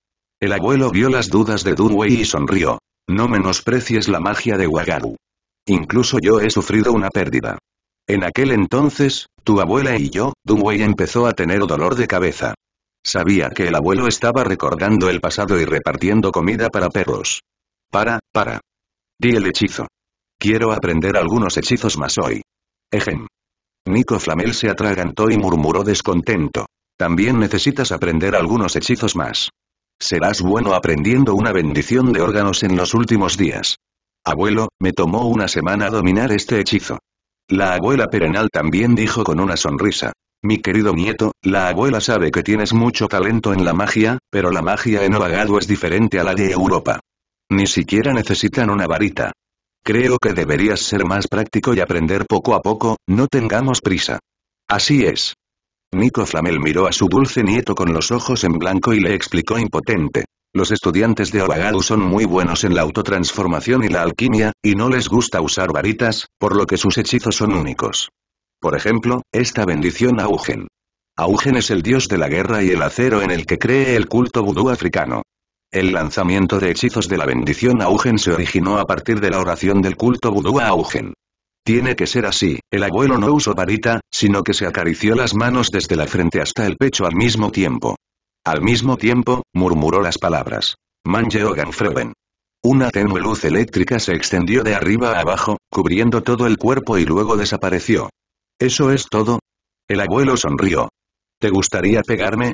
El abuelo vio las dudas de Dunway y sonrió. No menosprecies la magia de Wagaru. Incluso yo he sufrido una pérdida. En aquel entonces, tu abuela y yo, Dunway empezó a tener dolor de cabeza. Sabía que el abuelo estaba recordando el pasado y repartiendo comida para perros. Para, para. Di el hechizo. Quiero aprender algunos hechizos más hoy. Ejem. Nico Flamel se atragantó y murmuró descontento. También necesitas aprender algunos hechizos más. Serás bueno aprendiendo una bendición de órganos en los últimos días. Abuelo, me tomó una semana dominar este hechizo. La abuela Perenal también dijo con una sonrisa. Mi querido nieto, la abuela sabe que tienes mucho talento en la magia, pero la magia en Ovagado es diferente a la de Europa. Ni siquiera necesitan una varita. Creo que deberías ser más práctico y aprender poco a poco, no tengamos prisa. Así es. Nico Flamel miró a su dulce nieto con los ojos en blanco y le explicó impotente. Los estudiantes de Obagaru son muy buenos en la autotransformación y la alquimia, y no les gusta usar varitas, por lo que sus hechizos son únicos. Por ejemplo, esta bendición Augen. Augen es el dios de la guerra y el acero en el que cree el culto vudú africano. El lanzamiento de hechizos de la bendición Augen se originó a partir de la oración del culto vudú a Augen. Tiene que ser así, el abuelo no usó varita, sino que se acarició las manos desde la frente hasta el pecho al mismo tiempo. Al mismo tiempo, murmuró las palabras. Manje Oganfreuben. Una tenue luz eléctrica se extendió de arriba a abajo, cubriendo todo el cuerpo y luego desapareció. ¿Eso es todo? El abuelo sonrió. ¿Te gustaría pegarme?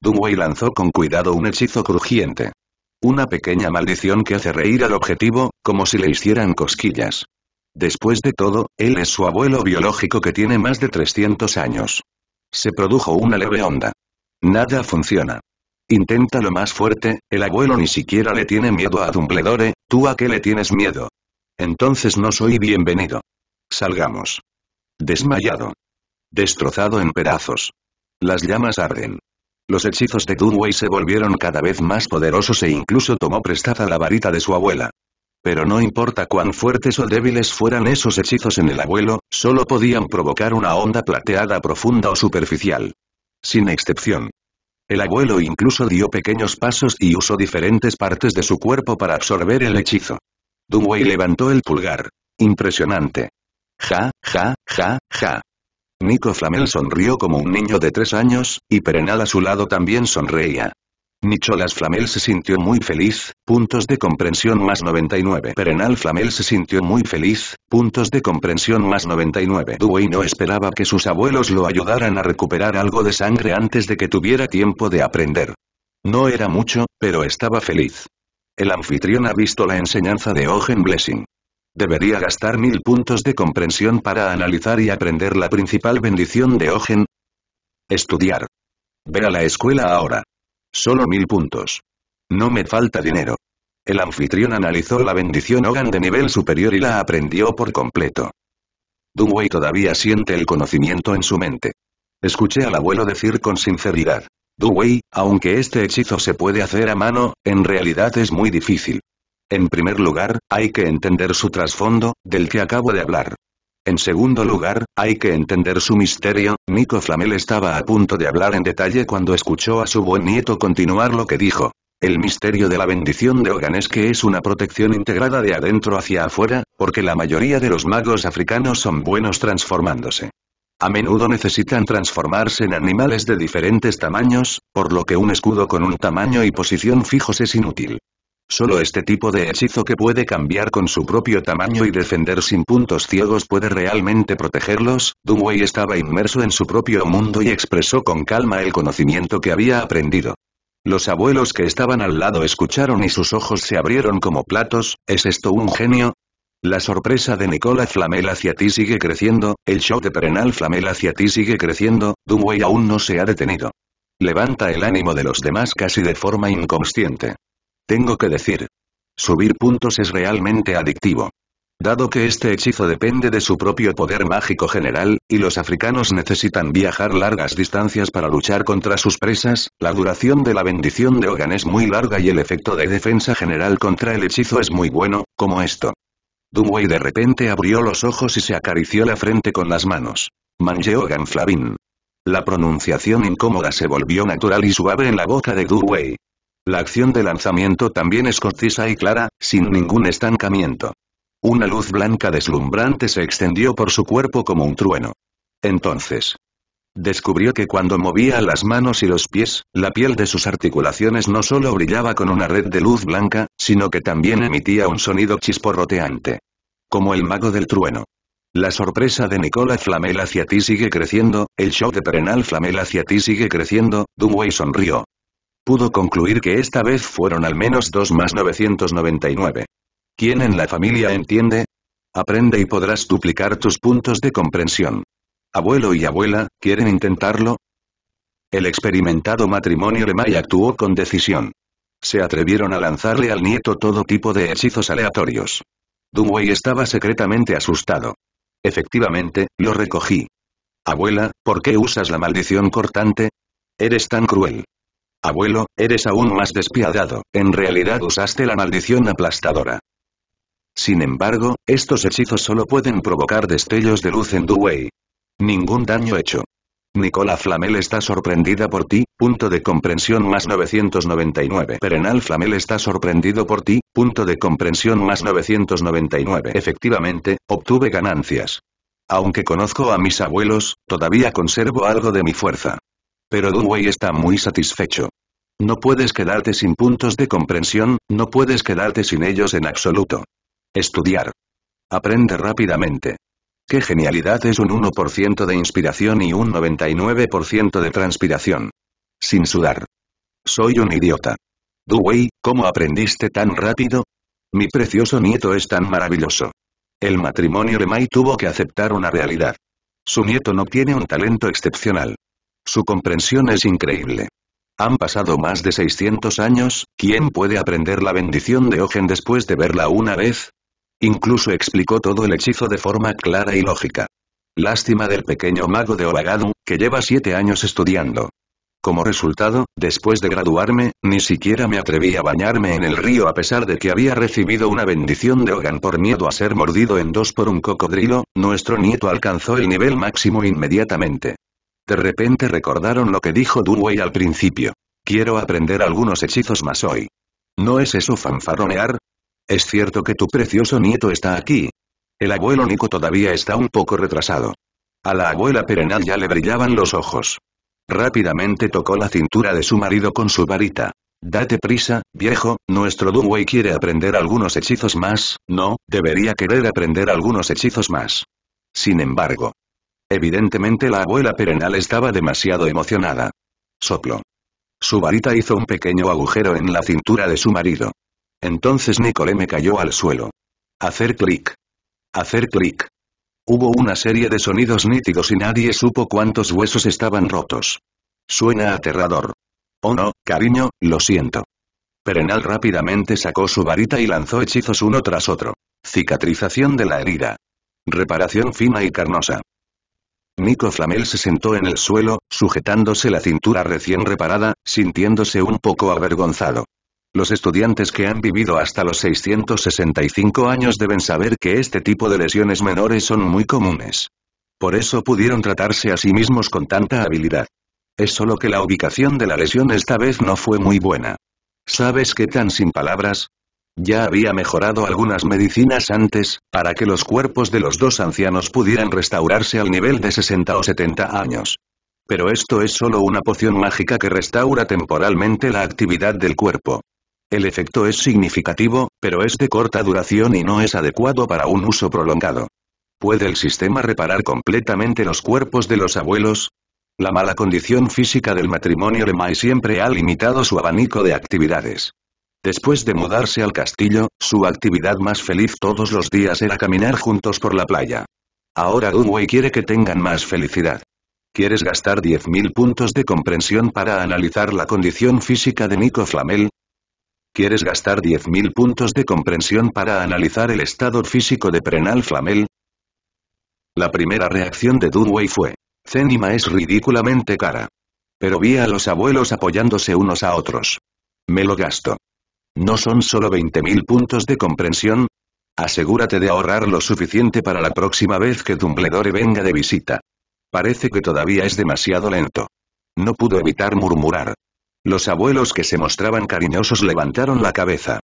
Dunway lanzó con cuidado un hechizo crujiente. Una pequeña maldición que hace reír al objetivo, como si le hicieran cosquillas. Después de todo, él es su abuelo biológico que tiene más de 300 años. Se produjo una leve onda. Nada funciona. Intenta lo más fuerte, el abuelo ni siquiera le tiene miedo a Dumbledore, ¿tú a qué le tienes miedo? Entonces no soy bienvenido. Salgamos. Desmayado. Destrozado en pedazos. Las llamas arden. Los hechizos de Dunway se volvieron cada vez más poderosos e incluso tomó prestada la varita de su abuela. Pero no importa cuán fuertes o débiles fueran esos hechizos en el abuelo, solo podían provocar una onda plateada profunda o superficial. Sin excepción. El abuelo incluso dio pequeños pasos y usó diferentes partes de su cuerpo para absorber el hechizo. Dunway levantó el pulgar. Impresionante. Ja, ja, ja, ja. Nico Flamel sonrió como un niño de tres años, y Perenal a su lado también sonreía. Nicholas Flamel se sintió muy feliz, puntos de comprensión más 99. Perenal Flamel se sintió muy feliz, puntos de comprensión más 99. Duey no esperaba que sus abuelos lo ayudaran a recuperar algo de sangre antes de que tuviera tiempo de aprender. No era mucho, pero estaba feliz. El anfitrión ha visto la enseñanza de Ogen Blessing. Debería gastar mil puntos de comprensión para analizar y aprender la principal bendición de Ogen. Estudiar. Ver a la escuela ahora. Solo mil puntos. No me falta dinero. El anfitrión analizó la bendición Ogen de nivel superior y la aprendió por completo. Dunway todavía siente el conocimiento en su mente. Escuché al abuelo decir con sinceridad. Dunway, aunque este hechizo se puede hacer a mano, en realidad es muy difícil. En primer lugar, hay que entender su trasfondo, del que acabo de hablar. En segundo lugar, hay que entender su misterio, Nico Flamel estaba a punto de hablar en detalle cuando escuchó a su buen nieto continuar lo que dijo. El misterio de la bendición de Hogan es que es una protección integrada de adentro hacia afuera, porque la mayoría de los magos africanos son buenos transformándose. A menudo necesitan transformarse en animales de diferentes tamaños, por lo que un escudo con un tamaño y posición fijos es inútil. Solo este tipo de hechizo que puede cambiar con su propio tamaño y defender sin puntos ciegos puede realmente protegerlos, Dunway estaba inmerso en su propio mundo y expresó con calma el conocimiento que había aprendido. Los abuelos que estaban al lado escucharon y sus ojos se abrieron como platos, ¿es esto un genio? La sorpresa de Nicola Flamel hacia ti sigue creciendo, el shock de Perenal Flamel hacia ti sigue creciendo, Dunway aún no se ha detenido. Levanta el ánimo de los demás casi de forma inconsciente. Tengo que decir. Subir puntos es realmente adictivo. Dado que este hechizo depende de su propio poder mágico general, y los africanos necesitan viajar largas distancias para luchar contra sus presas, la duración de la bendición de Hogan es muy larga y el efecto de defensa general contra el hechizo es muy bueno, como esto. Dumway de repente abrió los ojos y se acarició la frente con las manos. Manje Hogan Flavin. La pronunciación incómoda se volvió natural y suave en la boca de Dumway. La acción de lanzamiento también es concisa y clara, sin ningún estancamiento. Una luz blanca deslumbrante se extendió por su cuerpo como un trueno. Entonces, descubrió que cuando movía las manos y los pies, la piel de sus articulaciones no solo brillaba con una red de luz blanca, sino que también emitía un sonido chisporroteante. Como el mago del trueno. La sorpresa de Nicola Flamel hacia ti sigue creciendo, el show de Perenal Flamel hacia ti sigue creciendo, Dunway sonrió pudo concluir que esta vez fueron al menos dos más 999. ¿Quién en la familia entiende? Aprende y podrás duplicar tus puntos de comprensión. Abuelo y abuela, ¿quieren intentarlo? El experimentado matrimonio de May actuó con decisión. Se atrevieron a lanzarle al nieto todo tipo de hechizos aleatorios. Dumway estaba secretamente asustado. Efectivamente, lo recogí. Abuela, ¿por qué usas la maldición cortante? Eres tan cruel. Abuelo, eres aún más despiadado, en realidad usaste la maldición aplastadora. Sin embargo, estos hechizos solo pueden provocar destellos de luz en Duwei. Ningún daño hecho. Nicola Flamel está sorprendida por ti, punto de comprensión más 999. Perenal Flamel está sorprendido por ti, punto de comprensión más 999. Efectivamente, obtuve ganancias. Aunque conozco a mis abuelos, todavía conservo algo de mi fuerza. Pero Dewey está muy satisfecho. No puedes quedarte sin puntos de comprensión, no puedes quedarte sin ellos en absoluto. Estudiar. Aprende rápidamente. Qué genialidad es un 1% de inspiración y un 99% de transpiración. Sin sudar. Soy un idiota. Dewey, ¿cómo aprendiste tan rápido? Mi precioso nieto es tan maravilloso. El matrimonio de Mai tuvo que aceptar una realidad. Su nieto no tiene un talento excepcional. Su comprensión es increíble. Han pasado más de 600 años, ¿quién puede aprender la bendición de Ogen después de verla una vez? Incluso explicó todo el hechizo de forma clara y lógica. Lástima del pequeño mago de Obagadu, que lleva siete años estudiando. Como resultado, después de graduarme, ni siquiera me atreví a bañarme en el río a pesar de que había recibido una bendición de Ogan por miedo a ser mordido en dos por un cocodrilo, nuestro nieto alcanzó el nivel máximo inmediatamente. De repente recordaron lo que dijo Dunway al principio. Quiero aprender algunos hechizos más hoy. ¿No es eso fanfaronear? Es cierto que tu precioso nieto está aquí. El abuelo Nico todavía está un poco retrasado. A la abuela Perenal ya le brillaban los ojos. Rápidamente tocó la cintura de su marido con su varita. Date prisa, viejo, nuestro Dunway quiere aprender algunos hechizos más, no, debería querer aprender algunos hechizos más. Sin embargo, Evidentemente la abuela perenal estaba demasiado emocionada. Soplo. Su varita hizo un pequeño agujero en la cintura de su marido. Entonces Nicole me cayó al suelo. Hacer clic. Hacer clic. Hubo una serie de sonidos nítidos y nadie supo cuántos huesos estaban rotos. Suena aterrador. Oh no, cariño, lo siento. Perenal rápidamente sacó su varita y lanzó hechizos uno tras otro. Cicatrización de la herida. Reparación fina y carnosa. Nico Flamel se sentó en el suelo, sujetándose la cintura recién reparada, sintiéndose un poco avergonzado. Los estudiantes que han vivido hasta los 665 años deben saber que este tipo de lesiones menores son muy comunes. Por eso pudieron tratarse a sí mismos con tanta habilidad. Es solo que la ubicación de la lesión esta vez no fue muy buena. ¿Sabes qué tan sin palabras? Ya había mejorado algunas medicinas antes, para que los cuerpos de los dos ancianos pudieran restaurarse al nivel de 60 o 70 años. Pero esto es solo una poción mágica que restaura temporalmente la actividad del cuerpo. El efecto es significativo, pero es de corta duración y no es adecuado para un uso prolongado. ¿Puede el sistema reparar completamente los cuerpos de los abuelos? La mala condición física del matrimonio de Mai siempre ha limitado su abanico de actividades. Después de mudarse al castillo, su actividad más feliz todos los días era caminar juntos por la playa. Ahora Dunway quiere que tengan más felicidad. ¿Quieres gastar 10.000 puntos de comprensión para analizar la condición física de Nico Flamel? ¿Quieres gastar 10.000 puntos de comprensión para analizar el estado físico de Prenal Flamel? La primera reacción de Dunway fue, Cénima es ridículamente cara. Pero vi a los abuelos apoyándose unos a otros. Me lo gasto. No son solo 20.000 puntos de comprensión. Asegúrate de ahorrar lo suficiente para la próxima vez que Dumbledore venga de visita. Parece que todavía es demasiado lento. No pudo evitar murmurar. Los abuelos que se mostraban cariñosos levantaron la cabeza.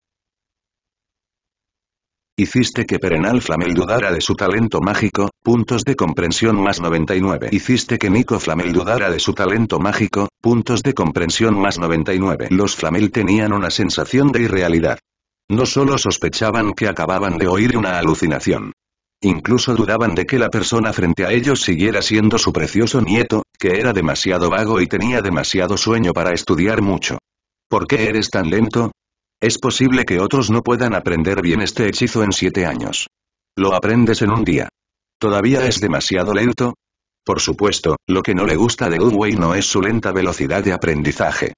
Hiciste que Perenal Flamel dudara de su talento mágico, puntos de comprensión más 99. Hiciste que Nico Flamel dudara de su talento mágico, puntos de comprensión más 99. Los Flamel tenían una sensación de irrealidad. No solo sospechaban que acababan de oír una alucinación. Incluso dudaban de que la persona frente a ellos siguiera siendo su precioso nieto, que era demasiado vago y tenía demasiado sueño para estudiar mucho. ¿Por qué eres tan lento? Es posible que otros no puedan aprender bien este hechizo en siete años. Lo aprendes en un día. ¿Todavía es demasiado lento? Por supuesto, lo que no le gusta de Udway no es su lenta velocidad de aprendizaje.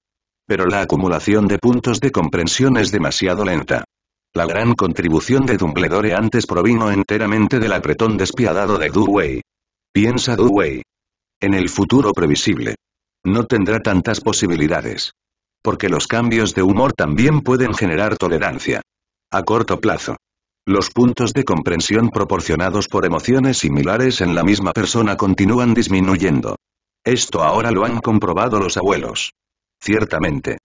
Pero la acumulación de puntos de comprensión es demasiado lenta. La gran contribución de Dumbledore antes provino enteramente del apretón despiadado de Duwei. Piensa Way. En el futuro previsible. No tendrá tantas posibilidades porque los cambios de humor también pueden generar tolerancia. A corto plazo. Los puntos de comprensión proporcionados por emociones similares en la misma persona continúan disminuyendo. Esto ahora lo han comprobado los abuelos. Ciertamente.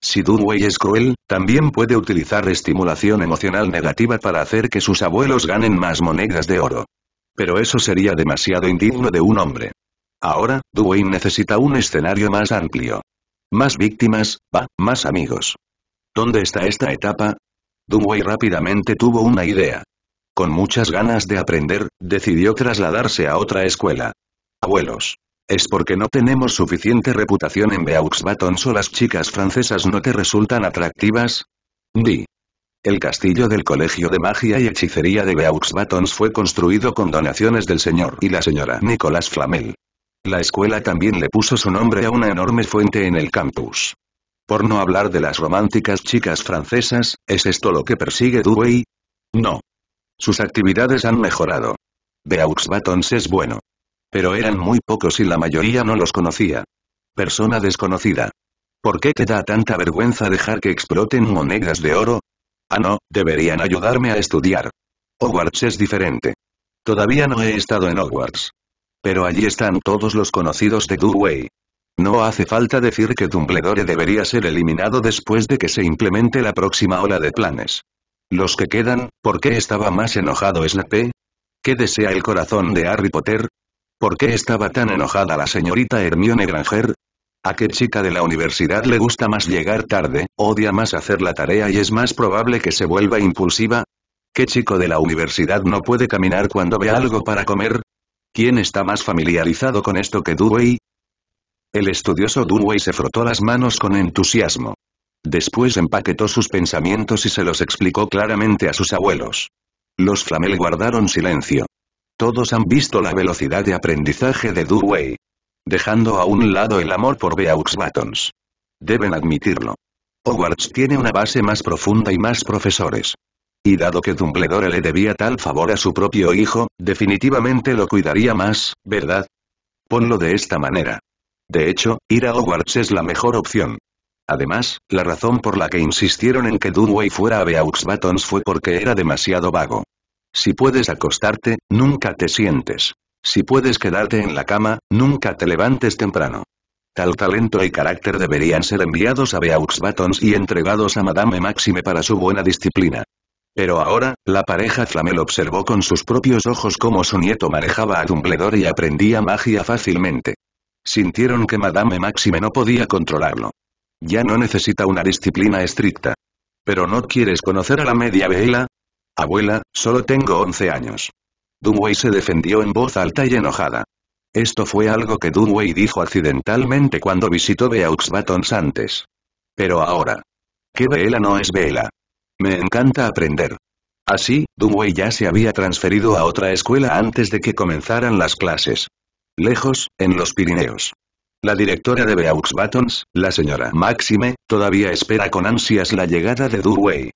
Si Dudway es cruel, también puede utilizar estimulación emocional negativa para hacer que sus abuelos ganen más monedas de oro. Pero eso sería demasiado indigno de un hombre. Ahora, Dwayne necesita un escenario más amplio. Más víctimas, va, más amigos. ¿Dónde está esta etapa? Dunway rápidamente tuvo una idea. Con muchas ganas de aprender, decidió trasladarse a otra escuela. Abuelos. Es porque no tenemos suficiente reputación en Beauxbatons o las chicas francesas no te resultan atractivas? Di. El castillo del Colegio de Magia y Hechicería de Beauxbatons fue construido con donaciones del señor y la señora Nicolas Flamel. La escuela también le puso su nombre a una enorme fuente en el campus. Por no hablar de las románticas chicas francesas, ¿es esto lo que persigue Dewey? No. Sus actividades han mejorado. Beauxbatons es bueno. Pero eran muy pocos y la mayoría no los conocía. Persona desconocida. ¿Por qué te da tanta vergüenza dejar que exploten monedas de oro? Ah no, deberían ayudarme a estudiar. Hogwarts es diferente. Todavía no he estado en Hogwarts. Pero allí están todos los conocidos de Dewey. No hace falta decir que Dumbledore debería ser eliminado después de que se implemente la próxima ola de planes. Los que quedan, ¿por qué estaba más enojado Snape? ¿Qué desea el corazón de Harry Potter? ¿Por qué estaba tan enojada la señorita Hermione Granger? ¿A qué chica de la universidad le gusta más llegar tarde, odia más hacer la tarea y es más probable que se vuelva impulsiva? ¿Qué chico de la universidad no puede caminar cuando ve algo para comer? ¿Quién está más familiarizado con esto que Dewey? El estudioso Dewey se frotó las manos con entusiasmo. Después empaquetó sus pensamientos y se los explicó claramente a sus abuelos. Los Flamel guardaron silencio. Todos han visto la velocidad de aprendizaje de Dejando a un lado el amor por Beaux Buttons. Deben admitirlo. Hogwarts tiene una base más profunda y más profesores y dado que Dumbledore le debía tal favor a su propio hijo, definitivamente lo cuidaría más, ¿verdad? Ponlo de esta manera. De hecho, ir a Hogwarts es la mejor opción. Además, la razón por la que insistieron en que Dunway fuera a Beauxbatons fue porque era demasiado vago. Si puedes acostarte, nunca te sientes. Si puedes quedarte en la cama, nunca te levantes temprano. Tal talento y carácter deberían ser enviados a Beauxbatons y entregados a Madame Maxime para su buena disciplina. Pero ahora, la pareja Flamel observó con sus propios ojos cómo su nieto manejaba a Dumbledore y aprendía magia fácilmente. Sintieron que Madame Maxime no podía controlarlo. Ya no necesita una disciplina estricta. ¿Pero no quieres conocer a la media vela? Abuela, solo tengo 11 años. Dunway se defendió en voz alta y enojada. Esto fue algo que Dunway dijo accidentalmente cuando visitó Beauxbatons antes. Pero ahora. ¿Qué vela no es vela? Me encanta aprender. Así, Dunway ya se había transferido a otra escuela antes de que comenzaran las clases. Lejos, en los Pirineos. La directora de Beaux Buttons, la señora Maxime, todavía espera con ansias la llegada de Dunway.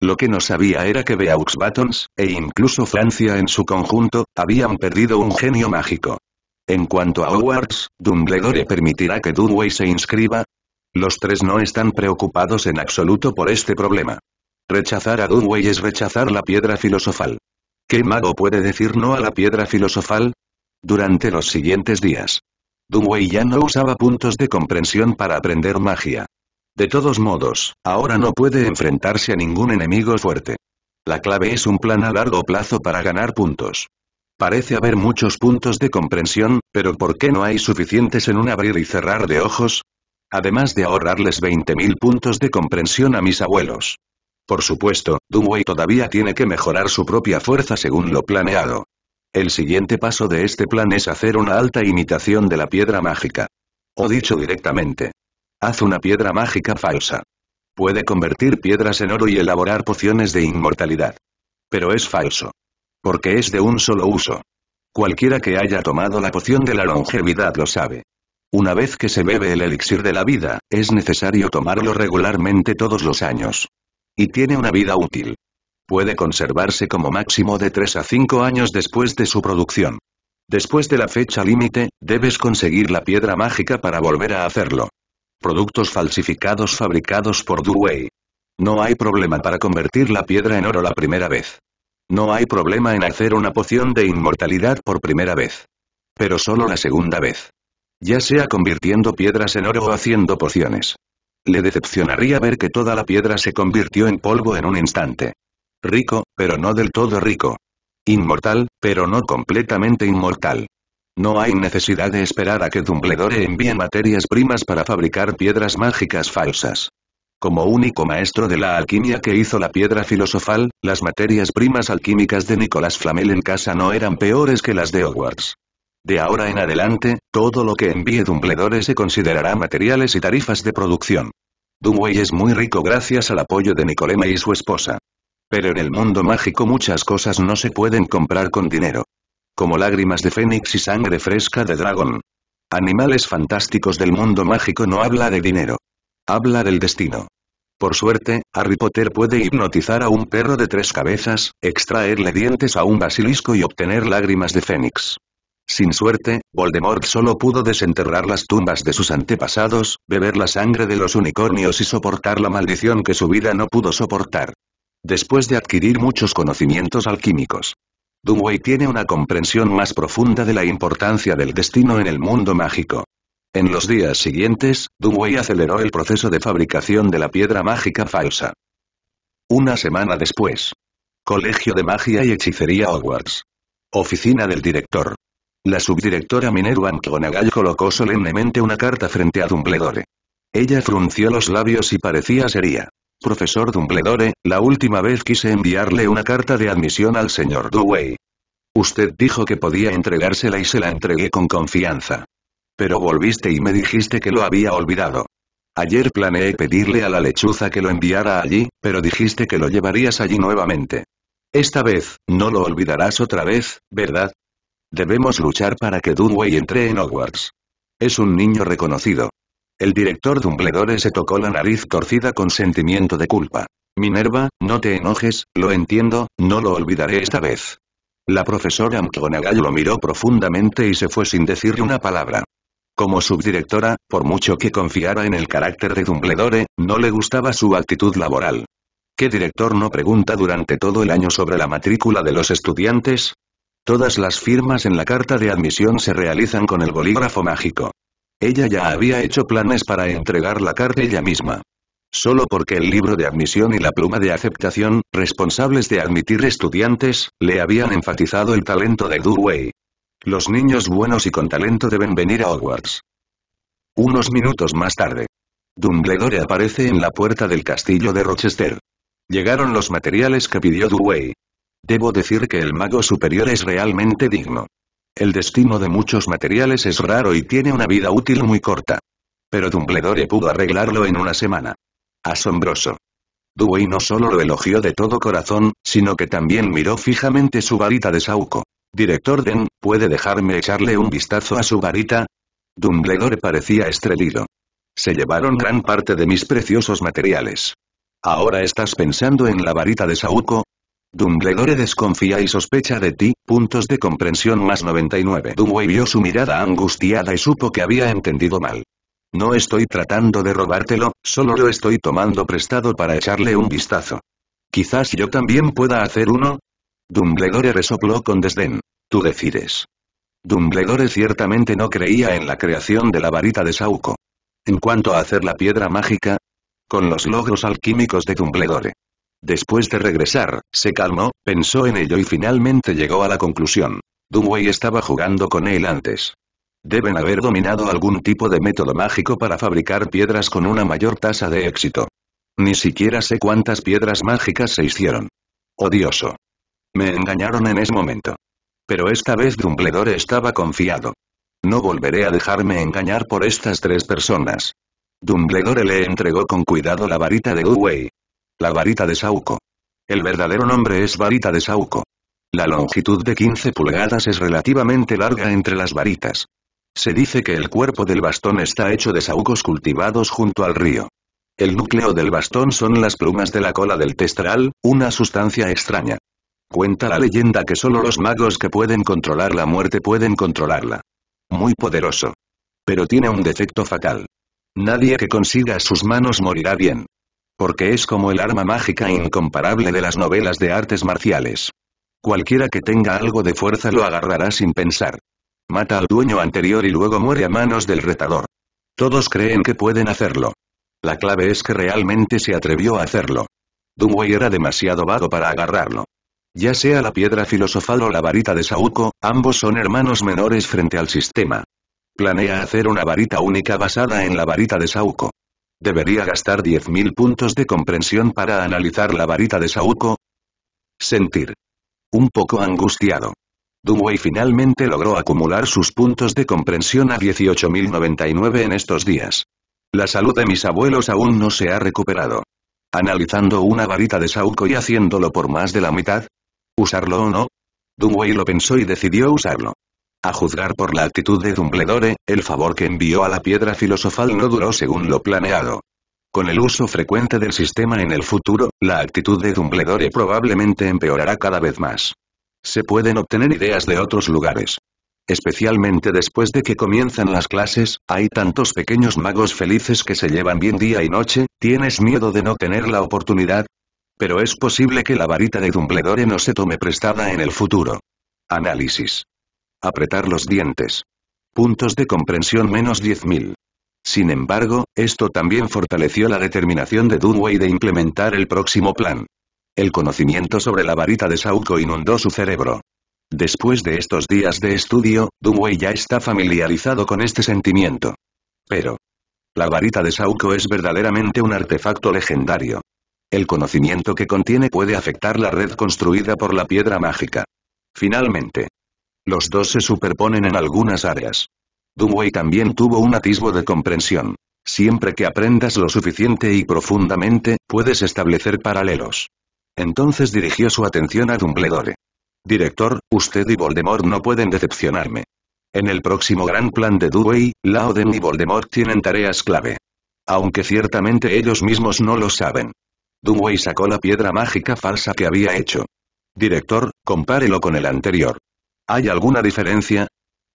Lo que no sabía era que Beaux Buttons, e incluso Francia en su conjunto, habían perdido un genio mágico. En cuanto a Hogwarts, Dumbledore permitirá que Dunway se inscriba. Los tres no están preocupados en absoluto por este problema. Rechazar a Dunway es rechazar la piedra filosofal. ¿Qué mago puede decir no a la piedra filosofal? Durante los siguientes días. Dunway ya no usaba puntos de comprensión para aprender magia. De todos modos, ahora no puede enfrentarse a ningún enemigo fuerte. La clave es un plan a largo plazo para ganar puntos. Parece haber muchos puntos de comprensión, pero ¿por qué no hay suficientes en un abrir y cerrar de ojos? Además de ahorrarles 20.000 puntos de comprensión a mis abuelos. Por supuesto, Dunway todavía tiene que mejorar su propia fuerza según lo planeado. El siguiente paso de este plan es hacer una alta imitación de la piedra mágica. O dicho directamente. Haz una piedra mágica falsa. Puede convertir piedras en oro y elaborar pociones de inmortalidad. Pero es falso. Porque es de un solo uso. Cualquiera que haya tomado la poción de la longevidad lo sabe. Una vez que se bebe el elixir de la vida, es necesario tomarlo regularmente todos los años. Y tiene una vida útil. Puede conservarse como máximo de 3 a 5 años después de su producción. Después de la fecha límite, debes conseguir la piedra mágica para volver a hacerlo. Productos falsificados fabricados por Duway. No hay problema para convertir la piedra en oro la primera vez. No hay problema en hacer una poción de inmortalidad por primera vez. Pero solo la segunda vez. Ya sea convirtiendo piedras en oro o haciendo pociones. Le decepcionaría ver que toda la piedra se convirtió en polvo en un instante. Rico, pero no del todo rico. Inmortal, pero no completamente inmortal. No hay necesidad de esperar a que Dumbledore envíe materias primas para fabricar piedras mágicas falsas. Como único maestro de la alquimia que hizo la piedra filosofal, las materias primas alquímicas de Nicolás Flamel en casa no eran peores que las de Hogwarts. De ahora en adelante, todo lo que envíe Dumbledore se considerará materiales y tarifas de producción. Dumway es muy rico gracias al apoyo de Nicolema y su esposa. Pero en el mundo mágico muchas cosas no se pueden comprar con dinero. Como lágrimas de fénix y sangre fresca de dragón. Animales fantásticos del mundo mágico no habla de dinero. Habla del destino. Por suerte, Harry Potter puede hipnotizar a un perro de tres cabezas, extraerle dientes a un basilisco y obtener lágrimas de fénix. Sin suerte, Voldemort solo pudo desenterrar las tumbas de sus antepasados, beber la sangre de los unicornios y soportar la maldición que su vida no pudo soportar. Después de adquirir muchos conocimientos alquímicos, Dunway tiene una comprensión más profunda de la importancia del destino en el mundo mágico. En los días siguientes, Dunway aceleró el proceso de fabricación de la piedra mágica falsa. Una semana después. Colegio de Magia y Hechicería Hogwarts. Oficina del director. La subdirectora Minerva McGonagall colocó solemnemente una carta frente a Dumbledore. Ella frunció los labios y parecía seria. Profesor Dumbledore, la última vez quise enviarle una carta de admisión al señor Dewey. Usted dijo que podía entregársela y se la entregué con confianza. Pero volviste y me dijiste que lo había olvidado. Ayer planeé pedirle a la lechuza que lo enviara allí, pero dijiste que lo llevarías allí nuevamente. Esta vez, no lo olvidarás otra vez, ¿verdad? Debemos luchar para que Dunway entre en Hogwarts. Es un niño reconocido. El director Dumbledore se tocó la nariz torcida con sentimiento de culpa. Minerva, no te enojes, lo entiendo, no lo olvidaré esta vez. La profesora McGonagall lo miró profundamente y se fue sin decirle una palabra. Como subdirectora, por mucho que confiara en el carácter de Dumbledore, no le gustaba su actitud laboral. ¿Qué director no pregunta durante todo el año sobre la matrícula de los estudiantes? Todas las firmas en la carta de admisión se realizan con el bolígrafo mágico. Ella ya había hecho planes para entregar la carta ella misma. Solo porque el libro de admisión y la pluma de aceptación, responsables de admitir estudiantes, le habían enfatizado el talento de Duway. Los niños buenos y con talento deben venir a Hogwarts. Unos minutos más tarde. Dumbledore aparece en la puerta del castillo de Rochester. Llegaron los materiales que pidió Duway. Debo decir que el mago superior es realmente digno. El destino de muchos materiales es raro y tiene una vida útil muy corta. Pero Dumbledore pudo arreglarlo en una semana. Asombroso. Dewey no solo lo elogió de todo corazón, sino que también miró fijamente su varita de Sauco. Director Den, ¿puede dejarme echarle un vistazo a su varita? Dumbledore parecía estrellido. Se llevaron gran parte de mis preciosos materiales. Ahora estás pensando en la varita de Sauco, Dumbledore desconfía y sospecha de ti, puntos de comprensión más 99. Dumbledore vio su mirada angustiada y supo que había entendido mal. No estoy tratando de robártelo, solo lo estoy tomando prestado para echarle un vistazo. Quizás yo también pueda hacer uno. Dumbledore resopló con desdén. Tú decides. Dumbledore ciertamente no creía en la creación de la varita de Sauco. En cuanto a hacer la piedra mágica, con los logros alquímicos de Dumbledore. Después de regresar, se calmó, pensó en ello y finalmente llegó a la conclusión. Dumbledore estaba jugando con él antes. Deben haber dominado algún tipo de método mágico para fabricar piedras con una mayor tasa de éxito. Ni siquiera sé cuántas piedras mágicas se hicieron. Odioso. Me engañaron en ese momento. Pero esta vez Dumbledore estaba confiado. No volveré a dejarme engañar por estas tres personas. Dumbledore le entregó con cuidado la varita de Uwey, la varita de Sauco. El verdadero nombre es varita de Sauco. La longitud de 15 pulgadas es relativamente larga entre las varitas. Se dice que el cuerpo del bastón está hecho de saucos cultivados junto al río. El núcleo del bastón son las plumas de la cola del testral, una sustancia extraña. Cuenta la leyenda que solo los magos que pueden controlar la muerte pueden controlarla. Muy poderoso. Pero tiene un defecto fatal. Nadie que consiga sus manos morirá bien porque es como el arma mágica incomparable de las novelas de artes marciales. Cualquiera que tenga algo de fuerza lo agarrará sin pensar. Mata al dueño anterior y luego muere a manos del retador. Todos creen que pueden hacerlo. La clave es que realmente se atrevió a hacerlo. Dunway era demasiado vago para agarrarlo. Ya sea la piedra filosofal o la varita de Sauco, ambos son hermanos menores frente al sistema. Planea hacer una varita única basada en la varita de Sauco. ¿Debería gastar 10.000 puntos de comprensión para analizar la varita de saúco? Sentir. Un poco angustiado. Dunway finalmente logró acumular sus puntos de comprensión a 18.099 en estos días. La salud de mis abuelos aún no se ha recuperado. Analizando una varita de Sauco y haciéndolo por más de la mitad. ¿Usarlo o no? Dunway lo pensó y decidió usarlo. A juzgar por la actitud de Dumbledore, el favor que envió a la piedra filosofal no duró según lo planeado. Con el uso frecuente del sistema en el futuro, la actitud de Dumbledore probablemente empeorará cada vez más. Se pueden obtener ideas de otros lugares. Especialmente después de que comienzan las clases, hay tantos pequeños magos felices que se llevan bien día y noche, ¿tienes miedo de no tener la oportunidad? Pero es posible que la varita de Dumbledore no se tome prestada en el futuro. Análisis. Apretar los dientes. Puntos de comprensión menos 10.000. Sin embargo, esto también fortaleció la determinación de Dunway de implementar el próximo plan. El conocimiento sobre la varita de Sauco inundó su cerebro. Después de estos días de estudio, Dunway ya está familiarizado con este sentimiento. Pero, la varita de Sauco es verdaderamente un artefacto legendario. El conocimiento que contiene puede afectar la red construida por la piedra mágica. Finalmente, los dos se superponen en algunas áreas. Dunway también tuvo un atisbo de comprensión. Siempre que aprendas lo suficiente y profundamente, puedes establecer paralelos. Entonces dirigió su atención a Dumbledore. Director, usted y Voldemort no pueden decepcionarme. En el próximo gran plan de Dunway, Laoden y Voldemort tienen tareas clave. Aunque ciertamente ellos mismos no lo saben. Dunway sacó la piedra mágica falsa que había hecho. Director, compárelo con el anterior. ¿Hay alguna diferencia?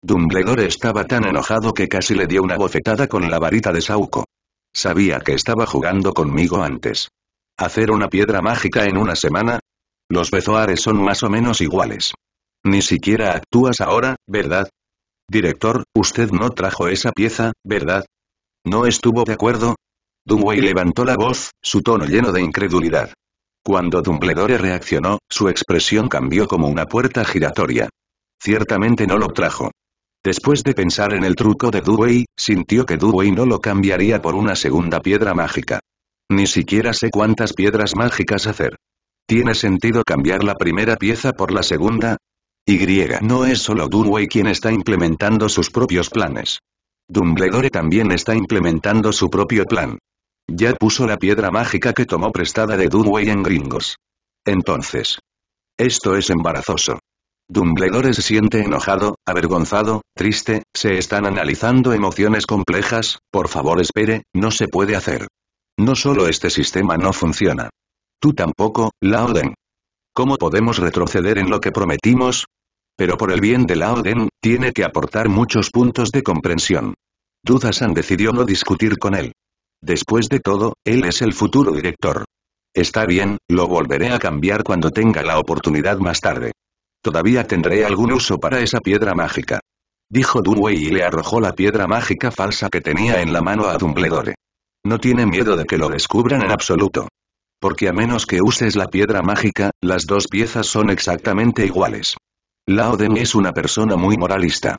Dumbledore estaba tan enojado que casi le dio una bofetada con la varita de Sauco. Sabía que estaba jugando conmigo antes. ¿Hacer una piedra mágica en una semana? Los bezoares son más o menos iguales. Ni siquiera actúas ahora, ¿verdad? Director, usted no trajo esa pieza, ¿verdad? ¿No estuvo de acuerdo? Dunway levantó la voz, su tono lleno de incredulidad. Cuando Dumbledore reaccionó, su expresión cambió como una puerta giratoria. Ciertamente no lo trajo. Después de pensar en el truco de Dewey, sintió que Dewey no lo cambiaría por una segunda piedra mágica. Ni siquiera sé cuántas piedras mágicas hacer. ¿Tiene sentido cambiar la primera pieza por la segunda? Y no es solo Dunway quien está implementando sus propios planes. Dumbledore también está implementando su propio plan. Ya puso la piedra mágica que tomó prestada de Dudway en Gringos. Entonces. Esto es embarazoso. Dumbledore se siente enojado, avergonzado, triste, se están analizando emociones complejas, por favor espere, no se puede hacer. No solo este sistema no funciona. Tú tampoco, Laoden. ¿Cómo podemos retroceder en lo que prometimos? Pero por el bien de Laoden, tiene que aportar muchos puntos de comprensión. Dudasan decidió no discutir con él. Después de todo, él es el futuro director. Está bien, lo volveré a cambiar cuando tenga la oportunidad más tarde. Todavía tendré algún uso para esa piedra mágica. Dijo Dunway y le arrojó la piedra mágica falsa que tenía en la mano a Dumbledore. No tiene miedo de que lo descubran en absoluto. Porque a menos que uses la piedra mágica, las dos piezas son exactamente iguales. Den es una persona muy moralista.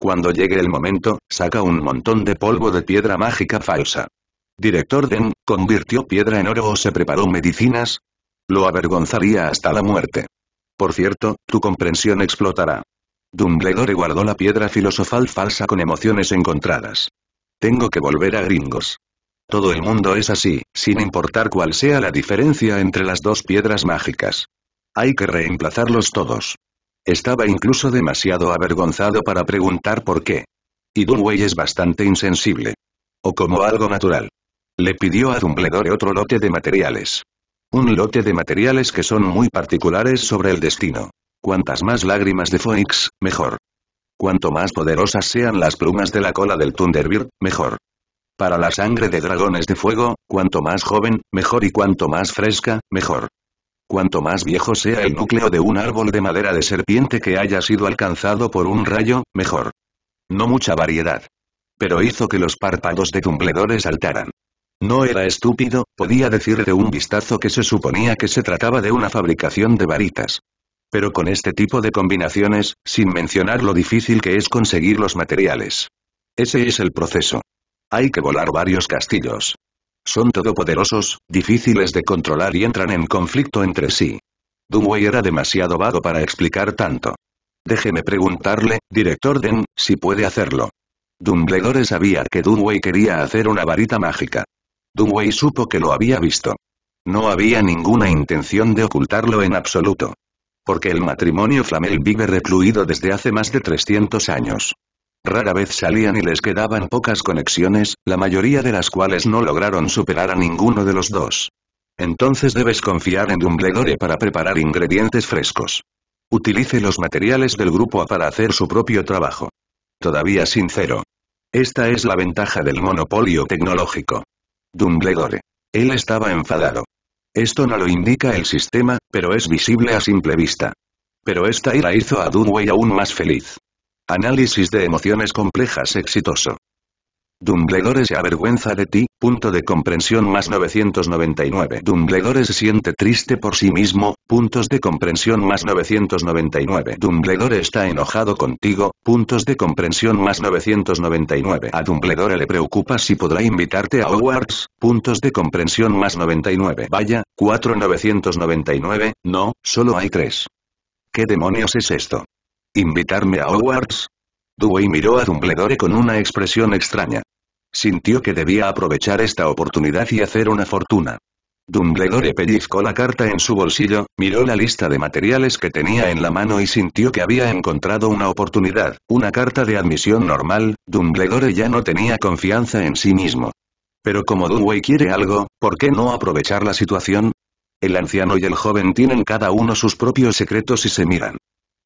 Cuando llegue el momento, saca un montón de polvo de piedra mágica falsa. Director Den, ¿convirtió piedra en oro o se preparó medicinas? Lo avergonzaría hasta la muerte. Por cierto, tu comprensión explotará. Dumbledore guardó la piedra filosofal falsa con emociones encontradas. Tengo que volver a Gringos. Todo el mundo es así, sin importar cuál sea la diferencia entre las dos piedras mágicas. Hay que reemplazarlos todos. Estaba incluso demasiado avergonzado para preguntar por qué. Y Dunway es bastante insensible. O como algo natural. Le pidió a Dumbledore otro lote de materiales. Un lote de materiales que son muy particulares sobre el destino. Cuantas más lágrimas de Phoenix, mejor. Cuanto más poderosas sean las plumas de la cola del Thunderbird, mejor. Para la sangre de dragones de fuego, cuanto más joven, mejor y cuanto más fresca, mejor. Cuanto más viejo sea el núcleo de un árbol de madera de serpiente que haya sido alcanzado por un rayo, mejor. No mucha variedad. Pero hizo que los párpados de tumbledores saltaran. No era estúpido, podía decir de un vistazo que se suponía que se trataba de una fabricación de varitas. Pero con este tipo de combinaciones, sin mencionar lo difícil que es conseguir los materiales. Ese es el proceso. Hay que volar varios castillos. Son todopoderosos, difíciles de controlar y entran en conflicto entre sí. Dumbledore era demasiado vago para explicar tanto. Déjeme preguntarle, director Den, si puede hacerlo. Dumbledore sabía que Dunway quería hacer una varita mágica. Dunway supo que lo había visto. No había ninguna intención de ocultarlo en absoluto. Porque el matrimonio Flamel vive recluido desde hace más de 300 años. Rara vez salían y les quedaban pocas conexiones, la mayoría de las cuales no lograron superar a ninguno de los dos. Entonces debes confiar en Dumbledore para preparar ingredientes frescos. Utilice los materiales del grupo A para hacer su propio trabajo. Todavía sincero. Esta es la ventaja del monopolio tecnológico. Dumbledore. Él estaba enfadado. Esto no lo indica el sistema, pero es visible a simple vista. Pero esta ira hizo a Dunway aún más feliz. Análisis de emociones complejas exitoso. Dumbledore se avergüenza de ti, punto de comprensión más 999. Dumbledore se siente triste por sí mismo, puntos de comprensión más 999. Dumbledore está enojado contigo, puntos de comprensión más 999. A Dumbledore le preocupa si podrá invitarte a Hogwarts, puntos de comprensión más 99. Vaya, 4999, no, solo hay 3 ¿Qué demonios es esto? ¿Invitarme a Hogwarts? Dewey miró a Dumbledore con una expresión extraña. Sintió que debía aprovechar esta oportunidad y hacer una fortuna. Dumbledore pellizcó la carta en su bolsillo, miró la lista de materiales que tenía en la mano y sintió que había encontrado una oportunidad, una carta de admisión normal, Dumbledore ya no tenía confianza en sí mismo. Pero como Dewey quiere algo, ¿por qué no aprovechar la situación? El anciano y el joven tienen cada uno sus propios secretos y se miran.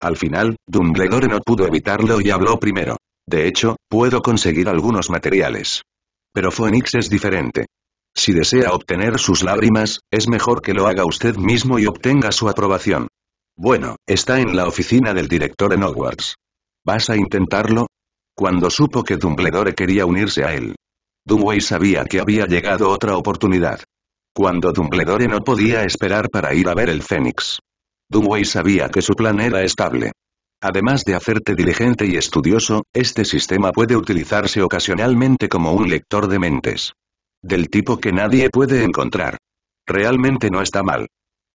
Al final, Dumbledore no pudo evitarlo y habló primero. De hecho, puedo conseguir algunos materiales. Pero Phoenix es diferente. Si desea obtener sus lágrimas, es mejor que lo haga usted mismo y obtenga su aprobación. Bueno, está en la oficina del director en Hogwarts. ¿Vas a intentarlo? Cuando supo que Dumbledore quería unirse a él. Dumway sabía que había llegado otra oportunidad. Cuando Dumbledore no podía esperar para ir a ver el Fénix. Dunway sabía que su plan era estable. Además de hacerte diligente y estudioso, este sistema puede utilizarse ocasionalmente como un lector de mentes. Del tipo que nadie puede encontrar. Realmente no está mal.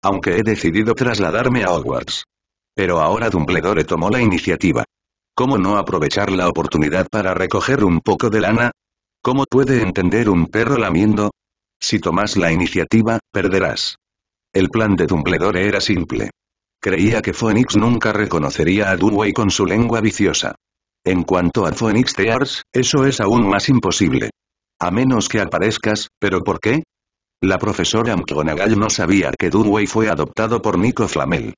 Aunque he decidido trasladarme a Hogwarts. Pero ahora Dumbledore tomó la iniciativa. ¿Cómo no aprovechar la oportunidad para recoger un poco de lana? ¿Cómo puede entender un perro lamiendo? Si tomas la iniciativa, perderás. El plan de Dumbledore era simple. Creía que Phoenix nunca reconocería a Dunway con su lengua viciosa. En cuanto a Phoenix Tears, eso es aún más imposible. A menos que aparezcas, ¿pero por qué? La profesora McGonagall no sabía que Dunway fue adoptado por Nico Flamel.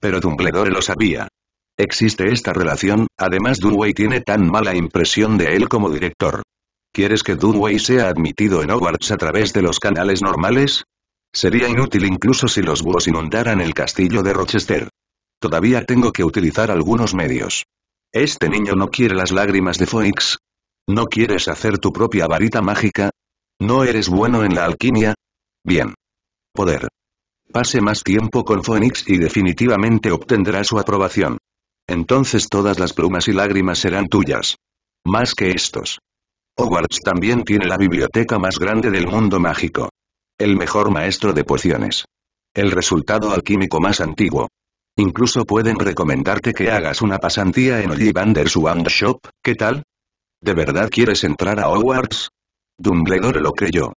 Pero Dumbledore lo sabía. Existe esta relación, además Dunway tiene tan mala impresión de él como director. ¿Quieres que Dunway sea admitido en Hogwarts a través de los canales normales? Sería inútil incluso si los búhos inundaran el castillo de Rochester. Todavía tengo que utilizar algunos medios. Este niño no quiere las lágrimas de Phoenix? ¿No quieres hacer tu propia varita mágica? ¿No eres bueno en la alquimia? Bien. Poder. Pase más tiempo con Phoenix y definitivamente obtendrá su aprobación. Entonces todas las plumas y lágrimas serán tuyas. Más que estos. Hogwarts también tiene la biblioteca más grande del mundo mágico. El mejor maestro de pociones. El resultado alquímico más antiguo. Incluso pueden recomendarte que hagas una pasantía en Ollivander's Wand Shop, ¿qué tal? ¿De verdad quieres entrar a Hogwarts? Dumbledore lo creyó.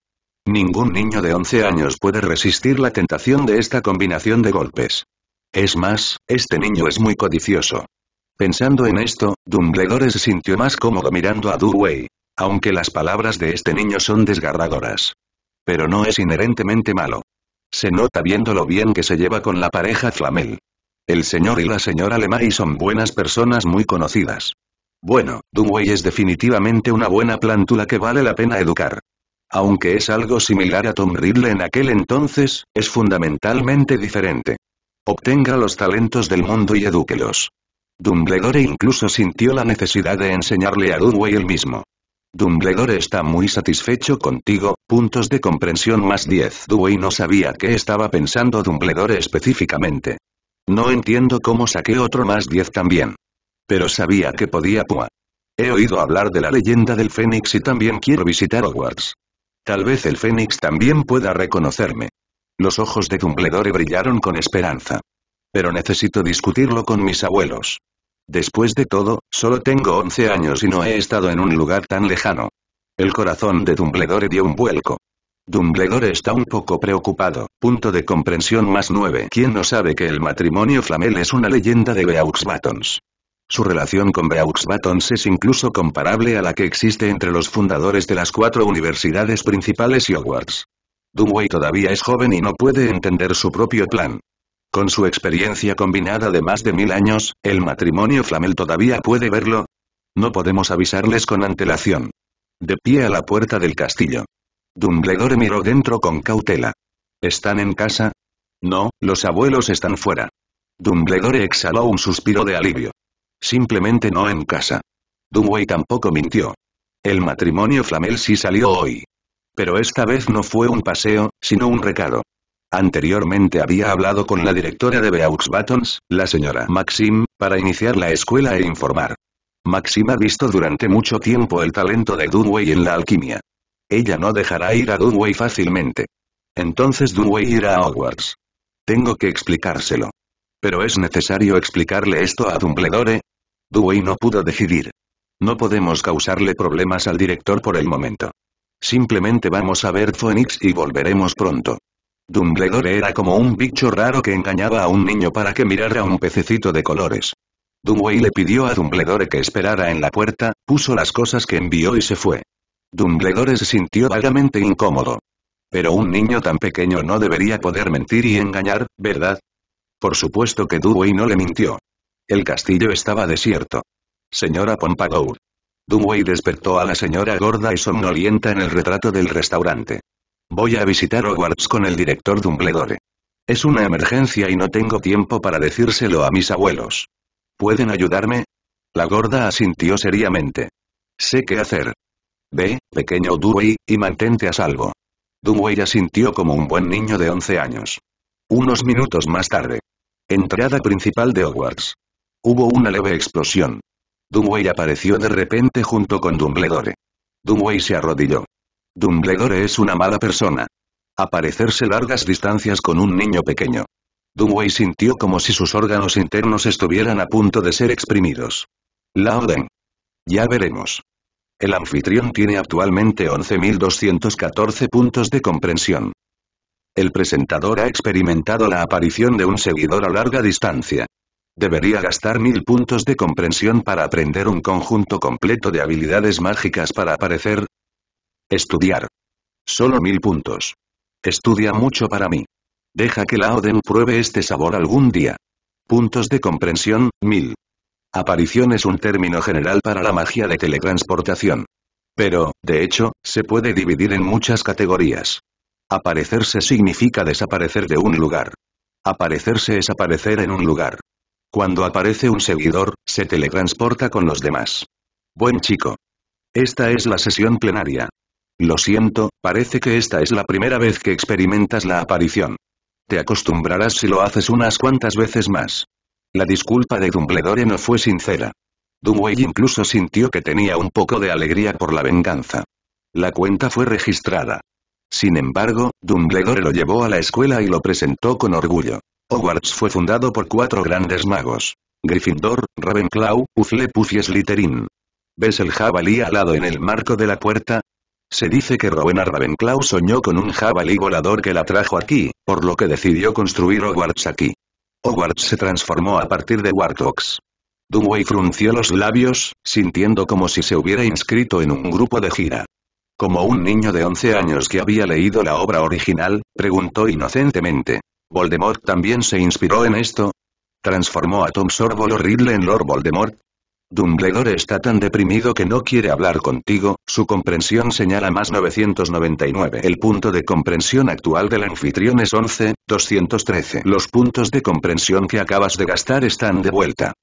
Ningún niño de 11 años puede resistir la tentación de esta combinación de golpes. Es más, este niño es muy codicioso. Pensando en esto, Dumbledore se sintió más cómodo mirando a Dewey, aunque las palabras de este niño son desgarradoras. Pero no es inherentemente malo. Se nota viendo lo bien que se lleva con la pareja Flamel. El señor y la señora Lemay son buenas personas muy conocidas. Bueno, Dunway es definitivamente una buena plántula que vale la pena educar. Aunque es algo similar a Tom Riddle en aquel entonces, es fundamentalmente diferente. Obtenga los talentos del mundo y edúquelos. Dumbledore incluso sintió la necesidad de enseñarle a Dunway el mismo. Dumbledore está muy satisfecho contigo, puntos de comprensión más 10. Dewey no sabía qué estaba pensando Dumbledore específicamente. No entiendo cómo saqué otro más 10 también. Pero sabía que podía pua. He oído hablar de la leyenda del Fénix y también quiero visitar Hogwarts. Tal vez el Fénix también pueda reconocerme. Los ojos de Dumbledore brillaron con esperanza. Pero necesito discutirlo con mis abuelos. Después de todo, solo tengo 11 años y no he estado en un lugar tan lejano. El corazón de Dumbledore dio un vuelco. Dumbledore está un poco preocupado. Punto de comprensión más 9. ¿Quién no sabe que el matrimonio Flamel es una leyenda de Beaux Su relación con Beaux es incluso comparable a la que existe entre los fundadores de las cuatro universidades principales y Hogwarts. Dumbledore todavía es joven y no puede entender su propio plan. Con su experiencia combinada de más de mil años, el matrimonio Flamel todavía puede verlo. No podemos avisarles con antelación. De pie a la puerta del castillo. Dumbledore miró dentro con cautela. ¿Están en casa? No, los abuelos están fuera. Dumbledore exhaló un suspiro de alivio. Simplemente no en casa. Dunway tampoco mintió. El matrimonio Flamel sí salió hoy. Pero esta vez no fue un paseo, sino un recado. Anteriormente había hablado con la directora de Beaux Buttons, la señora Maxim, para iniciar la escuela e informar. Maxim ha visto durante mucho tiempo el talento de Dunway en la alquimia. Ella no dejará ir a Dunway fácilmente. Entonces Dunway irá a Hogwarts. Tengo que explicárselo. Pero es necesario explicarle esto a Dumbledore. Dunway no pudo decidir. No podemos causarle problemas al director por el momento. Simplemente vamos a ver Phoenix y volveremos pronto. Dumbledore era como un bicho raro que engañaba a un niño para que mirara un pececito de colores. Dumway le pidió a Dumbledore que esperara en la puerta, puso las cosas que envió y se fue. Dumbledore se sintió vagamente incómodo. Pero un niño tan pequeño no debería poder mentir y engañar, ¿verdad? Por supuesto que Dumbledore no le mintió. El castillo estaba desierto. Señora Pompadour. Dumbledore despertó a la señora gorda y somnolienta en el retrato del restaurante. Voy a visitar Hogwarts con el director Dumbledore. Es una emergencia y no tengo tiempo para decírselo a mis abuelos. ¿Pueden ayudarme? La gorda asintió seriamente. Sé qué hacer. Ve, pequeño Dewey, y mantente a salvo. Dewey asintió como un buen niño de 11 años. Unos minutos más tarde. Entrada principal de Hogwarts. Hubo una leve explosión. Dumway apareció de repente junto con Dumbledore. Dumway se arrodilló. Dumbledore es una mala persona. Aparecerse largas distancias con un niño pequeño. Dumway sintió como si sus órganos internos estuvieran a punto de ser exprimidos. La Ya veremos. El anfitrión tiene actualmente 11.214 puntos de comprensión. El presentador ha experimentado la aparición de un seguidor a larga distancia. Debería gastar mil puntos de comprensión para aprender un conjunto completo de habilidades mágicas para aparecer, Estudiar. Solo mil puntos. Estudia mucho para mí. Deja que la Oden pruebe este sabor algún día. Puntos de comprensión, mil. Aparición es un término general para la magia de teletransportación. Pero, de hecho, se puede dividir en muchas categorías. Aparecerse significa desaparecer de un lugar. Aparecerse es aparecer en un lugar. Cuando aparece un seguidor, se teletransporta con los demás. Buen chico. Esta es la sesión plenaria. Lo siento, parece que esta es la primera vez que experimentas la aparición. Te acostumbrarás si lo haces unas cuantas veces más. La disculpa de Dumbledore no fue sincera. Dumbledore incluso sintió que tenía un poco de alegría por la venganza. La cuenta fue registrada. Sin embargo, Dumbledore lo llevó a la escuela y lo presentó con orgullo. Hogwarts fue fundado por cuatro grandes magos. Gryffindor, Ravenclaw, Hufflepuff y Slytherin. ¿Ves el jabalí alado en el marco de la puerta? Se dice que Rowena Ravenclaw soñó con un jabalí volador que la trajo aquí, por lo que decidió construir Hogwarts aquí. Hogwarts se transformó a partir de Warthogs. Dunway frunció los labios, sintiendo como si se hubiera inscrito en un grupo de gira. Como un niño de 11 años que había leído la obra original, preguntó inocentemente. ¿Voldemort también se inspiró en esto? ¿Transformó a Tom Sorbolo Riddle en Lord Voldemort? Dumbledore está tan deprimido que no quiere hablar contigo, su comprensión señala más 999. El punto de comprensión actual del anfitrión es 11, 213. Los puntos de comprensión que acabas de gastar están de vuelta.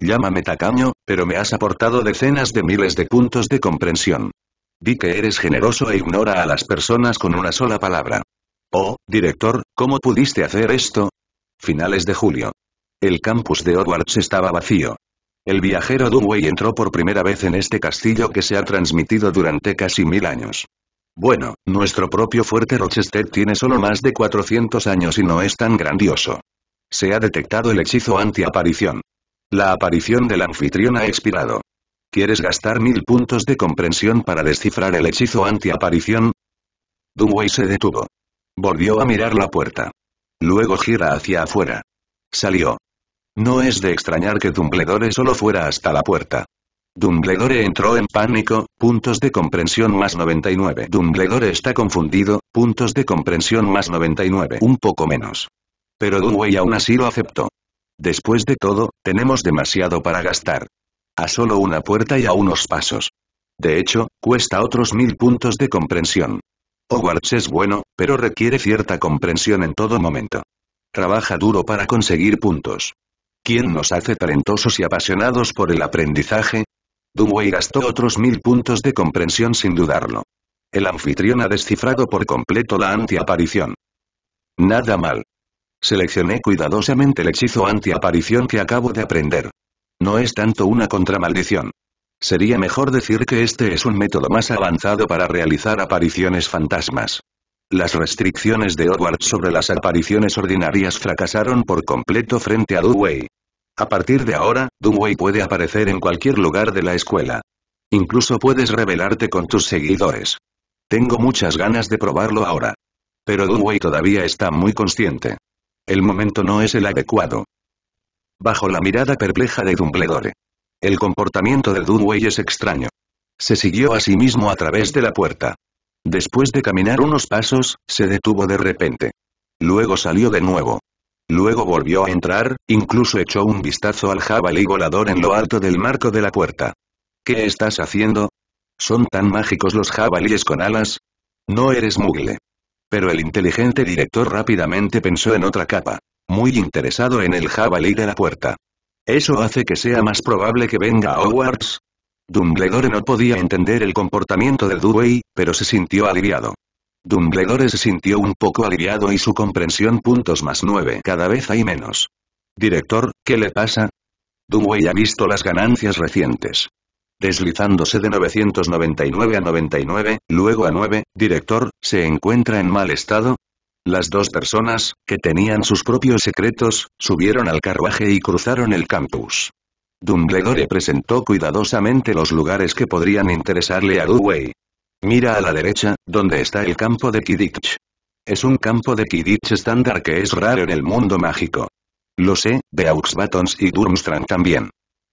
Llámame tacaño, pero me has aportado decenas de miles de puntos de comprensión. Di que eres generoso e ignora a las personas con una sola palabra. Oh, director, ¿cómo pudiste hacer esto? Finales de julio. El campus de Hogwarts estaba vacío. El viajero duwey entró por primera vez en este castillo que se ha transmitido durante casi mil años. Bueno, nuestro propio fuerte Rochester tiene solo más de 400 años y no es tan grandioso. Se ha detectado el hechizo antiaparición. La aparición del anfitrión ha expirado. ¿Quieres gastar mil puntos de comprensión para descifrar el hechizo antiaparición? aparición se detuvo. Volvió a mirar la puerta. Luego gira hacia afuera. Salió. No es de extrañar que Dumbledore solo fuera hasta la puerta. Dumbledore entró en pánico, puntos de comprensión más 99. Dumbledore está confundido, puntos de comprensión más 99. Un poco menos. Pero Dunway aún así lo aceptó. Después de todo, tenemos demasiado para gastar. A solo una puerta y a unos pasos. De hecho, cuesta otros mil puntos de comprensión. Hogwarts es bueno, pero requiere cierta comprensión en todo momento. Trabaja duro para conseguir puntos. ¿Quién nos hace talentosos y apasionados por el aprendizaje? Dumway gastó otros mil puntos de comprensión sin dudarlo. El anfitrión ha descifrado por completo la antiaparición. Nada mal. Seleccioné cuidadosamente el hechizo antiaparición que acabo de aprender. No es tanto una contramaldición. Sería mejor decir que este es un método más avanzado para realizar apariciones fantasmas. Las restricciones de Hogwarts sobre las apariciones ordinarias fracasaron por completo frente a Dewey. A partir de ahora, Dunway puede aparecer en cualquier lugar de la escuela. Incluso puedes revelarte con tus seguidores. Tengo muchas ganas de probarlo ahora. Pero Dunway todavía está muy consciente. El momento no es el adecuado. Bajo la mirada perpleja de Dumbledore. El comportamiento de Dunway es extraño. Se siguió a sí mismo a través de la puerta. Después de caminar unos pasos, se detuvo de repente. Luego salió de nuevo. Luego volvió a entrar, incluso echó un vistazo al jabalí volador en lo alto del marco de la puerta. ¿Qué estás haciendo? ¿Son tan mágicos los jabalíes con alas? No eres mugle. Pero el inteligente director rápidamente pensó en otra capa. Muy interesado en el jabalí de la puerta. ¿Eso hace que sea más probable que venga a Hogwarts? Dumbledore no podía entender el comportamiento de Dewey, pero se sintió aliviado. Dumbledore se sintió un poco aliviado y su comprensión puntos más nueve cada vez hay menos. Director, ¿qué le pasa? Dumbledore ha visto las ganancias recientes. Deslizándose de 999 a 99, luego a 9, director, ¿se encuentra en mal estado? Las dos personas, que tenían sus propios secretos, subieron al carruaje y cruzaron el campus. Dumbledore presentó cuidadosamente los lugares que podrían interesarle a Duwei. Mira a la derecha, donde está el campo de Kidditch. Es un campo de Kidditch estándar que es raro en el mundo mágico. Lo sé, de Auxbatons y Durmstrang también.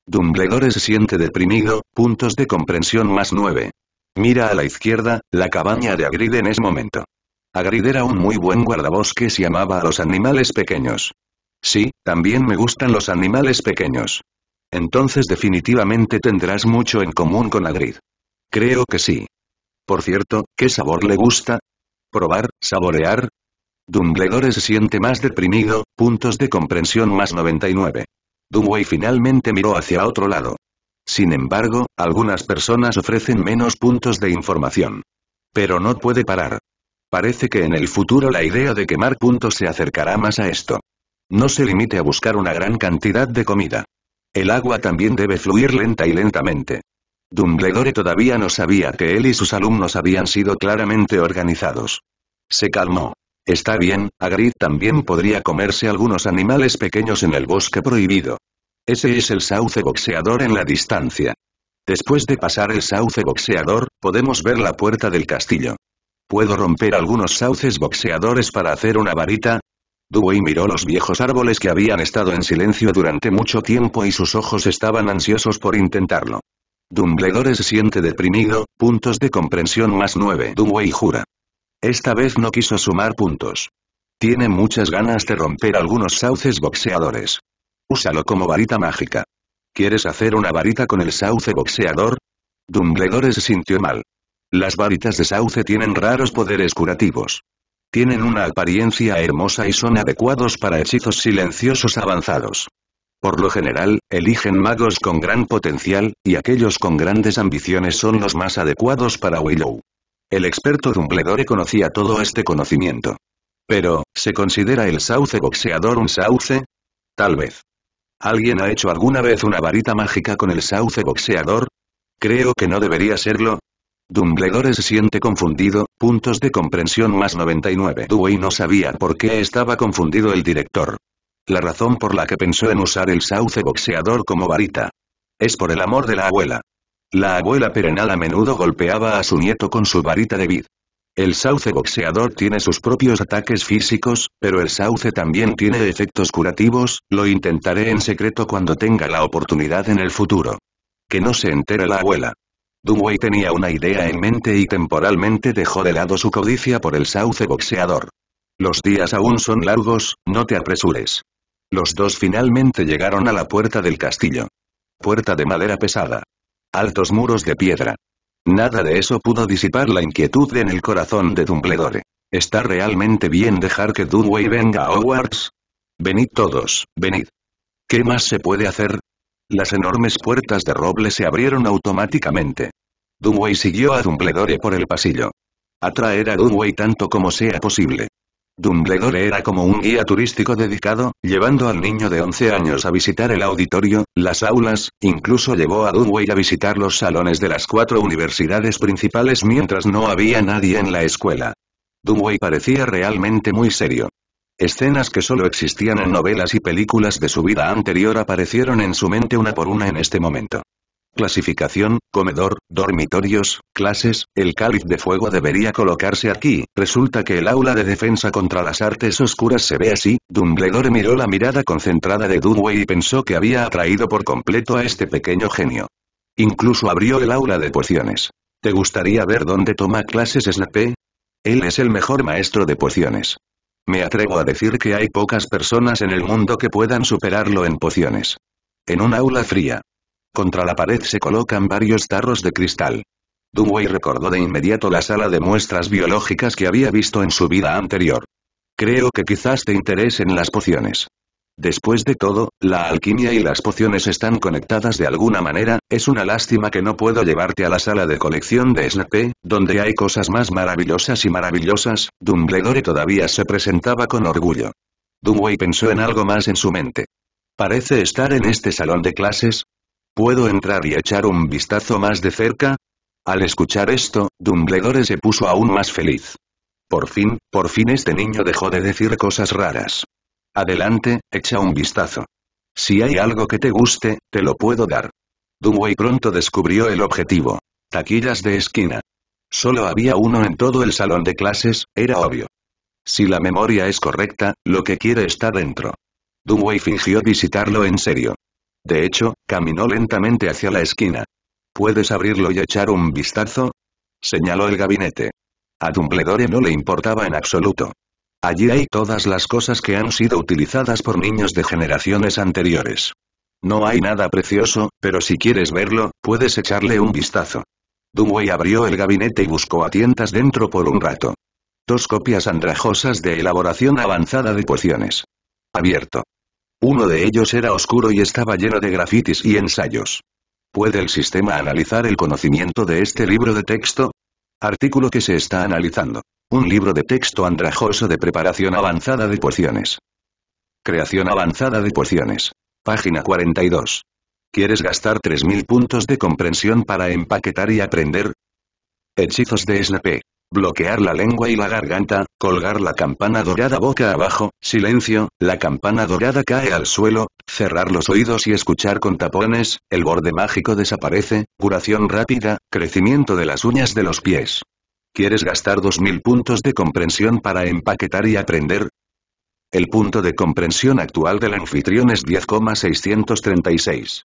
Dumbledore se siente deprimido, puntos de comprensión más 9. Mira a la izquierda, la cabaña de Agrid en ese momento. Agrid era un muy buen guardabosques y amaba a los animales pequeños. Sí, también me gustan los animales pequeños. Entonces definitivamente tendrás mucho en común con Agrid. Creo que sí. Por cierto, ¿qué sabor le gusta? ¿Probar, saborear? Dumbledore se siente más deprimido, puntos de comprensión más 99. Dumway finalmente miró hacia otro lado. Sin embargo, algunas personas ofrecen menos puntos de información. Pero no puede parar. Parece que en el futuro la idea de quemar puntos se acercará más a esto. No se limite a buscar una gran cantidad de comida. El agua también debe fluir lenta y lentamente. Dumbledore todavía no sabía que él y sus alumnos habían sido claramente organizados. Se calmó. Está bien, Hagrid también podría comerse algunos animales pequeños en el bosque prohibido. Ese es el sauce boxeador en la distancia. Después de pasar el sauce boxeador, podemos ver la puerta del castillo. ¿Puedo romper algunos sauces boxeadores para hacer una varita? Dewey miró los viejos árboles que habían estado en silencio durante mucho tiempo y sus ojos estaban ansiosos por intentarlo. Dumbledore se siente deprimido, puntos de comprensión más 9. Dumbledore jura. Esta vez no quiso sumar puntos. Tiene muchas ganas de romper algunos sauces boxeadores. Úsalo como varita mágica. ¿Quieres hacer una varita con el sauce boxeador? Dumbledore se sintió mal. Las varitas de sauce tienen raros poderes curativos. Tienen una apariencia hermosa y son adecuados para hechizos silenciosos avanzados. Por lo general, eligen magos con gran potencial, y aquellos con grandes ambiciones son los más adecuados para Willow. El experto Dumbledore conocía todo este conocimiento. Pero, ¿se considera el sauce boxeador un sauce? Tal vez. ¿Alguien ha hecho alguna vez una varita mágica con el sauce boxeador? Creo que no debería serlo. Dumbledore se siente confundido, puntos de comprensión más 99. Dewey no sabía por qué estaba confundido el director la razón por la que pensó en usar el sauce boxeador como varita. Es por el amor de la abuela. La abuela perenal a menudo golpeaba a su nieto con su varita de vid. El sauce boxeador tiene sus propios ataques físicos, pero el sauce también tiene efectos curativos, lo intentaré en secreto cuando tenga la oportunidad en el futuro. Que no se entere la abuela. Dunway tenía una idea en mente y temporalmente dejó de lado su codicia por el sauce boxeador. Los días aún son largos, no te apresures. Los dos finalmente llegaron a la puerta del castillo. Puerta de madera pesada. Altos muros de piedra. Nada de eso pudo disipar la inquietud en el corazón de Dumbledore. ¿Está realmente bien dejar que Dudley venga a Hogwarts? Venid todos, venid. ¿Qué más se puede hacer? Las enormes puertas de roble se abrieron automáticamente. Dunway siguió a Dumbledore por el pasillo. Atraer a Dunway tanto como sea posible. Dumbledore era como un guía turístico dedicado, llevando al niño de 11 años a visitar el auditorio, las aulas, incluso llevó a Dunway a visitar los salones de las cuatro universidades principales mientras no había nadie en la escuela. Dunway parecía realmente muy serio. Escenas que solo existían en novelas y películas de su vida anterior aparecieron en su mente una por una en este momento. Clasificación, comedor, dormitorios, clases, el cáliz de fuego debería colocarse aquí, resulta que el aula de defensa contra las artes oscuras se ve así, Dumbledore miró la mirada concentrada de Dudley y pensó que había atraído por completo a este pequeño genio. Incluso abrió el aula de pociones. ¿Te gustaría ver dónde toma clases Snape? Él es el mejor maestro de pociones. Me atrevo a decir que hay pocas personas en el mundo que puedan superarlo en pociones. En un aula fría, contra la pared se colocan varios tarros de cristal. Dunway recordó de inmediato la sala de muestras biológicas que había visto en su vida anterior. Creo que quizás te interesen las pociones. Después de todo, la alquimia y las pociones están conectadas de alguna manera, es una lástima que no puedo llevarte a la sala de colección de Snape, donde hay cosas más maravillosas y maravillosas, Dumbledore todavía se presentaba con orgullo. Dunway pensó en algo más en su mente. Parece estar en este salón de clases, ¿Puedo entrar y echar un vistazo más de cerca? Al escuchar esto, Dumbledore se puso aún más feliz. Por fin, por fin este niño dejó de decir cosas raras. Adelante, echa un vistazo. Si hay algo que te guste, te lo puedo dar. Dumway pronto descubrió el objetivo. Taquillas de esquina. Solo había uno en todo el salón de clases, era obvio. Si la memoria es correcta, lo que quiere está dentro. Dumway fingió visitarlo en serio. De hecho, caminó lentamente hacia la esquina. ¿Puedes abrirlo y echar un vistazo? Señaló el gabinete. A Dumbledore no le importaba en absoluto. Allí hay todas las cosas que han sido utilizadas por niños de generaciones anteriores. No hay nada precioso, pero si quieres verlo, puedes echarle un vistazo. Dumway abrió el gabinete y buscó a tientas dentro por un rato. Dos copias andrajosas de elaboración avanzada de pociones. Abierto. Uno de ellos era oscuro y estaba lleno de grafitis y ensayos. ¿Puede el sistema analizar el conocimiento de este libro de texto? Artículo que se está analizando. Un libro de texto andrajoso de preparación avanzada de pociones. Creación avanzada de pociones. Página 42. ¿Quieres gastar 3.000 puntos de comprensión para empaquetar y aprender? Hechizos de SLP bloquear la lengua y la garganta, colgar la campana dorada boca abajo, silencio, la campana dorada cae al suelo, cerrar los oídos y escuchar con tapones, el borde mágico desaparece, curación rápida, crecimiento de las uñas de los pies. ¿Quieres gastar 2000 puntos de comprensión para empaquetar y aprender? El punto de comprensión actual del anfitrión es 10,636.